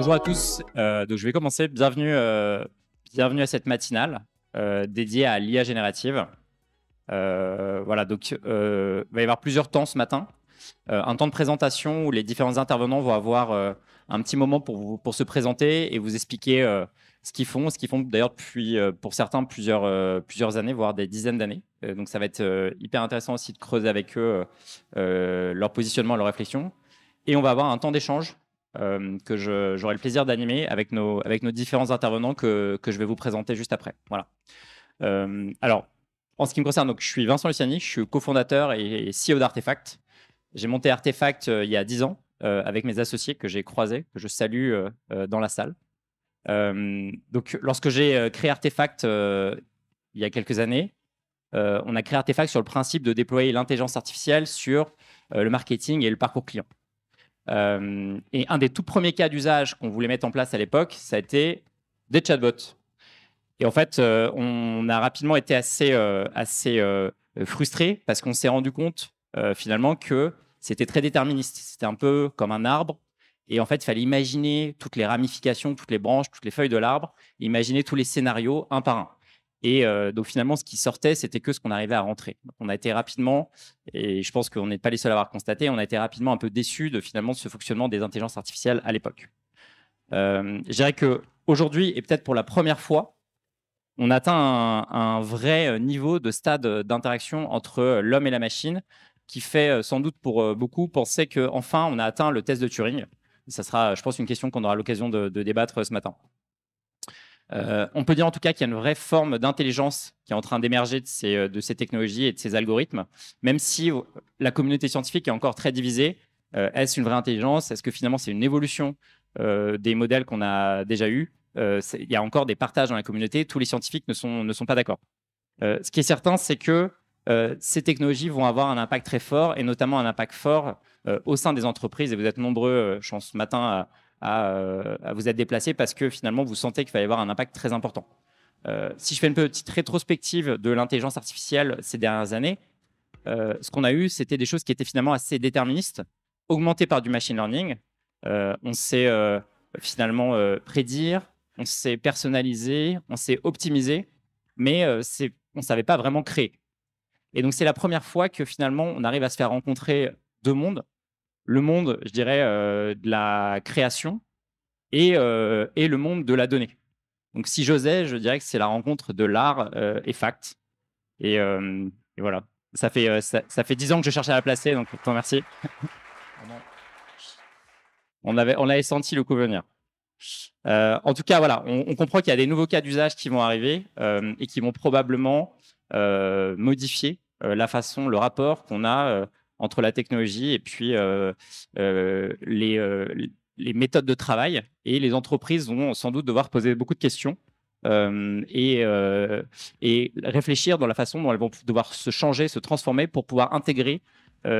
Bonjour à tous. Euh, donc je vais commencer. Bienvenue, euh, bienvenue à cette matinale euh, dédiée à l'IA générative. voilà, donc il va y avoir plusieurs temps ce matin. un temps de présentation où les différents intervenants vont avoir un petit moment pour, vous, pour se présenter et vous expliquer ce qu'ils font, ce qu'ils font d'ailleurs depuis, pour certains, plusieurs, plusieurs années, voire des dizaines d'années. donc ça va être hyper intéressant aussi de creuser avec eux leur positionnement, leur réflexion. Et on va avoir un temps d'échange euh, que j'aurai le plaisir d'animer avec nos, différents intervenants que, je vais vous présenter juste après. Voilà. Euh, alors, en ce qui me concerne, donc, je suis Vincent Luciani, je suis cofondateur et, et CEO d'Artefact. J'ai monté Artefact euh, il y a 10 ans avec mes associés que j'ai croisés, que je salue dans la salle. donc, lorsque j'ai créé Artefact il y a quelques années, on a créé Artefact sur le principe de déployer l'intelligence artificielle sur le marketing et le parcours client. Euh, et un des tout premiers cas d'usage qu'on voulait mettre en place à l'époque, ça a été des chatbots. Et en fait, euh, on a rapidement été assez, euh, assez frustrés parce qu'on s'est rendu compte finalement que c'était très déterministe. C'était un peu comme un arbre. Et en fait, il fallait imaginer toutes les ramifications, toutes les branches, toutes les feuilles de l'arbre, imaginer tous les scénarios un par un. Et euh, donc finalement, ce qui sortait, c'était que ce qu'on arrivait à rentrer. on a été rapidement, et je pense qu'on n'est pas les seuls à avoir constaté, on a été rapidement un peu déçus de finalement ce fonctionnement des intelligences artificielles à l'époque. Euh, je dirais qu'aujourd'hui, et peut-être pour la première fois, on atteint un, vrai euh, niveau de stade euh, d'interaction entre l'homme et la machine qui fait sans doute pour beaucoup penser qu'enfin on a atteint le test de Turing. Ça sera, je pense, une question qu'on aura l'occasion de débattre ce matin. Euh, on peut dire en tout cas qu'il y a une vraie forme d'intelligence qui est en train d'émerger de ces, euh, technologies et de ces algorithmes, même si euh, la communauté scientifique est encore très divisée. Est-ce une vraie intelligence Est-ce que finalement c'est une évolution des modèles qu'on a déjà eus Il y a encore des partages dans la communauté, tous les scientifiques ne sont, ne sont pas d'accord. ce qui est certain, c'est que ces technologies vont avoir un impact très fort, et notamment un impact fort au sein des entreprises, et vous êtes nombreux, je pense, ce matin à euh, à, vous être déplacé parce que finalement, vous sentez qu'il va y avoir un impact très important. Euh, si je fais une petite rétrospective de l'intelligence artificielle ces dernières années, euh, ce qu'on a eu, c'était des choses qui étaient finalement assez déterministes, augmentées par du machine learning. on sait finalement prédire, on sait personnaliser, on sait optimiser, mais on ne savait pas vraiment créer. Et donc, c'est la première fois que finalement, on arrive à se faire rencontrer deux mondes, le monde, je dirais, euh, de la création et, euh, et, le monde de la donnée. Donc, si j'osais, je dirais que c'est la rencontre de l'art euh, et fact. Et, voilà, ça fait ça, fait dix ans que je cherchais à la placer, donc je te remercie. on avait on avait senti le coup venir. en tout cas, voilà, on, on comprend qu'il y a des nouveaux cas d'usage qui vont arriver et qui vont probablement modifier la façon, le rapport qu'on a entre la technologie et puis euh, euh, euh, les, méthodes de travail. Et les entreprises vont sans doute devoir poser beaucoup de questions et, et, réfléchir dans la façon dont elles vont devoir se changer, se transformer pour pouvoir intégrer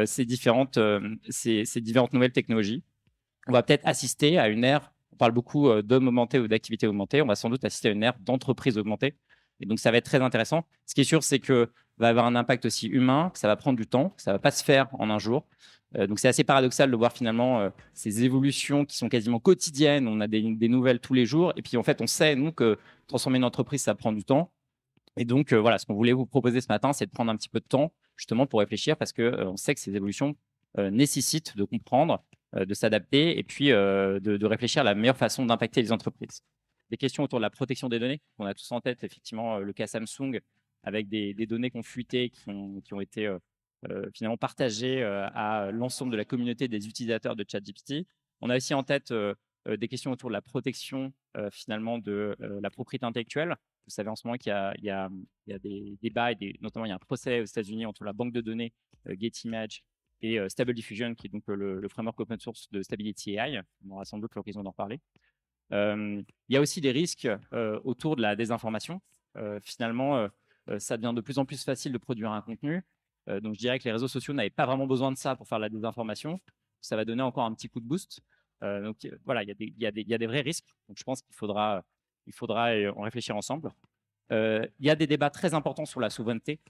ces, différentes, ces, différentes nouvelles technologies. On va peut-être assister à une ère, on parle beaucoup d'hommes augmentés ou d'activités augmentées, on va sans doute assister à une ère d'entreprise augmentée. Et donc, ça va être très intéressant. Ce qui est sûr, c'est que va avoir un impact aussi humain, que ça va prendre du temps, que ça va pas se faire en un jour. Euh, donc c'est assez paradoxal de voir finalement euh, ces évolutions qui sont quasiment quotidiennes, on a des, nouvelles tous les jours, et puis en fait on sait nous que transformer une entreprise, ça prend du temps. Et donc euh, voilà, ce qu'on voulait vous proposer ce matin, c'est de prendre un petit peu de temps justement pour réfléchir, parce que on sait que ces évolutions nécessitent de comprendre, de s'adapter, et puis de, de réfléchir à la meilleure façon d'impacter les entreprises des questions autour de la protection des données. On a tous en tête effectivement le cas Samsung avec des, données qui ont fuité, qui ont, été euh, euh, finalement partagées euh, à l'ensemble de la communauté des utilisateurs de ChatGPT. On a aussi en tête des questions autour de la protection finalement de la propriété intellectuelle. Vous savez en ce moment qu'il y, a, des débats, et notamment il y a un procès aux États-Unis entre la banque de données GetImage et Stable Diffusion, qui est donc le, framework open source de Stability AI. On aura sans doute l'occasion d'en parler. il y a aussi des risques autour de la désinformation. finalement, euh, ça devient de plus en plus facile de produire un contenu. Euh, donc, je dirais que les réseaux sociaux n'avaient pas vraiment besoin de ça pour faire la désinformation. Ça va donner encore un petit coup de boost. Euh, donc, voilà, il y, a des, vrais risques. Donc, je pense qu'il faudra, il faudra en réfléchir ensemble. il y a des débats très importants sur la souveraineté.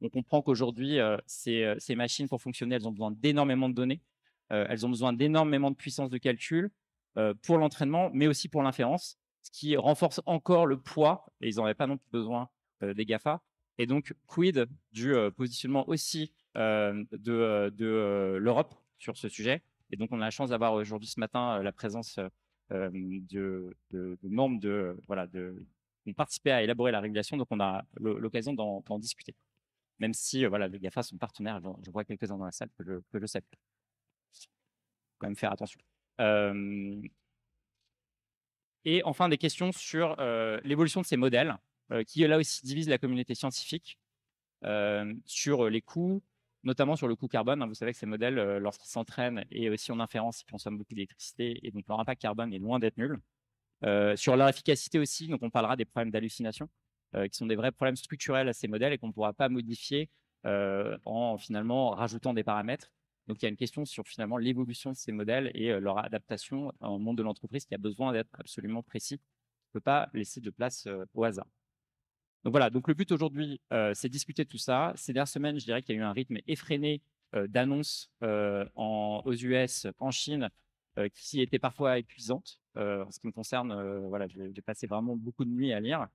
On comprend qu'aujourd'hui, ces, ces machines, pour fonctionner, elles ont besoin d'énormément de données. elles ont besoin d'énormément de puissance de calcul pour l'entraînement, mais aussi pour l'inférence, ce qui renforce encore le poids, et ils n'en avaient pas non plus besoin des GAFA, et donc, quid du euh, positionnement aussi euh, de, euh, l'Europe sur ce sujet Et donc, on a la chance d'avoir aujourd'hui ce matin la présence de, de, de, membres de voilà de ont participé à élaborer la régulation, donc on a l'occasion d'en discuter. Même si voilà, les GAFA sont partenaires, je vois quelques-uns dans la salle que je, que je sais. Quand même faire attention. Et enfin, des questions sur l'évolution de ces modèles euh, qui là aussi divise la communauté scientifique euh, sur les coûts, notamment sur le coût carbone. Hein, vous savez que ces modèles, euh, lorsqu'ils s'entraînent et aussi en inférence, ils consomment beaucoup d'électricité et donc leur impact carbone est loin d'être nul. sur leur efficacité aussi, donc on parlera des problèmes d'hallucination, qui sont des vrais problèmes structurels à ces modèles et qu'on ne pourra pas modifier en finalement rajoutant des paramètres. Donc il y a une question sur finalement l'évolution de ces modèles et leur adaptation au monde de l'entreprise qui a besoin d'être absolument précis. On ne peut pas laisser de place au hasard. Donc voilà, donc le but aujourd'hui, euh, c'est de discuter de tout ça. Ces dernières semaines, je dirais qu'il y a eu un rythme effréné euh, d'annonces euh, aux US, en Chine, qui était parfois épuisante. en ce qui me concerne, voilà, j'ai passé vraiment beaucoup de nuits à lire.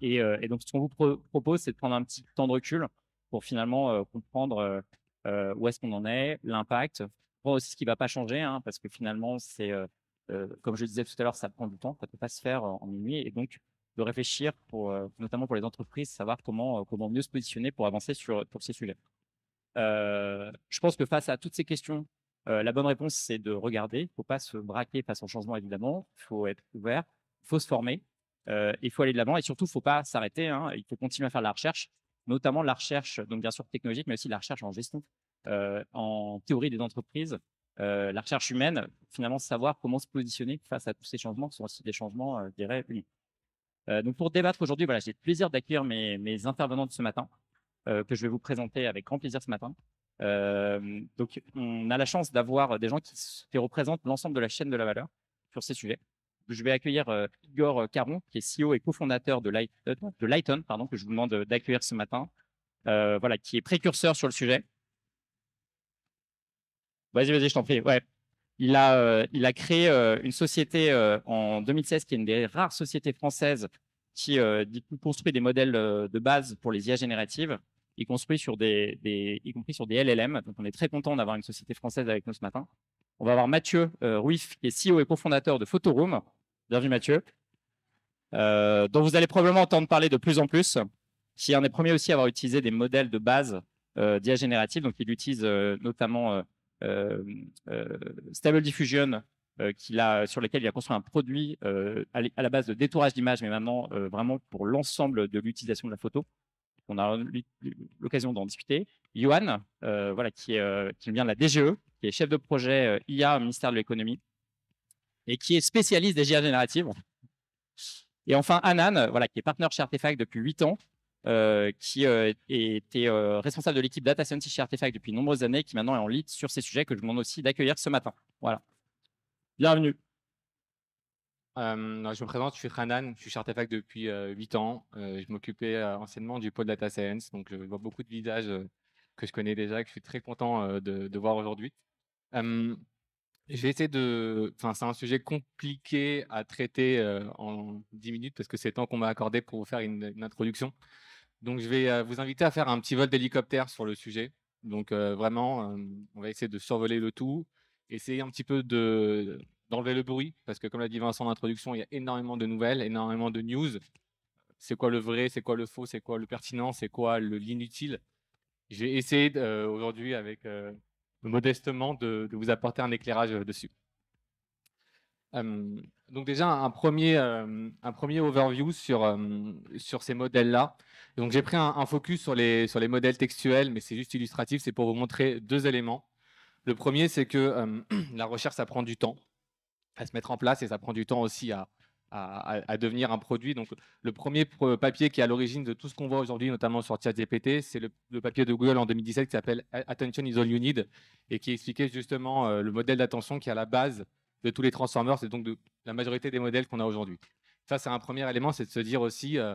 Et, et, donc, ce qu'on vous propose, c'est de prendre un petit temps de recul pour finalement comprendre où est-ce qu'on en est, l'impact, voir aussi ce qui ne va pas changer, hein, parce que finalement, c'est, comme je le disais tout à l'heure, ça prend du temps, ça ne peut pas se faire en une nuit, et donc de réfléchir, pour, euh, notamment pour les entreprises, savoir comment, euh, comment mieux se positionner pour avancer sur, pour ces sujets. Euh, je pense que face à toutes ces questions, la bonne réponse, c'est de regarder. Il ne faut pas se braquer face au changement, évidemment. Il faut être ouvert, il faut se former, euh, il faut aller de l'avant et surtout, il ne faut pas s'arrêter. Hein. Il faut continuer à faire de la recherche, notamment la recherche, donc bien sûr technologique, mais aussi la recherche en gestion, en théorie des entreprises, la recherche humaine, finalement savoir comment se positionner face à tous ces changements, qui sont aussi des changements, je dirais, uniques. Euh, donc pour débattre aujourd'hui, voilà, j'ai le plaisir d'accueillir mes, intervenants de ce matin, euh, que je vais vous présenter avec grand plaisir ce matin. Euh, donc on a la chance d'avoir des gens qui, représentent l'ensemble de la chaîne de la valeur sur ces sujets. Je vais accueillir Igor Caron, qui est CEO et cofondateur de, de Lighton, pardon, que je vous demande d'accueillir ce matin, voilà, qui est précurseur sur le sujet. Vas-y, vas-y, je t'en prie. Ouais. Il a, euh, il a créé euh, une société euh, en 2016 qui est une des rares sociétés françaises qui construit des modèles de base pour les IA génératives y construit sur des, y compris sur des LLM. Donc, on est très content d'avoir une société française avec nous ce matin. On va avoir Mathieu Ruif, qui est CEO et cofondateur de Photoroom. Bienvenue Mathieu, dont vous allez probablement entendre parler de plus en plus, qui est un des premiers aussi à avoir utilisé des modèles de base d'IA générative. Donc, il utilise notamment euh, euh, Stable Diffusion, euh, sur lequel il a construit un produit à la base de détourage d'image, mais maintenant vraiment pour l'ensemble de l'utilisation de la photo. On a l'occasion d'en discuter. Johan, voilà, qui, est, vient de la DGE, qui est chef de projet IA au ministère de l'économie et qui est spécialiste des IA génératives. Et enfin, Anan, voilà, qui est partenaire chez Artefact depuis 8 ans euh, qui euh, était euh, responsable de l'équipe Data Science chez Artefact depuis de nombreuses années, qui maintenant est en lead sur ces sujets que je demande aussi d'accueillir ce matin. Voilà. Bienvenue. je me présente, je suis Hanan, je suis chez Artefact depuis 8 ans. je m'occupais anciennement du pôle Data Science, donc je vois beaucoup de visages que je connais déjà, que je suis très content de, voir aujourd'hui. de. Enfin, c'est un sujet compliqué à traiter en 10 minutes parce que c'est le temps qu'on m'a accordé pour vous faire une introduction. Donc, je vais euh, vous inviter à faire un petit vol d'hélicoptère sur le sujet. Donc, euh, vraiment, euh, on va essayer de survoler le tout, essayer un petit peu de, d'enlever le bruit, parce que comme l'a dit Vincent en introduction, il y a énormément de nouvelles, énormément de news. C'est quoi le vrai, c'est quoi le faux, c'est quoi le pertinent, c'est quoi le, l'inutile. J'ai essayé aujourd'hui, avec modestement, de, vous apporter un éclairage dessus. Donc déjà, un premier, euh, un premier overview sur, euh, sur ces modèles-là. Donc j'ai pris un, focus sur les, sur les modèles textuels, mais c'est juste illustratif, c'est pour vous montrer deux éléments. Le premier, c'est que euh, la recherche, ça prend du temps à se mettre en place et ça prend du temps aussi à, devenir un produit. Donc le premier papier qui est à l'origine de tout ce qu'on voit aujourd'hui, notamment sur ChatGPT, c'est le, le, papier de Google en 2017 qui s'appelle Attention is all you need et qui expliquait justement le modèle d'attention qui est à la base de tous les Transformers c'est donc de la majorité des modèles qu'on a aujourd'hui. Ça, c'est un premier élément, c'est de se dire aussi, euh,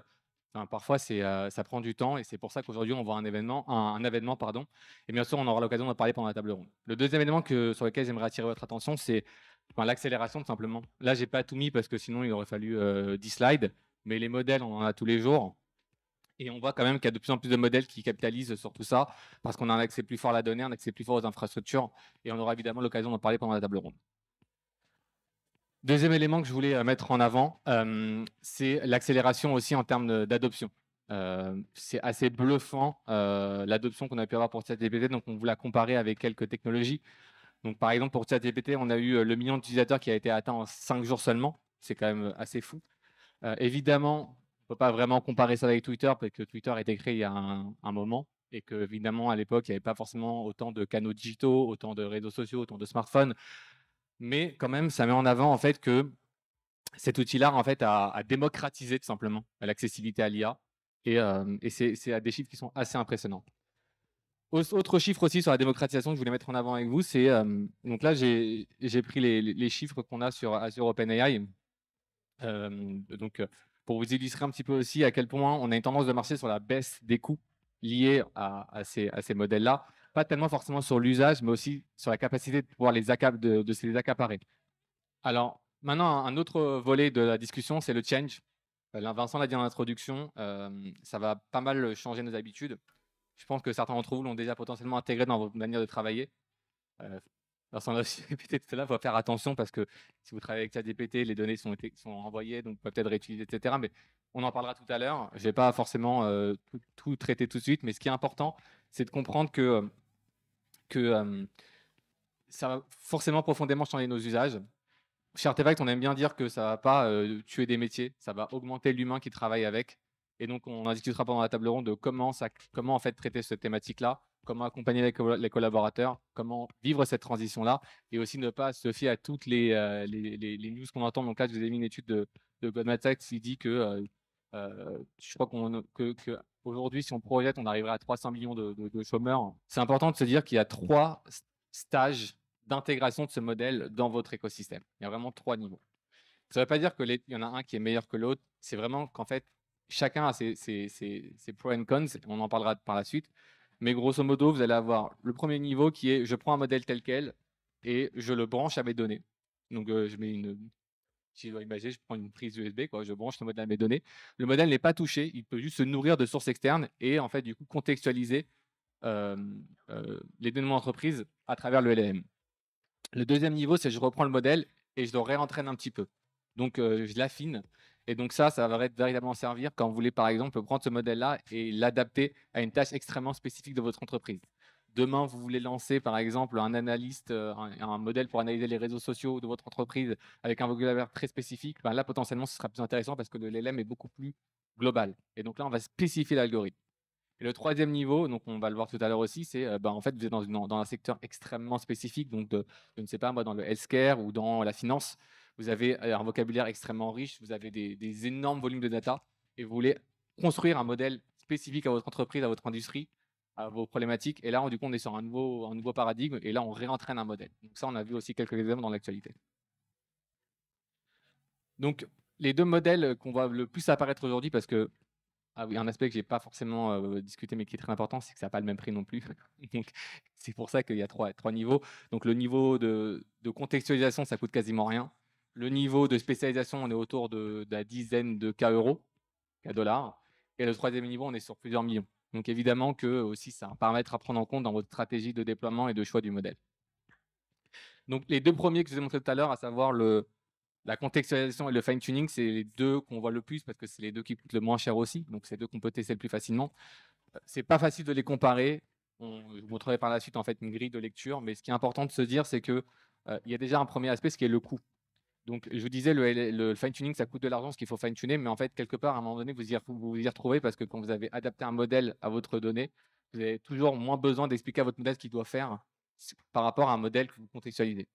parfois euh, ça prend du temps et c'est pour ça qu'aujourd'hui on voit un événement, un, événement pardon. Et bien sûr, on aura l'occasion d'en parler pendant la table ronde. Le deuxième élément que, sur lequel j'aimerais attirer votre attention, c'est l'accélération tout simplement. Là, j'ai pas tout mis parce que sinon il aurait fallu 10 euh, slides, mais les modèles, on en a tous les jours. Et on voit quand même qu'il y a de plus en plus de modèles qui capitalisent sur tout ça, parce qu'on a un accès plus fort à la donnée, un accès plus fort aux infrastructures, et on aura évidemment l'occasion d'en parler pendant la table ronde. Deuxième élément que je voulais euh, mettre en avant, euh, c'est l'accélération aussi en termes d'adoption. Euh, c'est assez bluffant l'adoption qu'on a pu avoir pour ChatGPT, donc on voulait la comparer avec quelques technologies. Donc par exemple pour ChatGPT, on a eu le million d'utilisateurs qui a été atteint en 5 jours seulement, c'est quand même assez fou. évidemment, on ne peut pas vraiment comparer ça avec Twitter, parce que Twitter a été créé il y a un, moment, et que évidemment à l'époque, il n'y avait pas forcément autant de canaux digitaux, autant de réseaux sociaux, autant de smartphones mais quand même, ça met en avant en fait que cet outil-là en fait a, démocratisé tout simplement l'accessibilité à l'IA, et, euh, c'est à des chiffres qui sont assez impressionnants. Autre chiffre aussi sur la démocratisation que je voulais mettre en avant avec vous, c'est euh, donc là j'ai pris les, chiffres qu'on a sur Azure OpenAI, euh, donc pour vous illustrer un petit peu aussi à quel point on a une tendance de marcher sur la baisse des coûts liés à ces modèles-là pas tellement forcément sur l'usage, mais aussi sur la capacité de pouvoir les de accaparer. Alors, maintenant, un autre volet de la discussion, c'est le change. Euh, Vincent l'a dit en introduction, euh, ça va pas mal changer nos habitudes. Je pense que certains d'entre vous l'ont déjà potentiellement intégré dans votre manière de travailler. Euh, Vincent l'a aussi répété tout à l'heure, il faut faire attention parce que si vous travaillez avec ChatGPT, les données sont, sont envoyées, donc peuvent peut-être réutilisées, etc. Mais on en parlera tout à l'heure. Je vais pas forcément tout, traiter traité tout de suite, mais ce qui est important, c'est de comprendre que que euh, ça va forcément profondément changer nos usages. Chez Artefact, on aime bien dire que ça va pas euh, tuer des métiers, ça va augmenter l'humain qui travaille avec. Et donc, on en discutera pendant la table ronde de comment, ça, comment en fait traiter cette thématique-là, comment accompagner les, collaborateurs, comment vivre cette transition-là, et aussi ne pas se fier à toutes euh, les, les, news qu'on entend. Donc là, je vous ai mis une étude de, de Goldman qui dit que euh, je crois qu'aujourd'hui, Aujourd'hui, si on projette, on arriverait à 300 millions de, chômeurs. C'est important de se dire qu'il y a trois stages d'intégration de ce modèle dans votre écosystème. Il y a vraiment trois niveaux. Ça ne veut pas dire qu'il y en a un qui est meilleur que l'autre. C'est vraiment qu'en fait, chacun a ses, pros et cons. On en parlera par la suite. Mais grosso modo, vous allez avoir le premier niveau qui est je prends un modèle tel quel et je le branche à mes données. Donc, euh, je mets une, si je dois imaginer, je prends une prise USB, quoi, je branche le modèle à mes données. Le modèle n'est pas touché, il peut juste se nourrir de sources externes et en fait, du coup, contextualiser euh, euh les données entreprise à travers le LLM. Le deuxième niveau, c'est je reprends le modèle et je le réentraîne un petit peu. Donc, euh, je l'affine. Et donc ça, ça va véritablement servir quand vous voulez, par exemple, prendre ce modèle-là et l'adapter à une tâche extrêmement spécifique de votre entreprise demain vous voulez lancer par exemple un analyste, euh, un, modèle pour analyser les réseaux sociaux de votre entreprise avec un vocabulaire très spécifique, ben là potentiellement ce sera plus intéressant parce que le est beaucoup plus global. Et donc là on va spécifier l'algorithme. Et le troisième niveau, donc on va le voir tout à l'heure aussi, c'est euh, ben, en fait vous êtes dans, un secteur extrêmement spécifique, donc je ne sais pas moi dans le healthcare ou dans la finance, vous avez euh, un vocabulaire extrêmement riche, vous avez des énormes volumes de data et vous voulez construire un modèle spécifique à votre entreprise, à votre industrie à vos problématiques. Et là, on, du coup, on est sur un nouveau, un nouveau paradigme et là, on réentraîne un modèle. Donc ça, on a vu aussi quelques exemples dans l'actualité. Donc, les deux modèles qu'on voit le plus apparaître aujourd'hui, parce que ah oui, un aspect que j'ai pas forcément euh, discuté, mais qui est très important, c'est que ça n'a pas le même prix non plus. c'est pour ça qu'il y a trois, trois niveaux. Donc, le niveau de, de, contextualisation, ça coûte quasiment rien. Le niveau de spécialisation, on est autour de, de la dizaine de K euros, K dollars. Et le troisième niveau, on est sur plusieurs millions. Donc évidemment que aussi c'est un paramètre à prendre en compte dans votre stratégie de déploiement et de choix du modèle. Donc les deux premiers que je vous ai montrés tout à l'heure, à savoir le, la contextualisation et le fine-tuning, c'est les deux qu'on voit le plus parce que c'est les deux qui coûtent le moins cher aussi. Donc c'est les deux qu'on peut tester le plus facilement. C'est pas facile de les comparer. On, je vous montrerai par la suite en fait une grille de lecture, mais ce qui est important de se dire, c'est que y a déjà un premier aspect, ce qui est le coût. Donc, je vous disais, le, fine-tuning, ça coûte de l'argent, ce qu'il faut fine-tuner, mais en fait, quelque part, à un moment donné, vous y, vous y retrouvez parce que quand vous avez adapté un modèle à votre donnée, vous avez toujours moins besoin d'expliquer à votre modèle ce qu'il doit faire par rapport à un modèle que vous contextualisez.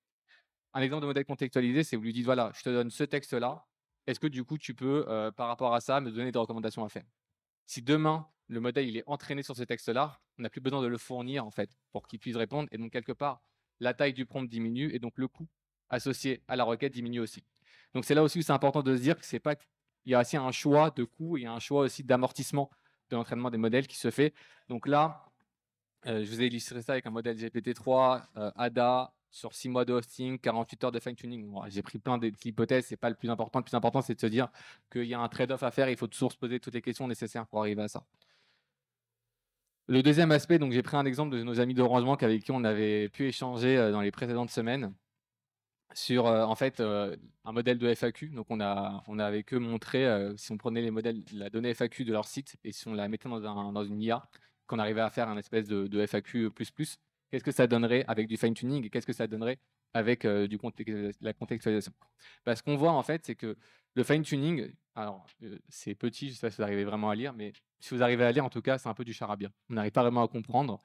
Un exemple de modèle contextualisé, c'est vous lui dites, voilà, je te donne ce texte-là, est-ce que du coup, tu peux, euh, par rapport à ça, me donner des recommandations à faire Si demain, le modèle il est entraîné sur ce texte-là, on n'a plus besoin de le fournir, en fait, pour qu'il puisse répondre, et donc, quelque part, la taille du prompt diminue, et donc le coût associé à la requête diminue aussi. Donc c'est là aussi où c'est important de se dire que c'est pas il y a aussi un choix de coût et un choix aussi d'amortissement de l'entraînement des modèles qui se fait. Donc là, euh, je vous ai illustré ça avec un modèle GPT-3, euh, ADA, sur 6 mois de hosting, 48 heures de fine-tuning. J'ai pris plein d'hypothèses, c'est pas le plus important. Le plus important, c'est de se dire qu'il y a un trade-off à faire, il faut toujours se poser toutes les questions nécessaires pour arriver à ça. Le deuxième aspect, donc j'ai pris un exemple de nos amis de rangement avec qui on avait pu échanger euh, dans les précédentes semaines sur en fait un modèle de FAQ. Donc on a on avec eux montré si on prenait les modèles la donnée FAQ de leur site et si on la mettait dans, un, dans une IA qu'on arrivait à faire un espèce de, FAQ plus Qu'est-ce que ça donnerait avec du fine tuning et qu'est-ce que ça donnerait avec la contextualisation Ce qu'on voit en fait c'est que le fine tuning alors c'est petit, je sais pas si vous arrivez vraiment à lire, mais si vous arrivez à lire en tout cas c'est un peu du charabia. On n'arrive pas vraiment à comprendre.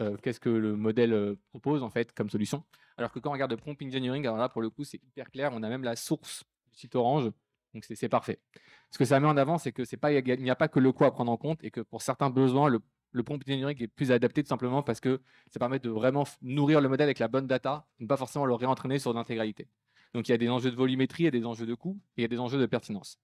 Euh, qu'est-ce que le modèle euh, propose en fait comme solution. Alors que quand on regarde le Prompt Engineering, alors là pour le coup c'est hyper clair, on a même la source du site Orange, donc c'est parfait. Ce que ça met en avant, c'est que c'est pas il n'y a pas que le coût à prendre en compte et que pour certains besoins le, prompt engineering est plus adapté tout simplement parce que ça permet de vraiment nourrir le modèle avec la bonne data, ne pas forcément le réentraîner sur l'intégralité. Donc il y a des enjeux de volumétrie, il y a des enjeux de coût et il y a des enjeux de pertinence.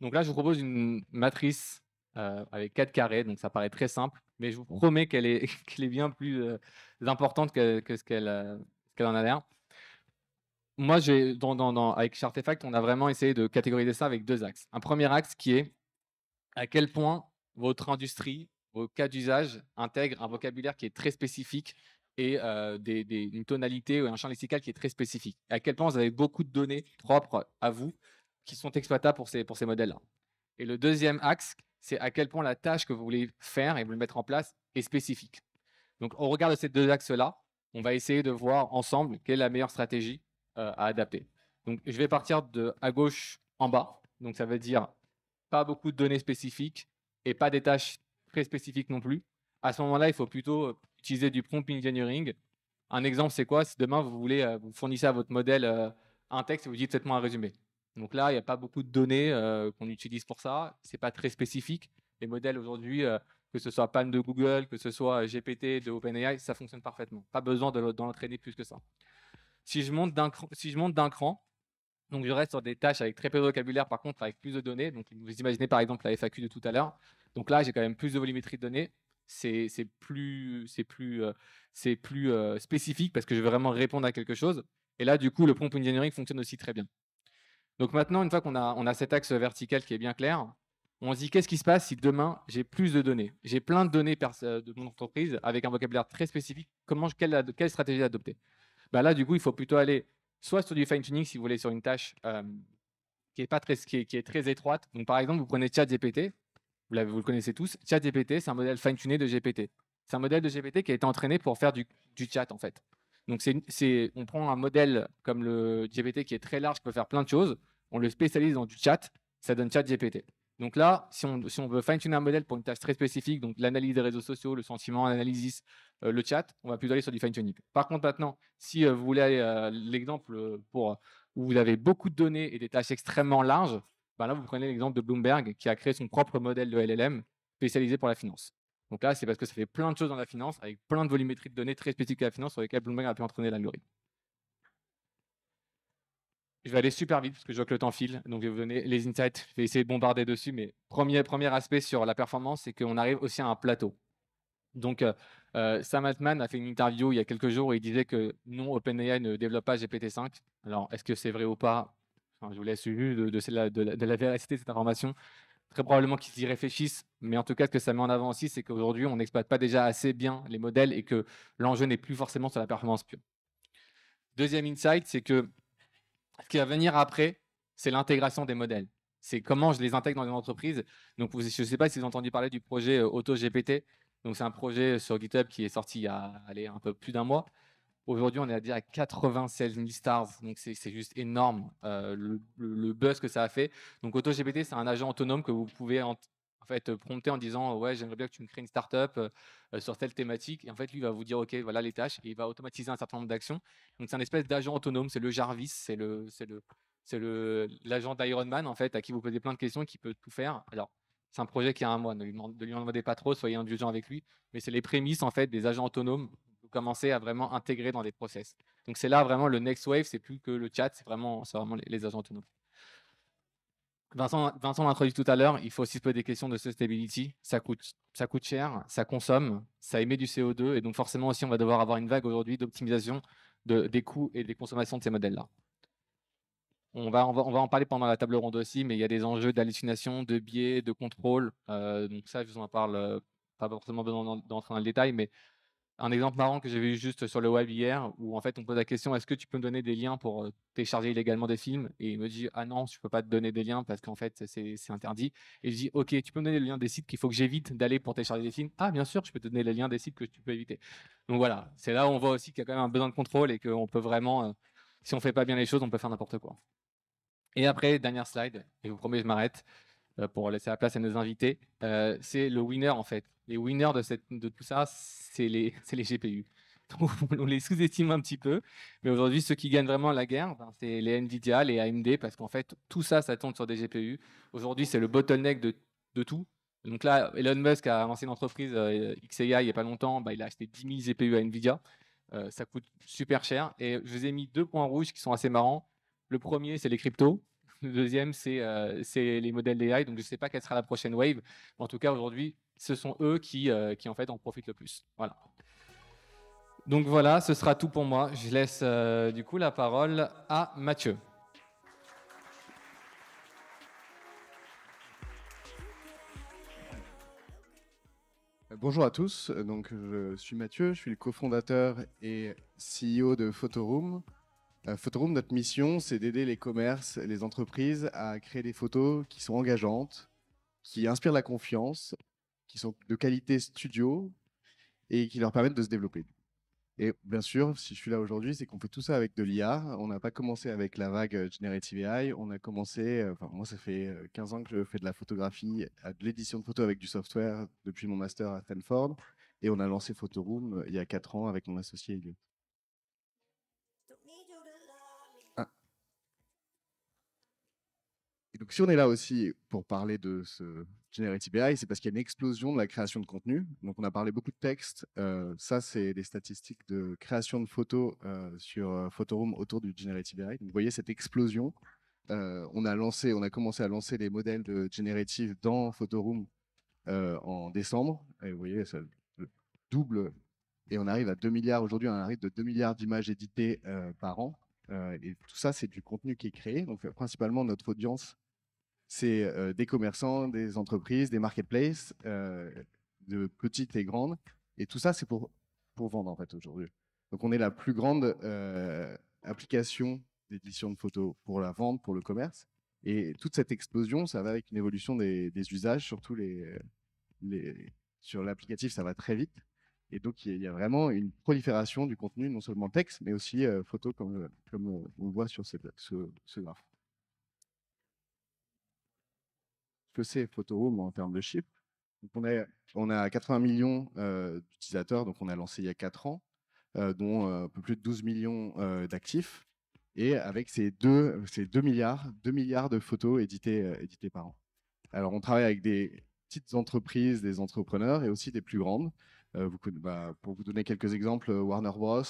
Donc là, je vous propose une matrice euh, avec 4 carrés, donc ça paraît très simple mais je vous promets qu'elle est, est, bien plus euh, importante que, ce qu'elle euh, en a l'air. Moi, dans, dans, avec Chartefact, on a vraiment essayé de catégoriser ça avec deux axes. Un premier axe qui est à quel point votre industrie, vos cas d'usage intègrent un vocabulaire qui est très spécifique et euh, une tonalité ou un champ lexical qui est très spécifique. À quel point vous avez beaucoup de données propres à vous qui sont exploitables pour ces, pour ces modèles-là. Et le deuxième axe, c'est à quel point la tâche que vous voulez faire et vous le mettre en place est spécifique. Donc, au regard de ces deux axes-là, on va essayer de voir ensemble quelle est la meilleure stratégie euh, à adapter. Donc, je vais partir de à gauche en bas. Donc, ça veut dire pas beaucoup de données spécifiques et pas des tâches très spécifiques non plus. À ce moment-là, il faut plutôt euh, utiliser du prompt engineering. Un exemple, c'est quoi Si demain, vous voulez, euh, vous fournissez à votre modèle un texte et vous dites faites-moi un résumé. Donc là, il n'y a pas beaucoup de données euh, qu'on utilise pour ça. ce n'est pas très spécifique. Les modèles aujourd'hui, euh, que ce soit PAN de Google, que ce soit euh, GPT de OpenAI, ça fonctionne parfaitement. Pas besoin d'en entraîner plus que ça. Si je monte d'un cran, si je cran, donc je reste sur des tâches avec très peu de vocabulaire, par contre avec plus de données. Donc vous imaginez par exemple la FAQ de tout à l'heure. Donc là, j'ai quand même plus de volumétrie de données. C'est plus, plus, c'est plus spécifique parce que je veux vraiment répondre à quelque chose. Et là, du coup, le prompt engineering fonctionne aussi très bien. Donc maintenant, une fois qu'on a, on a cet axe vertical qui est bien clair, on se dit qu'est-ce qui se passe si demain j'ai plus de données J'ai plein de données euh, de mon entreprise avec un vocabulaire très spécifique. Comment, quelle, quelle stratégie adopter ben Là, du coup, il faut plutôt aller soit sur du fine-tuning si vous voulez, sur une tâche euh, qui, est pas très, qui, est, très étroite. Donc par exemple, vous prenez ChatGPT, vous, vous le connaissez tous. ChatGPT, c'est un modèle fine-tuné de GPT. C'est un modèle de GPT qui a été entraîné pour faire du, du chat en fait. Donc, c'est, on prend un modèle comme le GPT qui est très large, qui peut faire plein de choses on le spécialise dans du chat, ça donne chat GPT. Donc là, si on, veut fine-tuner un modèle pour une tâche très spécifique, donc l'analyse des réseaux sociaux, le sentiment, l'analysis, euh, le chat, on va plus aller sur du fine-tuning. Par contre, maintenant, si euh, vous voulez euh, l'exemple pour où vous avez beaucoup de données et des tâches extrêmement larges, ben là, vous prenez l'exemple de Bloomberg qui a créé son propre modèle de LLM spécialisé pour la finance. Donc là, c'est parce que ça fait plein de choses dans la finance, avec plein de volumétrie de données très spécifiques à la finance sur lesquelles Bloomberg a pu entraîner l'algorithme je vais aller super vite parce que je vois que le temps file. Donc, je vais vous donner les insights. Je vais essayer de bombarder dessus. Mais premier, premier aspect sur la performance, c'est qu'on arrive aussi à un plateau. Donc, euh, euh, Sam Altman a fait une interview il y a quelques jours où il disait que non, OpenAI ne développe pas GPT-5. Alors, est-ce que c'est vrai ou pas Je vous laisse suivre de, de, de, la, véracité de cette information. Très probablement qu'ils y réfléchissent, mais en tout cas, ce que ça met en avant aussi, c'est qu'aujourd'hui, on n'exploite pas déjà assez bien les modèles et que l'enjeu n'est plus forcément sur la performance pure. Deuxième insight, c'est que ce qui va venir après, c'est l'intégration des modèles. C'est comment je les intègre dans une entreprise. Donc, je ne sais pas si vous avez entendu parler du projet euh, AutoGPT. Donc, c'est un projet euh, sur GitHub qui est sorti il y a un peu plus d'un mois. Aujourd'hui, on est à dire à 96 000 stars. Donc, c'est juste énorme euh, le, buzz que ça a fait. Donc, AutoGPT, c'est un agent autonome que vous pouvez fait prompté en disant ouais j'aimerais bien que tu me crées une startup euh, euh, sur telle thématique et en fait lui va vous dire ok voilà les tâches et il va automatiser un certain nombre d'actions donc c'est un espèce d'agent autonome c'est le Jarvis c'est le c'est le c'est le l'agent d'Ironman en fait à qui vous posez plein de questions et qui peut tout faire alors c'est un projet qui a un mois ne lui, en demandez pas trop soyez indulgents avec lui mais c'est les prémices en fait des agents autonomes vous commencez à vraiment intégrer dans des process donc c'est là vraiment le next wave c'est plus que le chat c'est vraiment c'est vraiment les agents autonomes Vincent, l'a introduit tout à l'heure, il faut aussi se poser des questions de sustainability. Ça coûte, ça coûte cher, ça consomme, ça émet du CO2, et donc forcément aussi, on va devoir avoir une vague aujourd'hui d'optimisation de, des coûts et des consommations de ces modèles-là. On va, on va, en parler pendant la table ronde aussi, mais il y a des enjeux d'hallucination, de biais, de contrôle. Euh, donc ça, je vous en parle, euh, pas forcément besoin d'entrer dans le détail, mais un exemple marrant que j'ai vu juste sur le web hier, où en fait on pose la question est-ce que tu peux me donner des liens pour télécharger illégalement des films Et il me dit ah non, je peux pas te donner des liens parce qu'en fait c'est interdit. Et je dis ok, tu peux me donner le liens des sites qu'il faut que j'évite d'aller pour télécharger des films Ah bien sûr, je peux te donner les liens des sites que tu peux éviter. Donc voilà, c'est là où on voit aussi qu'il y a quand même un besoin de contrôle et qu'on peut vraiment, si on fait pas bien les choses, on peut faire n'importe quoi. Et après dernière slide, et vous promets je m'arrête. Euh, pour laisser la place à nos invités, euh, c'est le winner en fait. Les winners de, cette, de tout ça, c'est les, les GPU. Donc, on les sous-estime un petit peu. Mais aujourd'hui, ceux qui gagnent vraiment la guerre, ben, c'est les Nvidia, les AMD, parce qu'en fait, tout ça, ça tombe sur des GPU. Aujourd'hui, c'est le bottleneck de, tout. Donc là, Elon Musk a lancé une entreprise euh, XAI il n'y a pas longtemps. Ben, il a acheté 10 000 GPU à Nvidia. ça coûte super cher. Et je vous ai mis deux points rouges qui sont assez marrants. Le premier, c'est les cryptos. Le deuxième, euh, c'est les modèles d'AI. Donc, je ne sais pas quelle sera la prochaine wave. En tout cas, aujourd'hui, ce sont eux euh, qui, en fait, en profitent le plus. Voilà. Donc voilà, ce sera tout pour moi. Je laisse euh, du coup la parole à Mathieu. Bonjour à tous, donc je suis Mathieu, je suis le cofondateur et CEO de Photoroom. Photoroom, euh, notre mission, c'est d'aider les commerces, les entreprises à créer des photos qui sont engageantes, qui inspirent la confiance, qui sont de qualité studio et qui leur permettent de se développer. Et bien sûr, si je suis là aujourd'hui, c'est qu'on fait tout ça avec de l'IA. On n'a pas commencé avec la vague euh, Generative AI. On a commencé, euh, enfin, moi, ça fait 15 ans que je fais de la photographie, de l'édition de photos avec du software depuis mon master à Stanford. Et on a lancé Photoroom il y a 4 ans avec mon associé donc, si on est là aussi pour parler de ce Generative AI, c'est parce qu'il y a une explosion de la création de contenu. Donc, on a parlé beaucoup de texte. Euh, ça, c'est des statistiques de création de photos euh, sur euh, Photoroom autour du Generative AI. vous voyez cette explosion. on a lancé, on a commencé à lancer les modèles de Generative dans Photoroom en décembre. Et vous voyez, ça double. Et on arrive à 2 milliards aujourd'hui, on arrive de 2 milliards d'images éditées par an. et tout ça, c'est du contenu qui est créé. Donc, principalement, notre audience c'est euh, des commerçants, des entreprises, des marketplaces, euh, de petites et grandes. Et tout ça, c'est pour, pour vendre, en fait, aujourd'hui. Donc, on est la plus grande euh, application d'édition de photos pour la vente, pour le commerce. Et toute cette explosion, ça va avec une évolution des, usages, surtout les, sur l'applicatif, ça va très vite. Et donc, il y a vraiment une prolifération du contenu, non seulement texte, mais aussi photo, comme, on, voit sur ce, ce, ce que c'est PhotoRoom en termes de chiffres. Donc on, on a 80 millions euh, d'utilisateurs, donc on a lancé il y a 4 ans, euh, dont euh, un peu plus de 12 millions d'actifs. Et avec ces 2, ces 2 milliards, 2 milliards de photos éditées, par an. Alors on travaille avec des petites entreprises, des entrepreneurs et aussi des plus grandes. Bah, pour vous donner quelques exemples, Warner Bros,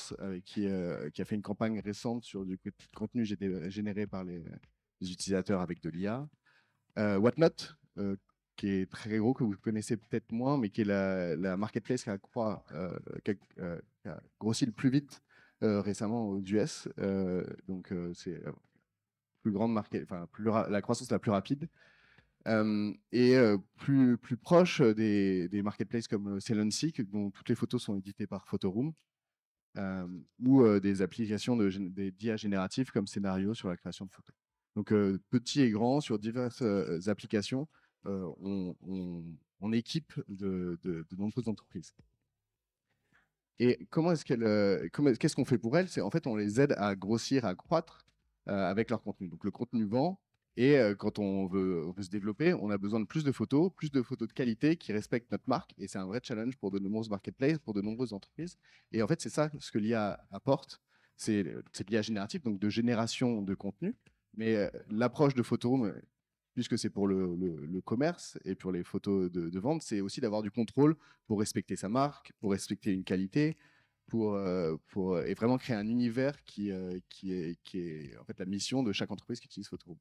qui, a fait une campagne récente sur du contenu généré par les utilisateurs avec de l'IA. Euh, Whatnot, euh, qui est très gros, que vous connaissez peut-être moins, mais qui est la, marketplace euh, qui a, grossi le plus vite récemment aux US. donc, c'est plus grande enfin, la croissance la plus rapide. et plus, proche des, marketplaces comme Seek, dont toutes les photos sont éditées par Photoroom, ou des applications de, d'IA génératifs comme Scénario sur la création de photos. Donc, petit et grand, sur diverses applications, on, équipe de, nombreuses entreprises. Et comment est-ce qu'est-ce qu'on fait pour elles C'est en fait, on les aide à grossir, à croître avec leur contenu. Donc, le contenu vend. Et quand on veut, on veut, se développer, on a besoin de plus de photos, plus de photos de qualité qui respectent notre marque. Et c'est un vrai challenge pour de nombreuses marketplaces, pour de nombreuses entreprises. Et en fait, c'est ça ce que l'IA apporte. C'est l'IA générative, donc de génération de contenu. Mais l'approche de Photoroom, puisque c'est pour le, commerce et pour les photos de, vente, c'est aussi d'avoir du contrôle pour respecter sa marque, pour respecter une qualité, pour, pour et vraiment créer un univers qui, qui, est, en fait la mission de chaque entreprise qui utilise Photoroom.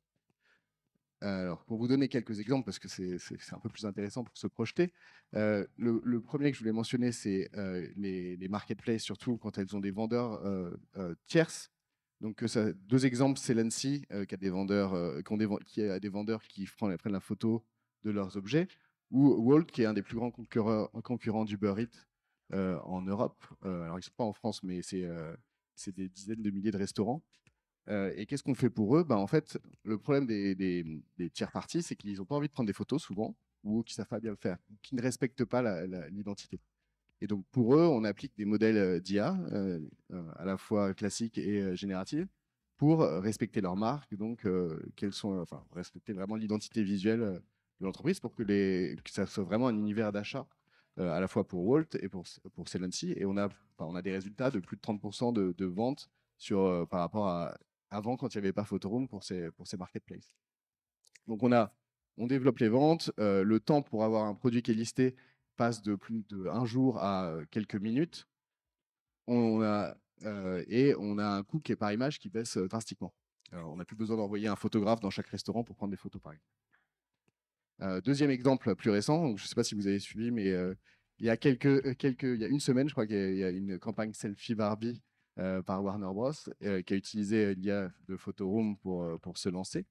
Alors, pour vous donner quelques exemples, parce que c'est un peu plus intéressant pour se projeter, le, premier que je voulais mentionner, c'est les, marketplaces, surtout quand elles ont des vendeurs euh, tierces donc euh, deux exemples, c'est l'ANSI euh, euh, qui a des vendeurs, qui, des vendeurs qui prennent, la photo de leurs objets, ou Walt qui est un des plus grands concurrents, d'Uber Eats en Europe. alors ils sont pas en France, mais c'est des dizaines de milliers de restaurants. et qu'est-ce qu'on fait pour eux ben, En fait, le problème des, tiers parties, c'est qu'ils n'ont pas envie de prendre des photos souvent, ou qui savent pas bien le faire, qui ne respectent pas l'identité. Et donc pour eux, on applique des modèles euh, d'IA euh, euh, à la fois classiques et génératifs pour respecter leur marque, donc sont, enfin respecter vraiment l'identité visuelle de l'entreprise pour que, les, ça soit vraiment un univers d'achat à la fois pour Walt et pour pour Celency. Et on a, on a des résultats de plus de 30% de, de ventes sur par rapport à avant quand il n'y avait pas Photoroom pour ces pour ces marketplaces. Donc on a on développe les ventes, le temps pour avoir un produit qui est listé, passe de plus de un jour à quelques minutes, on a, et on a un coût qui est par image qui baisse drastiquement. on n'a plus besoin d'envoyer un photographe dans chaque restaurant pour prendre des photos, par exemple. deuxième exemple plus récent, je ne sais pas si vous avez suivi, mais il, y a quelques, il y une semaine, je crois qu'il y, a une campagne Selfie Barbie par Warner Bros. qui a utilisé l'IA de Photoroom pour, pour se lancer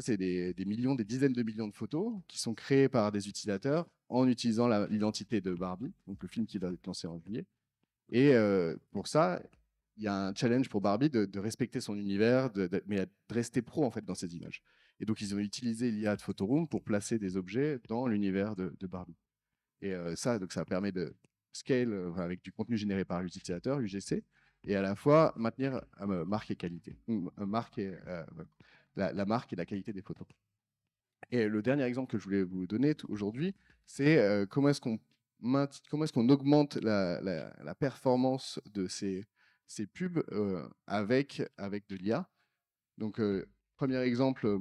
c'est des, millions, des dizaines de millions de photos qui sont créées par des utilisateurs en utilisant l'identité de Barbie, donc le film qui va être lancé en juillet. Et euh, pour ça, il y a un challenge pour Barbie de, respecter son univers, mais de rester pro en fait dans ses images. Et donc ils ont utilisé l'IA de Photoroom pour placer des objets dans l'univers de, Barbie. Et euh, ça, donc ça permet de scale avec du contenu généré par l'utilisateur, UGC, et à la fois maintenir euh, marque et qualité, hum, marque et la, marque et la qualité des photos. Et le dernier exemple que je voulais vous donner aujourd'hui, c'est euh, comment est-ce qu'on comment est-ce qu'on augmente la, performance de ces, ces pubs euh, avec, avec de l'IA. Donc, euh, premier exemple,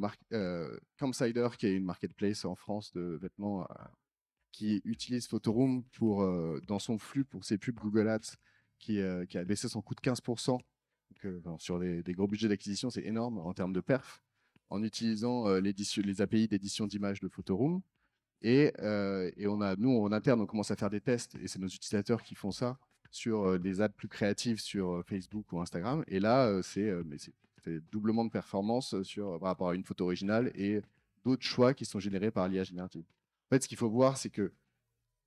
Campsider, qui est une marketplace en France de vêtements qui utilise Photoroom pour, dans son flux pour ses pubs Google Ads, qui, a baissé son coût de 15%. sur des gros budgets d'acquisition, c'est énorme en termes de perf en utilisant euh, les API d'édition d'images de Photoroom. Euh, et, on a, nous, en interne, on commence à faire des tests, et c'est nos utilisateurs qui font ça sur euh, des ads plus créatives sur Facebook ou Instagram. Et là, c'est doublement de performance sur, par rapport à une photo originale et d'autres choix qui sont générés par l'IA générative. En fait, ce qu'il faut voir, c'est que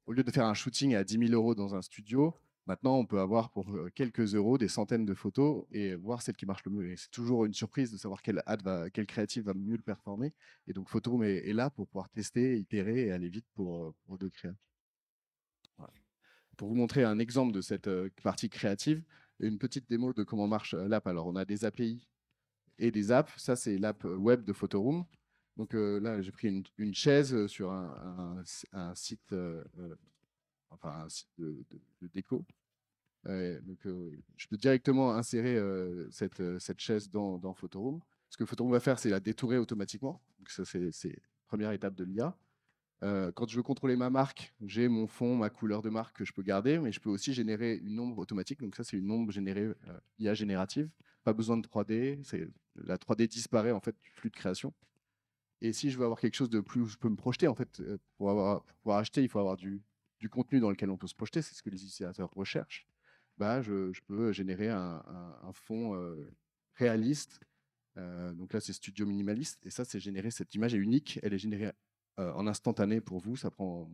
au lieu de faire un shooting à 10 000 euros dans un studio, Maintenant, on peut avoir pour quelques euros des centaines de photos et voir celle qui marche le mieux. c'est toujours une surprise de savoir quelle ad quelle créative va mieux le performer. Et donc, PhotoRoom est, là pour pouvoir tester, itérer et aller vite pour, pour de créer. Pour vous montrer un exemple de cette partie créative, une petite démo de comment marche l'app. Alors, on a des API et des apps. Ça, c'est l'app web de Photoroom. Donc là, j'ai pris une, chaise sur un, site, euh, enfin un site de déco donc, je peux directement insérer cette, chaise dans, dans Photoroom. Ce que Photoroom va faire, c'est la détourer automatiquement. Donc, ça, c'est première étape de l'IA. quand je veux contrôler ma marque, j'ai mon fond, ma couleur de marque que je peux garder, mais je peux aussi générer une ombre automatique. Donc ça, c'est une ombre générée IA générative. Pas besoin de 3D. La 3D disparaît en fait du flux de création. Et si je veux avoir quelque chose de plus, où je peux me projeter en fait. Pour, avoir, pour pouvoir acheter, il faut avoir du, du contenu dans lequel on peut se projeter. C'est ce que les utilisateurs recherchent. Bah, je, peux euh, générer un, fond réaliste. donc là, c'est studio minimaliste. Et ça, c'est générer... Cette image est unique. Elle est générée en instantané pour vous. Ça prend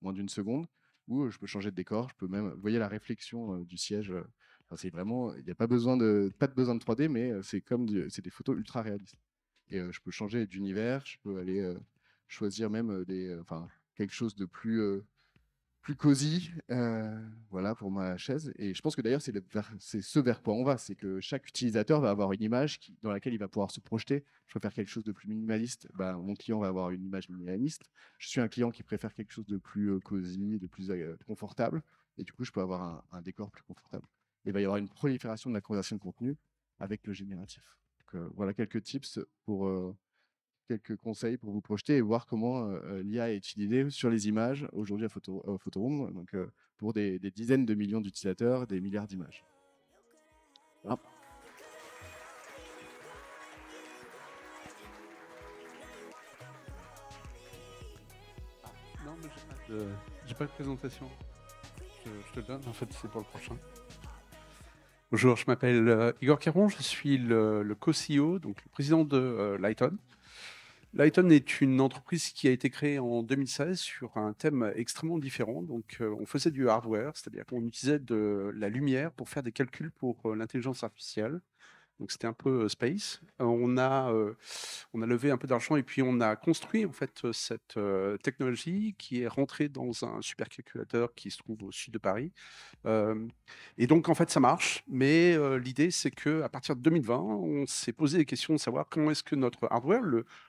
moins d'une seconde. Ou je peux changer de décor. Je peux même. Vous voyez la réflexion du siège. c'est vraiment. Il n'y a pas besoin de pas de besoin de 3D, mais c'est comme c'est des photos ultra réalistes. Et je peux changer d'univers. Je peux aller choisir même des. quelque chose de plus plus cosy, euh, voilà, pour ma chaise. Et je pense que d'ailleurs, c'est ce vers quoi on va, c'est que chaque utilisateur va avoir une image dans laquelle il va pouvoir se projeter. Je préfère quelque chose de plus minimaliste, bah, mon client va avoir une image minimaliste. Je suis un client qui préfère quelque chose de plus euh, cosy, de plus euh, confortable, et du coup, je peux avoir un, décor plus confortable. Et il va y avoir une prolifération de la conversation de contenu avec le génératif. voilà quelques tips pour quelques conseils pour vous projeter et voir comment l'IA est utilisée sur les images aujourd'hui à Photo, Photoroom, donc pour des, dizaines de millions d'utilisateurs, des milliards d'images. Non, mais j'ai pas, de... présentation. Je, te donne, en fait, c'est pour le prochain. Bonjour, je m'appelle euh, Igor Caron, je suis le, co-CEO, donc le président de euh, Lighton. Lighton est une entreprise qui a été créée en 2016 sur un thème extrêmement différent. Donc, euh, on faisait du hardware, c'est-à-dire qu'on utilisait de la lumière pour faire des calculs pour euh, l'intelligence artificielle. Donc c'était un peu euh, space. on a euh, on a levé un peu d'argent et puis on a construit en fait cette euh, technologie qui est rentrée dans un supercalculateur qui se trouve au sud de Paris. et donc en fait ça marche, mais l'idée c'est que à partir de 2020, on s'est posé des questions de savoir comment est-ce que notre hardware,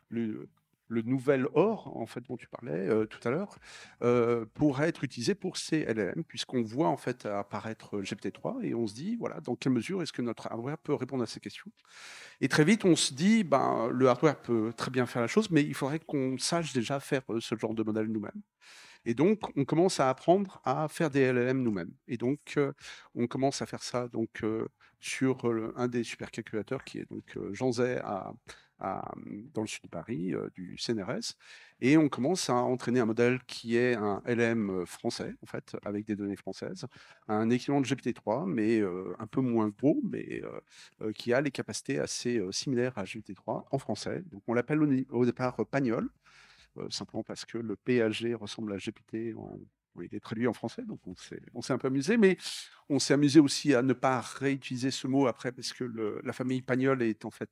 le le nouvel or, en fait, dont tu parlais euh, tout à l'heure, euh, pourrait être utilisé pour ces LLM, puisqu'on voit en fait apparaître euh, GPT-3 et on se dit, voilà, dans quelle mesure est-ce que notre hardware peut répondre à ces questions Et très vite, on se dit, ben, le hardware peut très bien faire la chose, mais il faudrait qu'on sache déjà faire ce genre de modèle nous-mêmes. Et donc, on commence à apprendre à faire des LLM nous-mêmes. Et donc, on commence à faire ça donc, sur un des supercalculateurs qui est donc Jean Zay à, euh, dans le sud de Paris, euh, du CNRS. Et on commence à entraîner un modèle qui est un LM euh, français, en fait, avec des données françaises, un équivalent de GPT-3, mais un peu moins gros, mais qui a les capacités assez similaires à GPT-3 en français. Donc on l'appelle au, départ Pagnol, simplement parce que le PAG ressemble à GPT en il est traduit en français, donc on s'est un peu amusé, mais on s'est amusé aussi à ne pas réutiliser ce mot après, parce que la famille Pagnol est en fait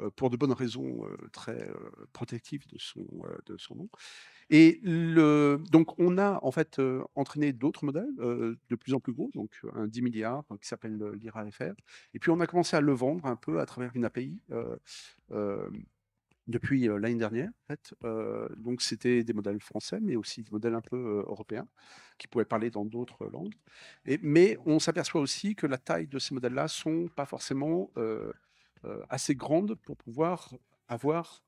euh, pour de bonnes raisons euh, très euh, protectives de son, de son nom. Et le, donc, on a en fait entraîné d'autres modèles de plus en plus gros, donc un 10 milliards qui s'appelle l'IRAFR. Et puis, on a commencé à le vendre un peu à travers une API depuis l'année dernière. fait. donc, c'était des modèles français, mais aussi des modèles un peu européens, qui pouvaient parler dans d'autres langues. Et, mais on s'aperçoit aussi que la taille de ces modèles-là sont pas forcément euh, assez grande pour pouvoir avoir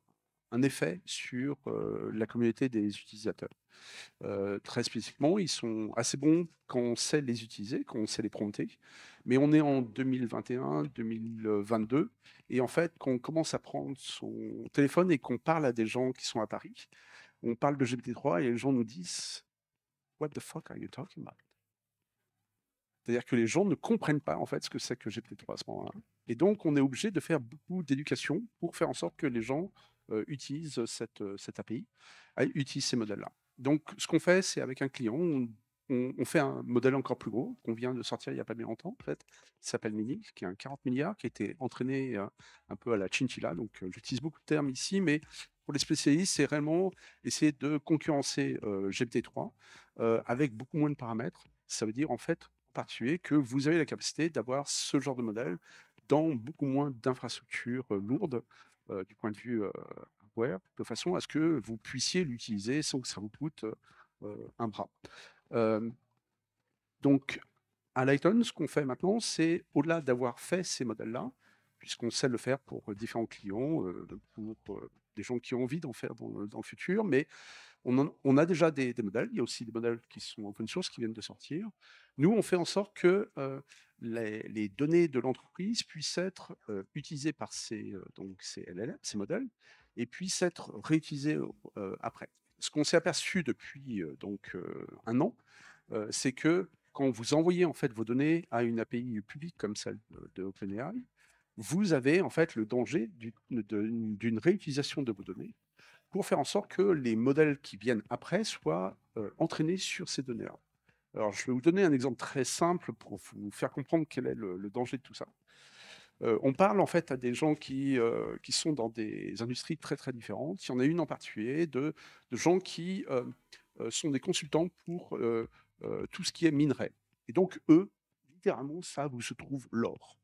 un effet sur euh, la communauté des utilisateurs. Euh, très spécifiquement, ils sont assez bons quand on sait les utiliser, quand on sait les prompter, mais on est en 2021, 2022, et en fait, quand on commence à prendre son téléphone et qu'on parle à des gens qui sont à Paris, on parle de GPT-3 et les gens nous disent « What the fuck are you talking about ?» C'est-à-dire que les gens ne comprennent pas en fait ce que c'est que GPT-3 à ce moment-là. Et donc, on est obligé de faire beaucoup d'éducation pour faire en sorte que les gens euh, utilisent cette, euh, API, utilisent ces modèles-là. Donc, ce qu'on fait, c'est avec un client, on, fait un modèle encore plus gros qu'on vient de sortir il n'y a pas bien longtemps, en fait, qui s'appelle Mini, qui est un 40 milliards, qui a été entraîné euh, un peu à la chinchilla. Donc, j'utilise beaucoup de termes ici, mais pour les spécialistes, c'est vraiment essayer de concurrencer GPT-3 avec beaucoup moins de paramètres. Ça veut dire, en fait, particulier que vous avez la capacité d'avoir ce genre de modèle dans beaucoup moins d'infrastructures euh, lourdes euh, du point de vue hardware, euh, de façon à ce que vous puissiez l'utiliser sans que ça vous coûte un bras. donc, à Lighton, ce qu'on fait maintenant, c'est au-delà d'avoir fait ces modèles-là, puisqu'on sait le faire pour différents clients, pour des gens qui ont envie d'en faire dans, le futur, mais on, a déjà des, modèles, il y a aussi des modèles qui sont open source, qui viennent de sortir. Nous, on fait en sorte que euh, les, données de l'entreprise puissent être euh, utilisées par ces, euh, ces LLM, ces modèles, et puissent être réutilisées après. Ce qu'on s'est aperçu depuis donc, un an, c'est que quand vous envoyez en fait, vos données à une API publique comme celle de, de OpenAI, vous avez en fait le danger d'une réutilisation de vos données pour faire en sorte que les modèles qui viennent après soient euh, entraînés sur ces données-là. Alors, je vais vous donner un exemple très simple pour vous faire comprendre quel est le, danger de tout ça. Euh, on parle en fait à des gens qui, euh, qui, sont dans des industries très très différentes. Il y en a une en particulier de, de gens qui sont des consultants pour tout ce qui est minerai. Et donc, eux, littéralement, savent où se trouve l'or.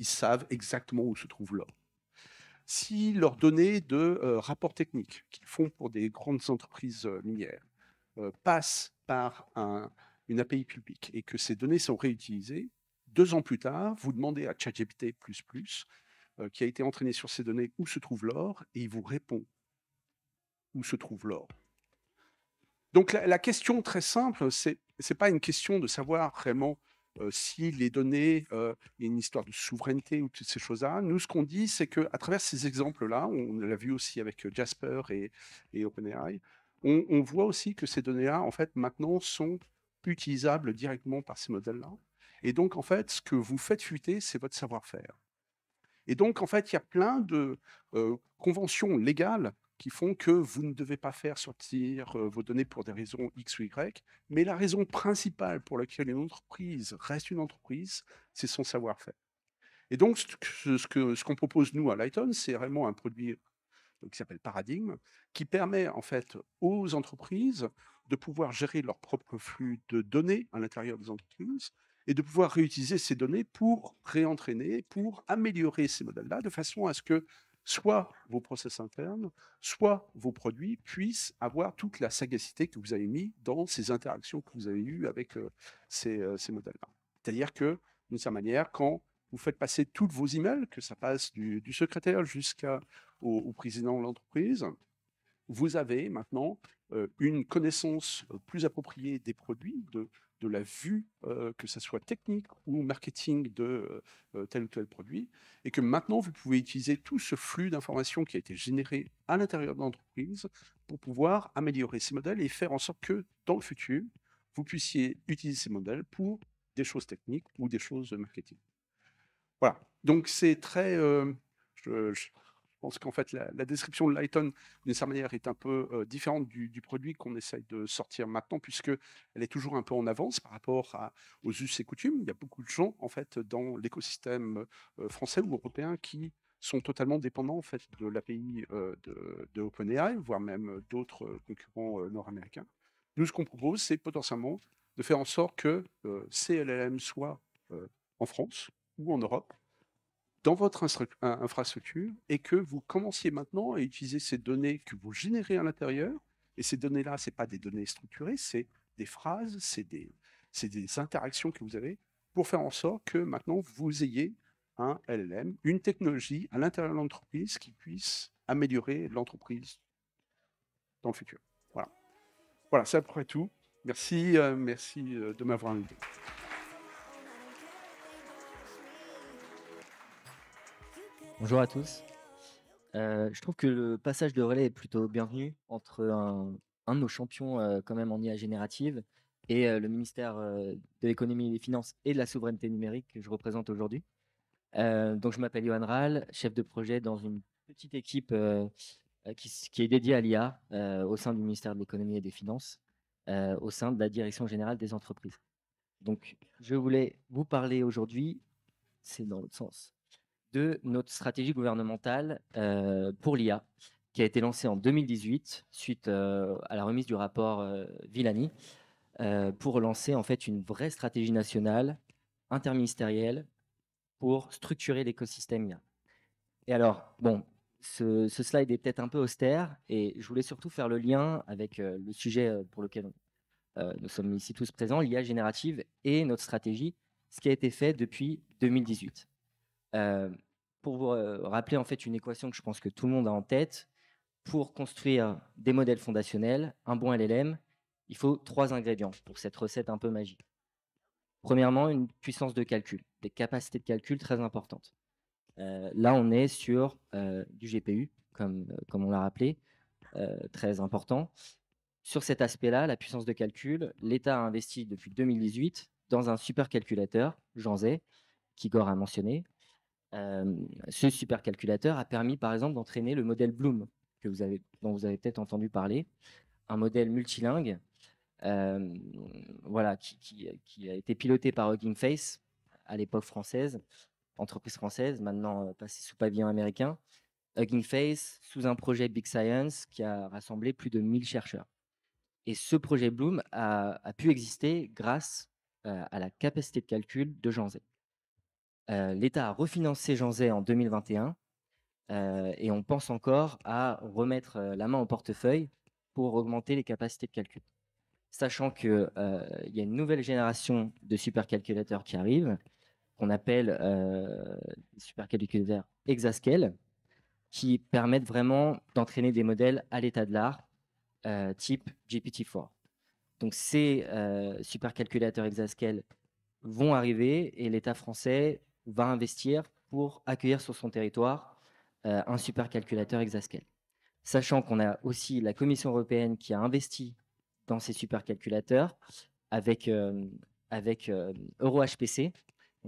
Ils savent exactement où se trouve l'or si leurs données de rapport euh, rapports techniques qu'ils font pour des grandes entreprises euh, minières euh, passent par une API publique et que ces données sont réutilisées, deux ans plus tard, vous demandez à ChatGPT++ qui a été entraîné sur ces données où se trouve l'or et il vous répond où se trouve l'or. Donc la, question très simple, ce n'est pas une question de savoir vraiment euh, si les données, euh, il y a une histoire de souveraineté ou toutes ces choses-là. Nous, ce qu'on dit, c'est qu'à travers ces exemples-là, on l'a vu aussi avec euh, Jasper et, OpenAI, on, voit aussi que ces données-là, en fait, maintenant, sont utilisables directement par ces modèles-là. Et donc, en fait, ce que vous faites fuiter, c'est votre savoir-faire. Et donc, en fait, il y a plein de conventions légales qui font que vous ne devez pas faire sortir vos données pour des raisons X ou Y, mais la raison principale pour laquelle une entreprise reste une entreprise, c'est son savoir-faire. Et donc, ce qu'on ce qu'on propose, nous, à Lighton, c'est vraiment un produit qui s'appelle Paradigme, qui permet en fait aux entreprises de pouvoir gérer leur propre flux de données à l'intérieur des entreprises et de pouvoir réutiliser ces données pour réentraîner, pour améliorer ces modèles-là, de façon à ce que soit vos process internes, soit vos produits puissent avoir toute la sagacité que vous avez mis dans ces interactions que vous avez eues avec euh, euh, ces, modèles-là. C'est-à-dire que, d'une certaine manière, quand vous faites passer toutes vos emails, que ça passe du, secrétaire jusqu'au président de l'entreprise, vous avez maintenant euh, une connaissance plus appropriée des produits, de de la vue, euh, que ce soit technique ou marketing de euh, euh, tel ou tel produit, et que maintenant, vous pouvez utiliser tout ce flux d'informations qui a été généré à l'intérieur de l'entreprise pour pouvoir améliorer ces modèles et faire en sorte que, dans le futur, vous puissiez utiliser ces modèles pour des choses techniques ou des choses marketing. Voilà. Donc, c'est très pense qu'en fait, la, description de Lighton, d'une certaine manière, est un peu euh, différente du, produit qu'on essaye de sortir maintenant, puisqu'elle est toujours un peu en avance par rapport aux us et coutumes. Il y a beaucoup de gens, en fait, dans l'écosystème euh, français ou européen qui sont totalement dépendants en fait, de l'API euh, de, de OpenAI, voire même d'autres concurrents nord-américains. Nous, ce qu'on propose, c'est potentiellement de faire en sorte que ces LLM en France ou en Europe, dans votre euh, infrastructure et que vous commenciez maintenant à utiliser ces données que vous générez à l'intérieur. Et ces données-là, ce pas des données structurées, c'est des phrases, c'est des, des interactions que vous avez pour faire en sorte que maintenant vous ayez un LLM, une technologie à l'intérieur de l'entreprise qui puisse améliorer l'entreprise dans le futur. Voilà, voilà c'est à peu près tout. Merci, euh, merci euh, de m'avoir invité. Bonjour à tous. Euh, je trouve que le passage de relais est plutôt bienvenu entre un, de nos champions euh, quand même en IA générative et euh, le ministère de l'économie et des finances et de la souveraineté numérique que je représente aujourd'hui. donc je m'appelle Johan Rahl, chef de projet dans une petite équipe qui, qui, est dédiée à l'IA au sein du ministère de l'économie et des finances, au sein de la direction générale des entreprises. Donc je voulais vous parler aujourd'hui, c'est dans l'autre sens, de notre stratégie gouvernementale euh, pour l'IA, qui a été lancée en 2018 suite euh, à la remise du rapport euh, Villani, pour lancer en fait une vraie stratégie nationale interministérielle pour structurer l'écosystème IA. Et alors, bon, ce slide est peut-être un peu austère, et je voulais surtout faire le lien avec le sujet pour lequel nous sommes ici tous présents, l'IA générative et notre stratégie, ce qui a été fait depuis 2018. Euh, pour vous euh, rappeler en fait une équation que je pense que tout le monde a en tête, pour construire des modèles fondationnels, un bon LLM, il faut trois ingrédients pour cette recette un peu magique. Premièrement, une puissance de calcul, des capacités de calcul très importantes. Euh, là, on est sur du GPU, comme, on l'a rappelé, très important. Sur cet aspect-là, la puissance de calcul, l'État a investi depuis 2018 dans un supercalculateur, qui Gore a mentionné, euh, ce supercalculateur a permis, par exemple, d'entraîner le modèle Bloom, que vous avez, dont vous avez peut-être entendu parler, un modèle multilingue euh, voilà, qui, a été piloté par Hugging Face à l'époque française, entreprise française, maintenant euh, passée sous pavillon américain. Hugging Face, sous un projet Big Science qui a rassemblé plus de 1000 chercheurs. Et ce projet Bloom a, pu exister grâce à la capacité de calcul de Jean Z. Euh, L'État a refinancé Jean Zay en 2021 euh, et on pense encore à remettre euh, la main au portefeuille pour augmenter les capacités de calcul. Sachant qu'il y a une nouvelle génération de supercalculateurs qui arrive, qu'on appelle euh, supercalculateurs exascale, qui permettent vraiment d'entraîner des modèles à l'état de l'art, type GPT-4. Donc ces supercalculateurs exascale vont arriver et l'État français va investir pour accueillir sur son territoire euh, un supercalculateur Exascale. Sachant qu'on a aussi la Commission européenne qui a investi dans ces supercalculateurs avec, euh, euh, EuroHPC.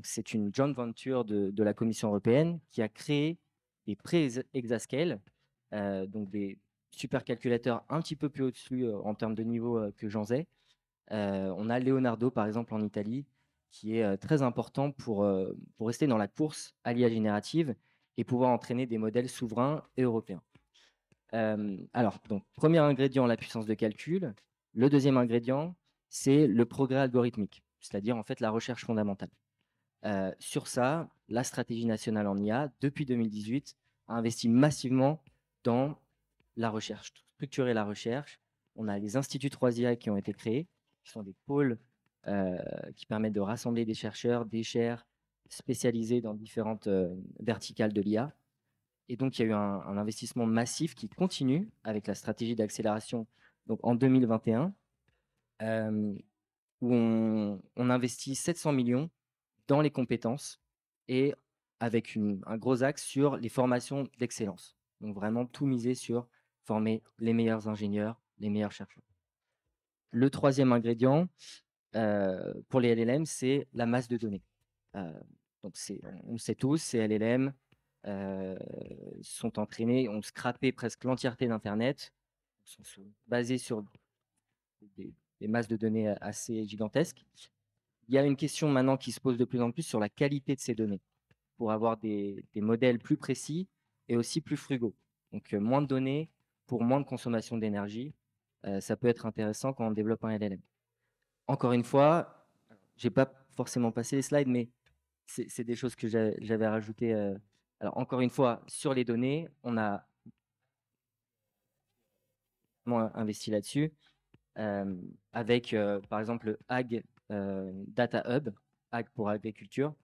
C'est une joint venture de, la Commission européenne qui a créé des pré-Exascale, donc des supercalculateurs un petit peu plus au-dessus en termes de niveau que j'en ai. on a Leonardo, par exemple, en Italie, qui est très important pour, pour rester dans la course à l'IA générative et pouvoir entraîner des modèles souverains et européens. alors, donc, premier ingrédient, la puissance de calcul. Le deuxième ingrédient, c'est le progrès algorithmique, c'est-à-dire en fait la recherche fondamentale. sur ça, la stratégie nationale en IA, depuis 2018, a investi massivement dans la recherche, structurer la recherche. On a les instituts 3IA qui ont été créés, qui sont des pôles euh, qui permettent de rassembler des chercheurs, des chairs spécialisés dans différentes euh, verticales de l'IA. Et donc, il y a eu un, investissement massif qui continue avec la stratégie d'accélération donc en 2021, euh, où on, investit 700 millions dans les compétences et avec un gros axe sur les formations d'excellence. Donc, vraiment tout miser sur former les meilleurs ingénieurs, les meilleurs chercheurs. Le troisième ingrédient, pour les LLM, c'est la masse de données. donc on sait tous, ces LLM sont entraînés, ont scrappé presque l'entièreté d'Internet, sont, basés sur des, masses de données assez gigantesques. Il y a une question maintenant qui se pose de plus en plus sur la qualité de ces données, pour avoir des, modèles plus précis et aussi plus frugaux. Donc moins de données pour moins de consommation d'énergie, ça peut être intéressant quand on développe un LLM encore une fois, j'ai pas forcément passé les slides, mais c'est des choses que j'avais rajoutées. Euh, alors, encore une fois, sur les données, on a investi là-dessus, euh, avec, euh, par exemple, le Data Hub, Ag pour agriculture,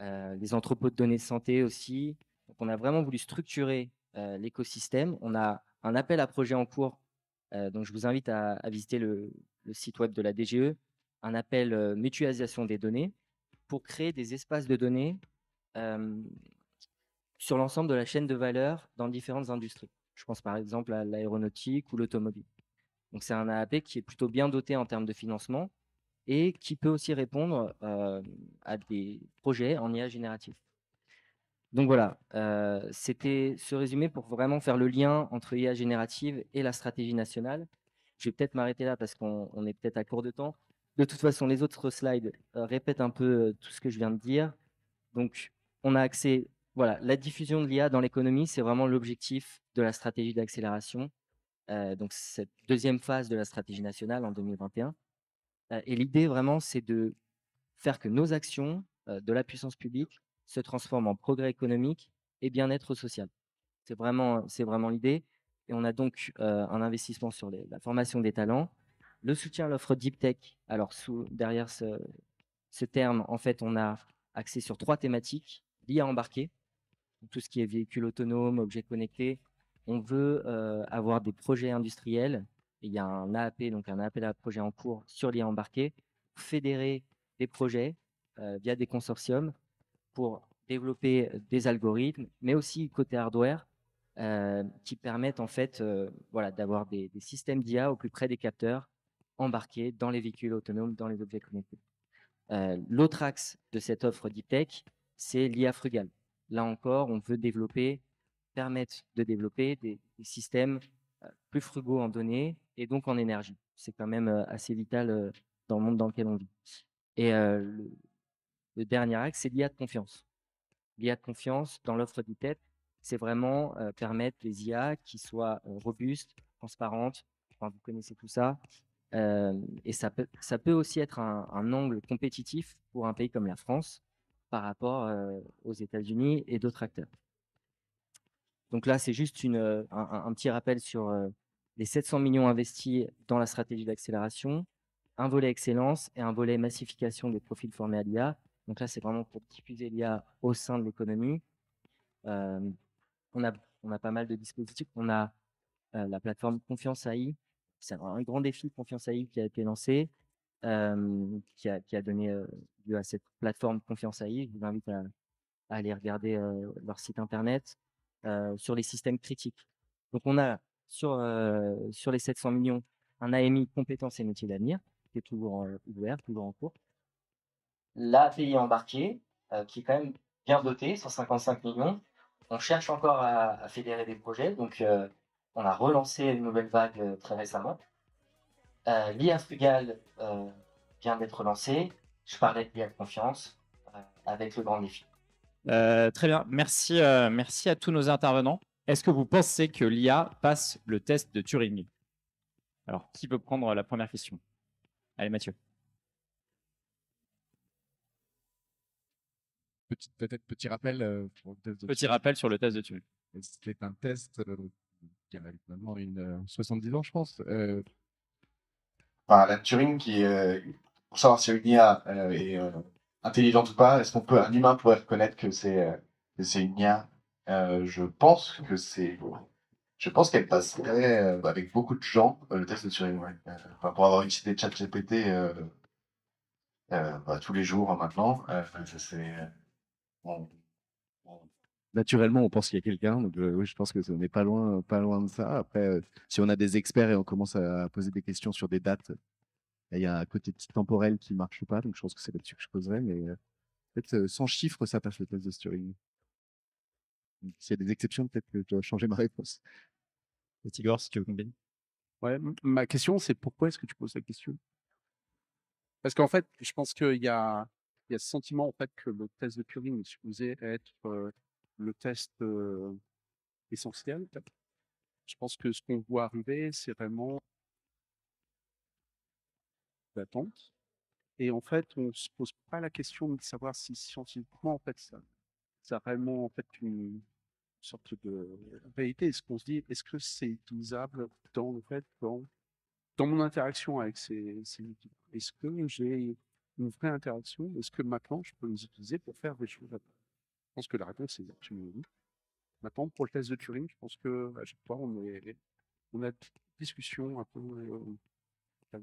les entrepôts de données de santé aussi. Donc, on a vraiment voulu structurer l'écosystème. On a un appel à projet en cours donc, je vous invite à, visiter le, site web de la DGE, un appel mutualisation des données pour créer des espaces de données sur l'ensemble de la chaîne de valeur dans différentes industries. Je pense par exemple à l'aéronautique ou l'automobile. Donc c'est un AAP qui est plutôt bien doté en termes de financement et qui peut aussi répondre à des projets en IA génératif. Donc voilà, euh, c'était ce résumé pour vraiment faire le lien entre IA générative et la stratégie nationale. Je vais peut-être m'arrêter là parce qu'on est peut-être à court de temps. De toute façon, les autres slides euh, répètent un peu euh, tout ce que je viens de dire. Donc, on a accès, voilà, la diffusion de l'IA dans l'économie, c'est vraiment l'objectif de la stratégie d'accélération. Euh, donc, cette deuxième phase de la stratégie nationale en 2021. et l'idée vraiment, c'est de faire que nos actions de la puissance publique se transforme en progrès économique et bien-être social. C'est vraiment, c'est vraiment l'idée. Et on a donc euh, un investissement sur la formation des talents, le soutien à l'offre Deep Tech. Alors, sous, derrière ce, ce, terme, en fait, on a axé sur trois thématiques. L'IA embarquée, tout ce qui est véhicule autonome, objets connectés. On veut euh, avoir des projets industriels. Il y a un AAP, donc un appel à projet en cours sur l'IA embarquée, fédérer des projets euh, via des consortiums pour développer euh, des algorithmes, mais aussi côté hardware, euh, qui permettent en fait euh, voilà, d'avoir des, systèmes d'IA au plus près des capteurs embarqués dans les véhicules autonomes, dans les objets connectés. L'autre axe de cette offre Deep Tech, c'est l'IA frugale. Là encore, on veut développer, permettre de développer des, systèmes plus frugaux en données et donc en énergie. C'est quand même assez vital dans le monde dans lequel on vit. Et le, le dernier axe, c'est l'IA de confiance. L'IA de confiance dans l'offre du tête c'est vraiment permettre les IA qui soient robustes, transparentes, vous connaissez tout ça. et ça peut, ça peut aussi être un, angle compétitif pour un pays comme la France par rapport aux États-Unis et d'autres acteurs. Donc là, c'est juste une, un, petit rappel sur les 700 millions investis dans la stratégie d'accélération, un volet excellence et un volet massification des profils formés à l'IA donc là, c'est vraiment pour diffuser l'IA au sein de l'économie. Euh, on, a, on a pas mal de dispositifs. On a euh, la plateforme Confiance AI. C'est un grand défi, Confiance AI, qui a été lancé, euh, qui, a, qui, a, donné lieu à cette plateforme Confiance AI. Je vous invite à, aller regarder leur site internet sur les systèmes critiques. Donc on a sur, sur les 700 millions un AMI compétences et métiers d'avenir qui est toujours ouvert, toujours en cours. La embarquée, embarqué, qui est quand même bien dotée, 155 millions. On cherche encore à, fédérer des projets, donc euh, on a relancé une nouvelle vague euh, très récemment. Euh, L'IA Frugal vient d'être lancée. Je parlais de l'IA Confiance avec le grand défi. très bien, merci, merci à tous nos intervenants. Est-ce que vous pensez que l'IA passe le test de Turing Alors, qui peut prendre la première question Allez, Mathieu. peut-être petit rappel. Euh, petit rappel sur le test de Turing. C'était un test qui euh, a maintenant une 70 euh, ans, je pense. la Turing, qui, pour savoir si une IA est intelligente ou pas, est-ce qu'on peut, un humain pourrait reconnaître que c'est c'est une IA Je pense que c'est je pense qu'elle passerait avec beaucoup de gens le test de Turing. enfin, pour avoir utilisé ChatGPT bah, tous les jours hein, maintenant, maintenant, c'est Naturellement, on pense qu'il y a quelqu'un, donc euh, oui, je pense que on n'est pas loin, pas loin de ça. Après, euh, si on a des experts et on commence à poser des questions sur des dates, il y a un côté temporel qui marche ou pas, donc je pense que c'est là-dessus que je poserai. Mais peut-être euh, sans chiffres, ça passe le test de Turing. S'il y a des exceptions, peut-être que tu dois changer ma réponse. Et si tu veux combiner. Ouais, ma question, c'est pourquoi est-ce que tu poses la question Parce qu'en fait, je pense qu'il y a il y a ce sentiment en fait que le test de curing est supposé être le test essentiel. Je pense que ce qu'on voit arriver, c'est vraiment l'attente. Et en fait, on se pose pas la question de savoir si scientifiquement, en fait, ça, ça a vraiment en fait une sorte de vérité. Est-ce qu'on se dit, est-ce que c'est utilisable dans le fait dans, mon interaction avec ces, ces Est-ce que j'ai une vraie interaction Est-ce que maintenant, je peux les utiliser pour faire des choses Je pense que la réponse est absolument oui. Maintenant, pour le test de Turing, je pense que à chaque fois, on, a des discussions un peu euh,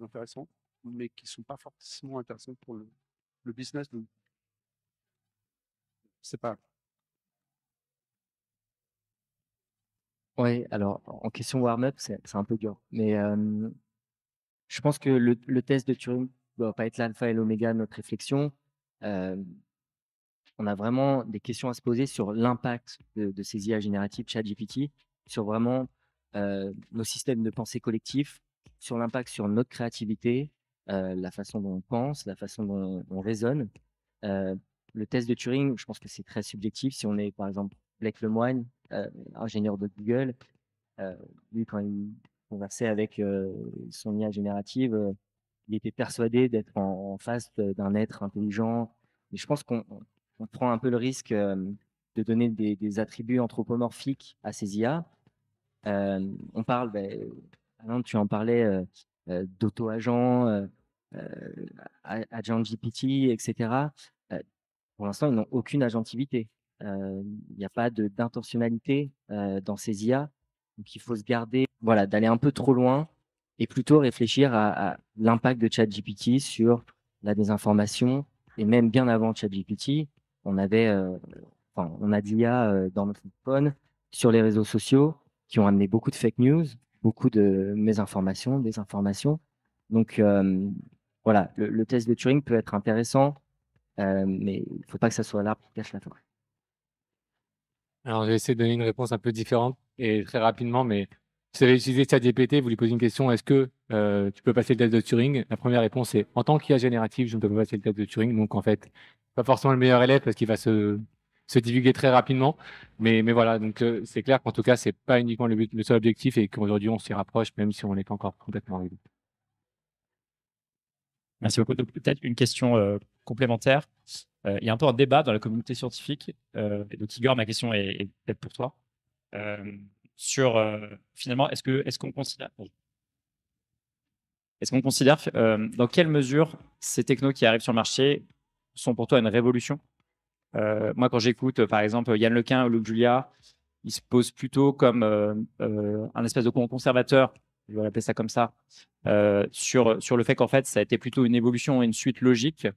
intéressantes, mais qui ne sont pas forcément intéressantes pour le, business. de c'est pas. Oui, alors en question warm-up, c'est un peu dur. Mais euh, je pense que le test de Turing doit bah, pas être l'alpha et l'oméga de notre réflexion. on a vraiment des questions à se poser sur l'impact de, ces IA génératives, ChatGPT, sur vraiment nos systèmes de pensée collectif, sur l'impact sur notre créativité, la façon dont on pense, la façon dont on, on raisonne. le test de Turing, je pense que c'est très subjectif. Si on est, par exemple, Blake Lemoine, ingénieur de Google, lui, quand il conversait avec son IA générative, il était persuadé d'être en, face d'un être intelligent. Mais je pense qu'on prend un peu le risque euh, de donner des, attributs anthropomorphiques à ces IA. Euh, on parle, ben, Alain, tu en parlais, euh, d'auto-agents, agent GPT, etc. pour l'instant, ils n'ont aucune agentivité. Il n'y a pas d'intentionnalité dans ces IA. Donc, il faut se garder voilà, d'aller un peu trop loin et plutôt réfléchir à, l'impact de ChatGPT sur la désinformation. Et même bien avant ChatGPT, on avait, euh, enfin, on a d'IA a euh, dans notre phone, sur les réseaux sociaux, qui ont amené beaucoup de fake news, beaucoup de mésinformations, désinformations. Donc euh, voilà, le, test de Turing peut être intéressant, mais il ne faut pas que ça soit l'arbre qui cache la forêt. Alors, je vais essayer de donner une réponse un peu différente et très rapidement, mais si vous avez utilisé DPT, vous lui posez une question est-ce que euh, tu peux passer le test de Turing La première réponse est en tant qu'IA générative, je ne peux pas passer le test de Turing. Donc, en fait, pas forcément le meilleur élève parce qu'il va se, se divulguer très rapidement. Mais, mais voilà, donc euh, c'est clair qu'en tout cas, c'est pas uniquement le, le, seul objectif et qu'aujourd'hui, on s'y rapproche, même si on n'est pas encore complètement arrivé. Merci beaucoup. Peut-être une question euh, complémentaire. il y a un peu un débat dans la communauté scientifique. donc, Igor, ma question est, est peut-être pour toi sur euh, finalement, est-ce que est-ce qu'on considère est-ce qu'on considère euh, dans quelle mesure ces technos qui arrivent sur le marché sont pour toi une révolution euh, Moi, quand j'écoute par exemple Yann Lequin ou Luc Julia, ils se posent plutôt comme un espèce de conservateur je vais l'appeler ça comme ça, sur, le fait qu'en fait, ça a été plutôt une évolution et une suite logique.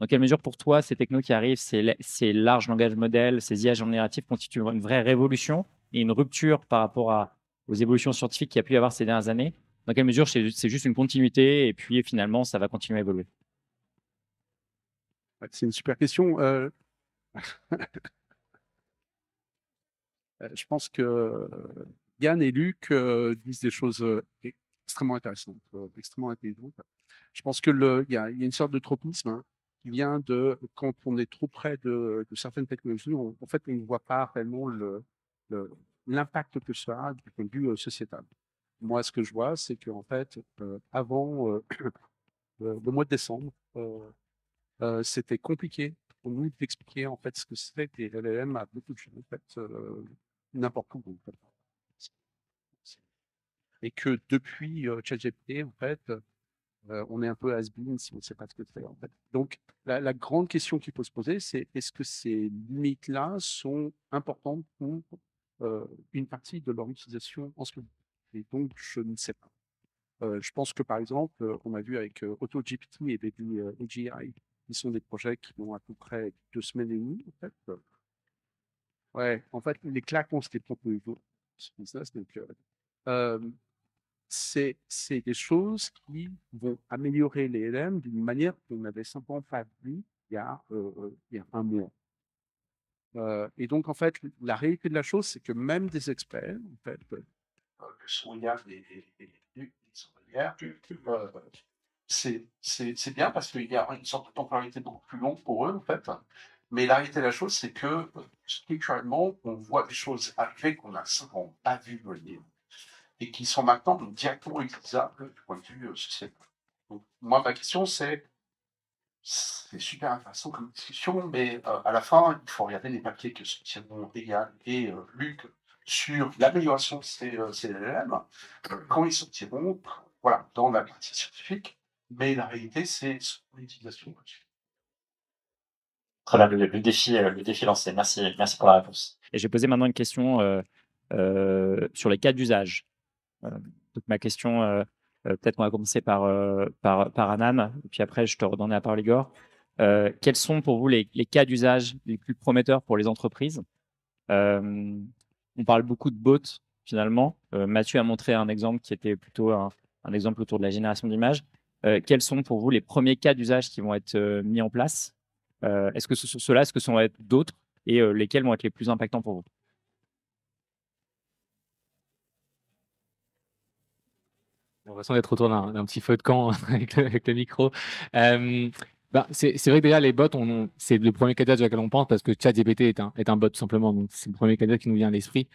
Dans quelle mesure, pour toi, ces technos qui arrivent, ces, ces larges langages modèles, ces IA génératifs constituent une vraie révolution une rupture par rapport aux évolutions scientifiques qu'il y a pu y avoir ces dernières années Dans quelle mesure c'est juste une continuité et puis finalement, ça va continuer à évoluer C'est une super question. Euh. Je pense que Yann et Luc euh, disent des choses euh, extrêmement intéressantes, extrêmement intelligentes. Je pense qu'il y, a une sorte de tropisme hein, qui vient de quand on est trop près de, certaines technologies, en fait, on ne voit pas réellement le, l'impact que ça a du point de vue euh, sociétal. Moi, ce que je vois, c'est qu'en fait, euh, avant euh, le mois de décembre, c'était compliqué pour nous d'expliquer en fait ce que c'était que LLM à beaucoup de fait, n'importe où. et que depuis ChatGPT, en fait, on est un peu has-been si on ne sait pas ce que c'est En fait. Donc, la, la, grande question qu'il faut se poser, c'est est-ce que ces limites-là sont importantes pour euh, une partie de leur utilisation en ce moment. Et donc, je ne sais pas. Euh, je pense que par exemple, euh, on a vu avec AutoGPT et AGI, qui sont des projets qui ont à peu près deux semaines et demie, en fait. Ouais, en fait, les claquons, c'était trop Donc, c'est, c'est des choses qui vont améliorer les LM d'une manière qu'on n'avait simplement pas vu il y a, il y a un mois et donc, en fait, la réalité de la chose, c'est que même des experts, en fait, bah, c'est bien parce qu'il y a une sorte de temporalité beaucoup plus longue pour eux, en fait. Mais la réalité de la chose, c'est que euh, structurellement, on voit des choses arriver qu'on n'a simplement pas vu venir et qui sont maintenant directement utilisables du point de vue euh, social. Donc, moi, ma question, c'est c'est super intéressant comme discussion, mais euh, à la fin, il faut regarder les papiers euh, que soutiennent Egal et Luc sur l'amélioration de ces, euh, LLM, euh, quand ils sortiront, voilà, dans la partie scientifique, mais la réalité, c'est l'utilisation. Très bien, le, le, défi, le défi lancé. Merci, merci pour la réponse. Et j'ai posé maintenant une question sur les cas d'usage. donc ma question euh, peut-être qu'on va commencer par, euh, par, Anam, puis après, je te redonnerai à parler Gore. Euh, quels sont pour vous les, cas d'usage les plus prometteurs pour les entreprises On parle beaucoup de bots, finalement. Mathieu a montré un exemple qui était plutôt un, exemple autour de la génération d'images. quels sont pour vous les premiers cas d'usage qui vont être mis en place Est-ce que ce, ceux-là, est-ce que ce sont d'autres et lesquels vont être les plus impactants pour vous l'impression d'être autour d'un petit feu de camp avec, le, micro. bah, c'est vrai que déjà, les bots, c'est le premier cadet à lequel on pense parce que ChatGPT est un, est un bot, tout simplement. Donc, c'est le premier cadet qui nous vient à l'esprit.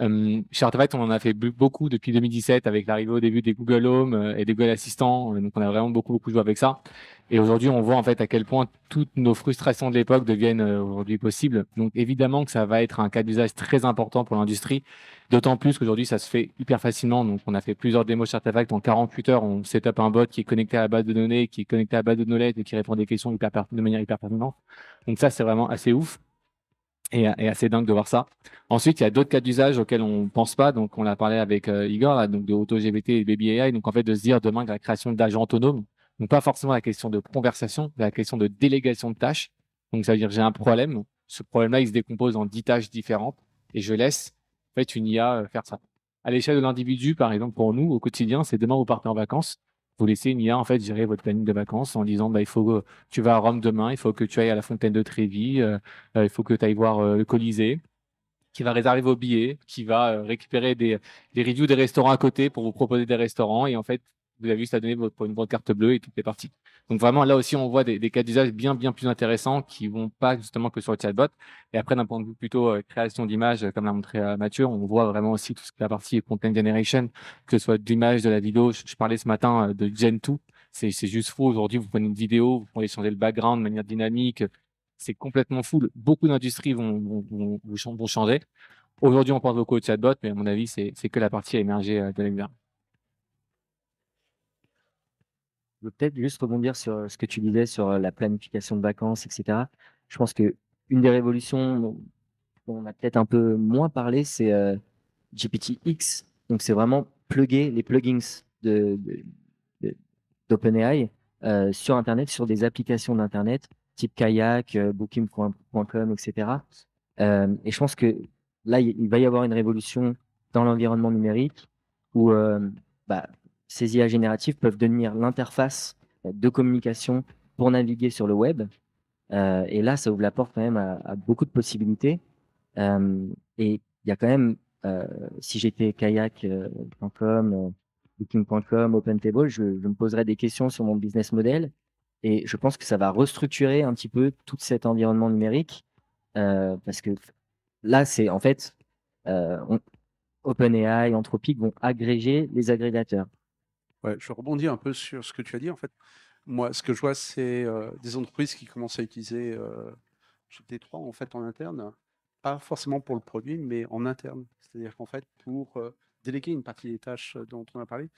Euh, chez Artefact, on en a fait beaucoup depuis 2017 avec l'arrivée au début des Google Home euh, et des Google Assistant. Euh, donc, on a vraiment beaucoup, beaucoup joué avec ça. Et aujourd'hui, on voit en fait à quel point toutes nos frustrations de l'époque deviennent euh, aujourd'hui possibles. Donc, évidemment que ça va être un cas d'usage très important pour l'industrie. D'autant plus qu'aujourd'hui, ça se fait hyper facilement. Donc, on a fait plusieurs démos chez Artefact. En 48 heures, on set up un bot qui est connecté à la base de données, qui est connecté à la base de knowledge et qui répond des questions de manière hyper pertinente. Donc, ça, c'est vraiment assez ouf. Et, et, assez dingue de voir ça. Ensuite, il y a d'autres cas d'usage auxquels on pense pas. Donc, on l'a parlé avec euh, Igor, là, donc de AutoGBT et Baby AI. Donc, en fait, de se dire demain que la création d'agents autonomes, donc pas forcément la question de conversation, mais la question de délégation de tâches. Donc, ça veut dire j'ai un problème. Ce problème-là, il se décompose en 10 tâches différentes et je laisse en fait une IA euh, faire ça. À l'échelle de l'individu, par exemple, pour nous, au quotidien, c'est demain vous partez en vacances vous laissez une IA en fait gérer votre planning de vacances en disant bah, il faut euh, tu vas à Rome demain, il faut que tu ailles à la fontaine de Trévy, euh, euh, il faut que tu ailles voir le Colisée, qui va réserver vos billets, qui va récupérer des, des, reviews des restaurants à côté pour vous proposer des restaurants et en fait vous avez juste à donner votre, une bonne carte bleue et tout est parti. Donc vraiment, là aussi, on voit des, des cas d'usage bien, bien plus intéressants qui vont pas justement que sur le chatbot. Et après, d'un point de vue plutôt euh, création d'images, euh, comme l'a montré euh, Mathieu, on voit vraiment aussi toute la partie content generation, que ce soit de l'image, de la vidéo. Je, parlais ce matin de Gen 2. C'est, c'est juste fou. Aujourd'hui, vous prenez une vidéo, vous pouvez changer le background de manière dynamique. C'est complètement fou. Beaucoup d'industries vont, vont, vont, changer. Aujourd'hui, on parle beaucoup de chatbot, mais à mon avis, c'est, c'est que la partie à émerger de l'univers. Je veux peut-être juste rebondir sur euh, ce que tu disais sur euh, la planification de vacances, etc. Je pense que une des révolutions dont on a peut-être un peu moins parlé, c'est euh, GPT-X. Donc, c'est vraiment plugger les plugins d'OpenAI de, sur Internet, sur des applications d'Internet, type Kayak, Booking.com, etc. et je pense que là, il va y avoir une révolution dans l'environnement numérique où bah, ces IA génératifs peuvent devenir l'interface euh, de communication pour naviguer sur le web. Euh, et là, ça ouvre la porte quand même à, beaucoup de possibilités. Euh, et il y a quand même, euh, si j'étais kayak.com, booking.com, open table, je me poserais des questions sur mon business model. Et je pense que ça va restructurer un petit peu tout cet environnement numérique. parce que là, c'est en fait, OpenAI, Anthropic vont agréger les agrégateurs. Ouais, je rebondis un peu sur ce que tu as dit. En fait, moi, ce que je vois, c'est euh, des entreprises qui commencent à utiliser euh, GPT-3 en fait en interne, pas forcément pour le produit, mais en interne. C'est-à-dire qu'en fait, pour euh, déléguer une partie des tâches euh, dont on a parlé.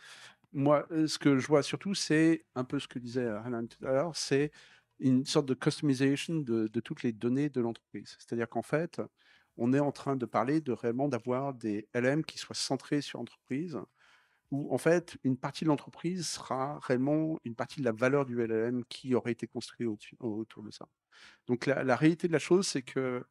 Moi, ce que je vois surtout, c'est un peu ce que disait Alan tout à l'heure, c'est une sorte de customization de, de toutes les données de l'entreprise. C'est-à-dire qu'en fait, on est en train de parler de réellement d'avoir des LM qui soient centrés sur l'entreprise, où en fait une partie de l'entreprise sera réellement une partie de la valeur du LLM qui aurait été construite autour de ça. Donc la, réalité de la chose, c'est que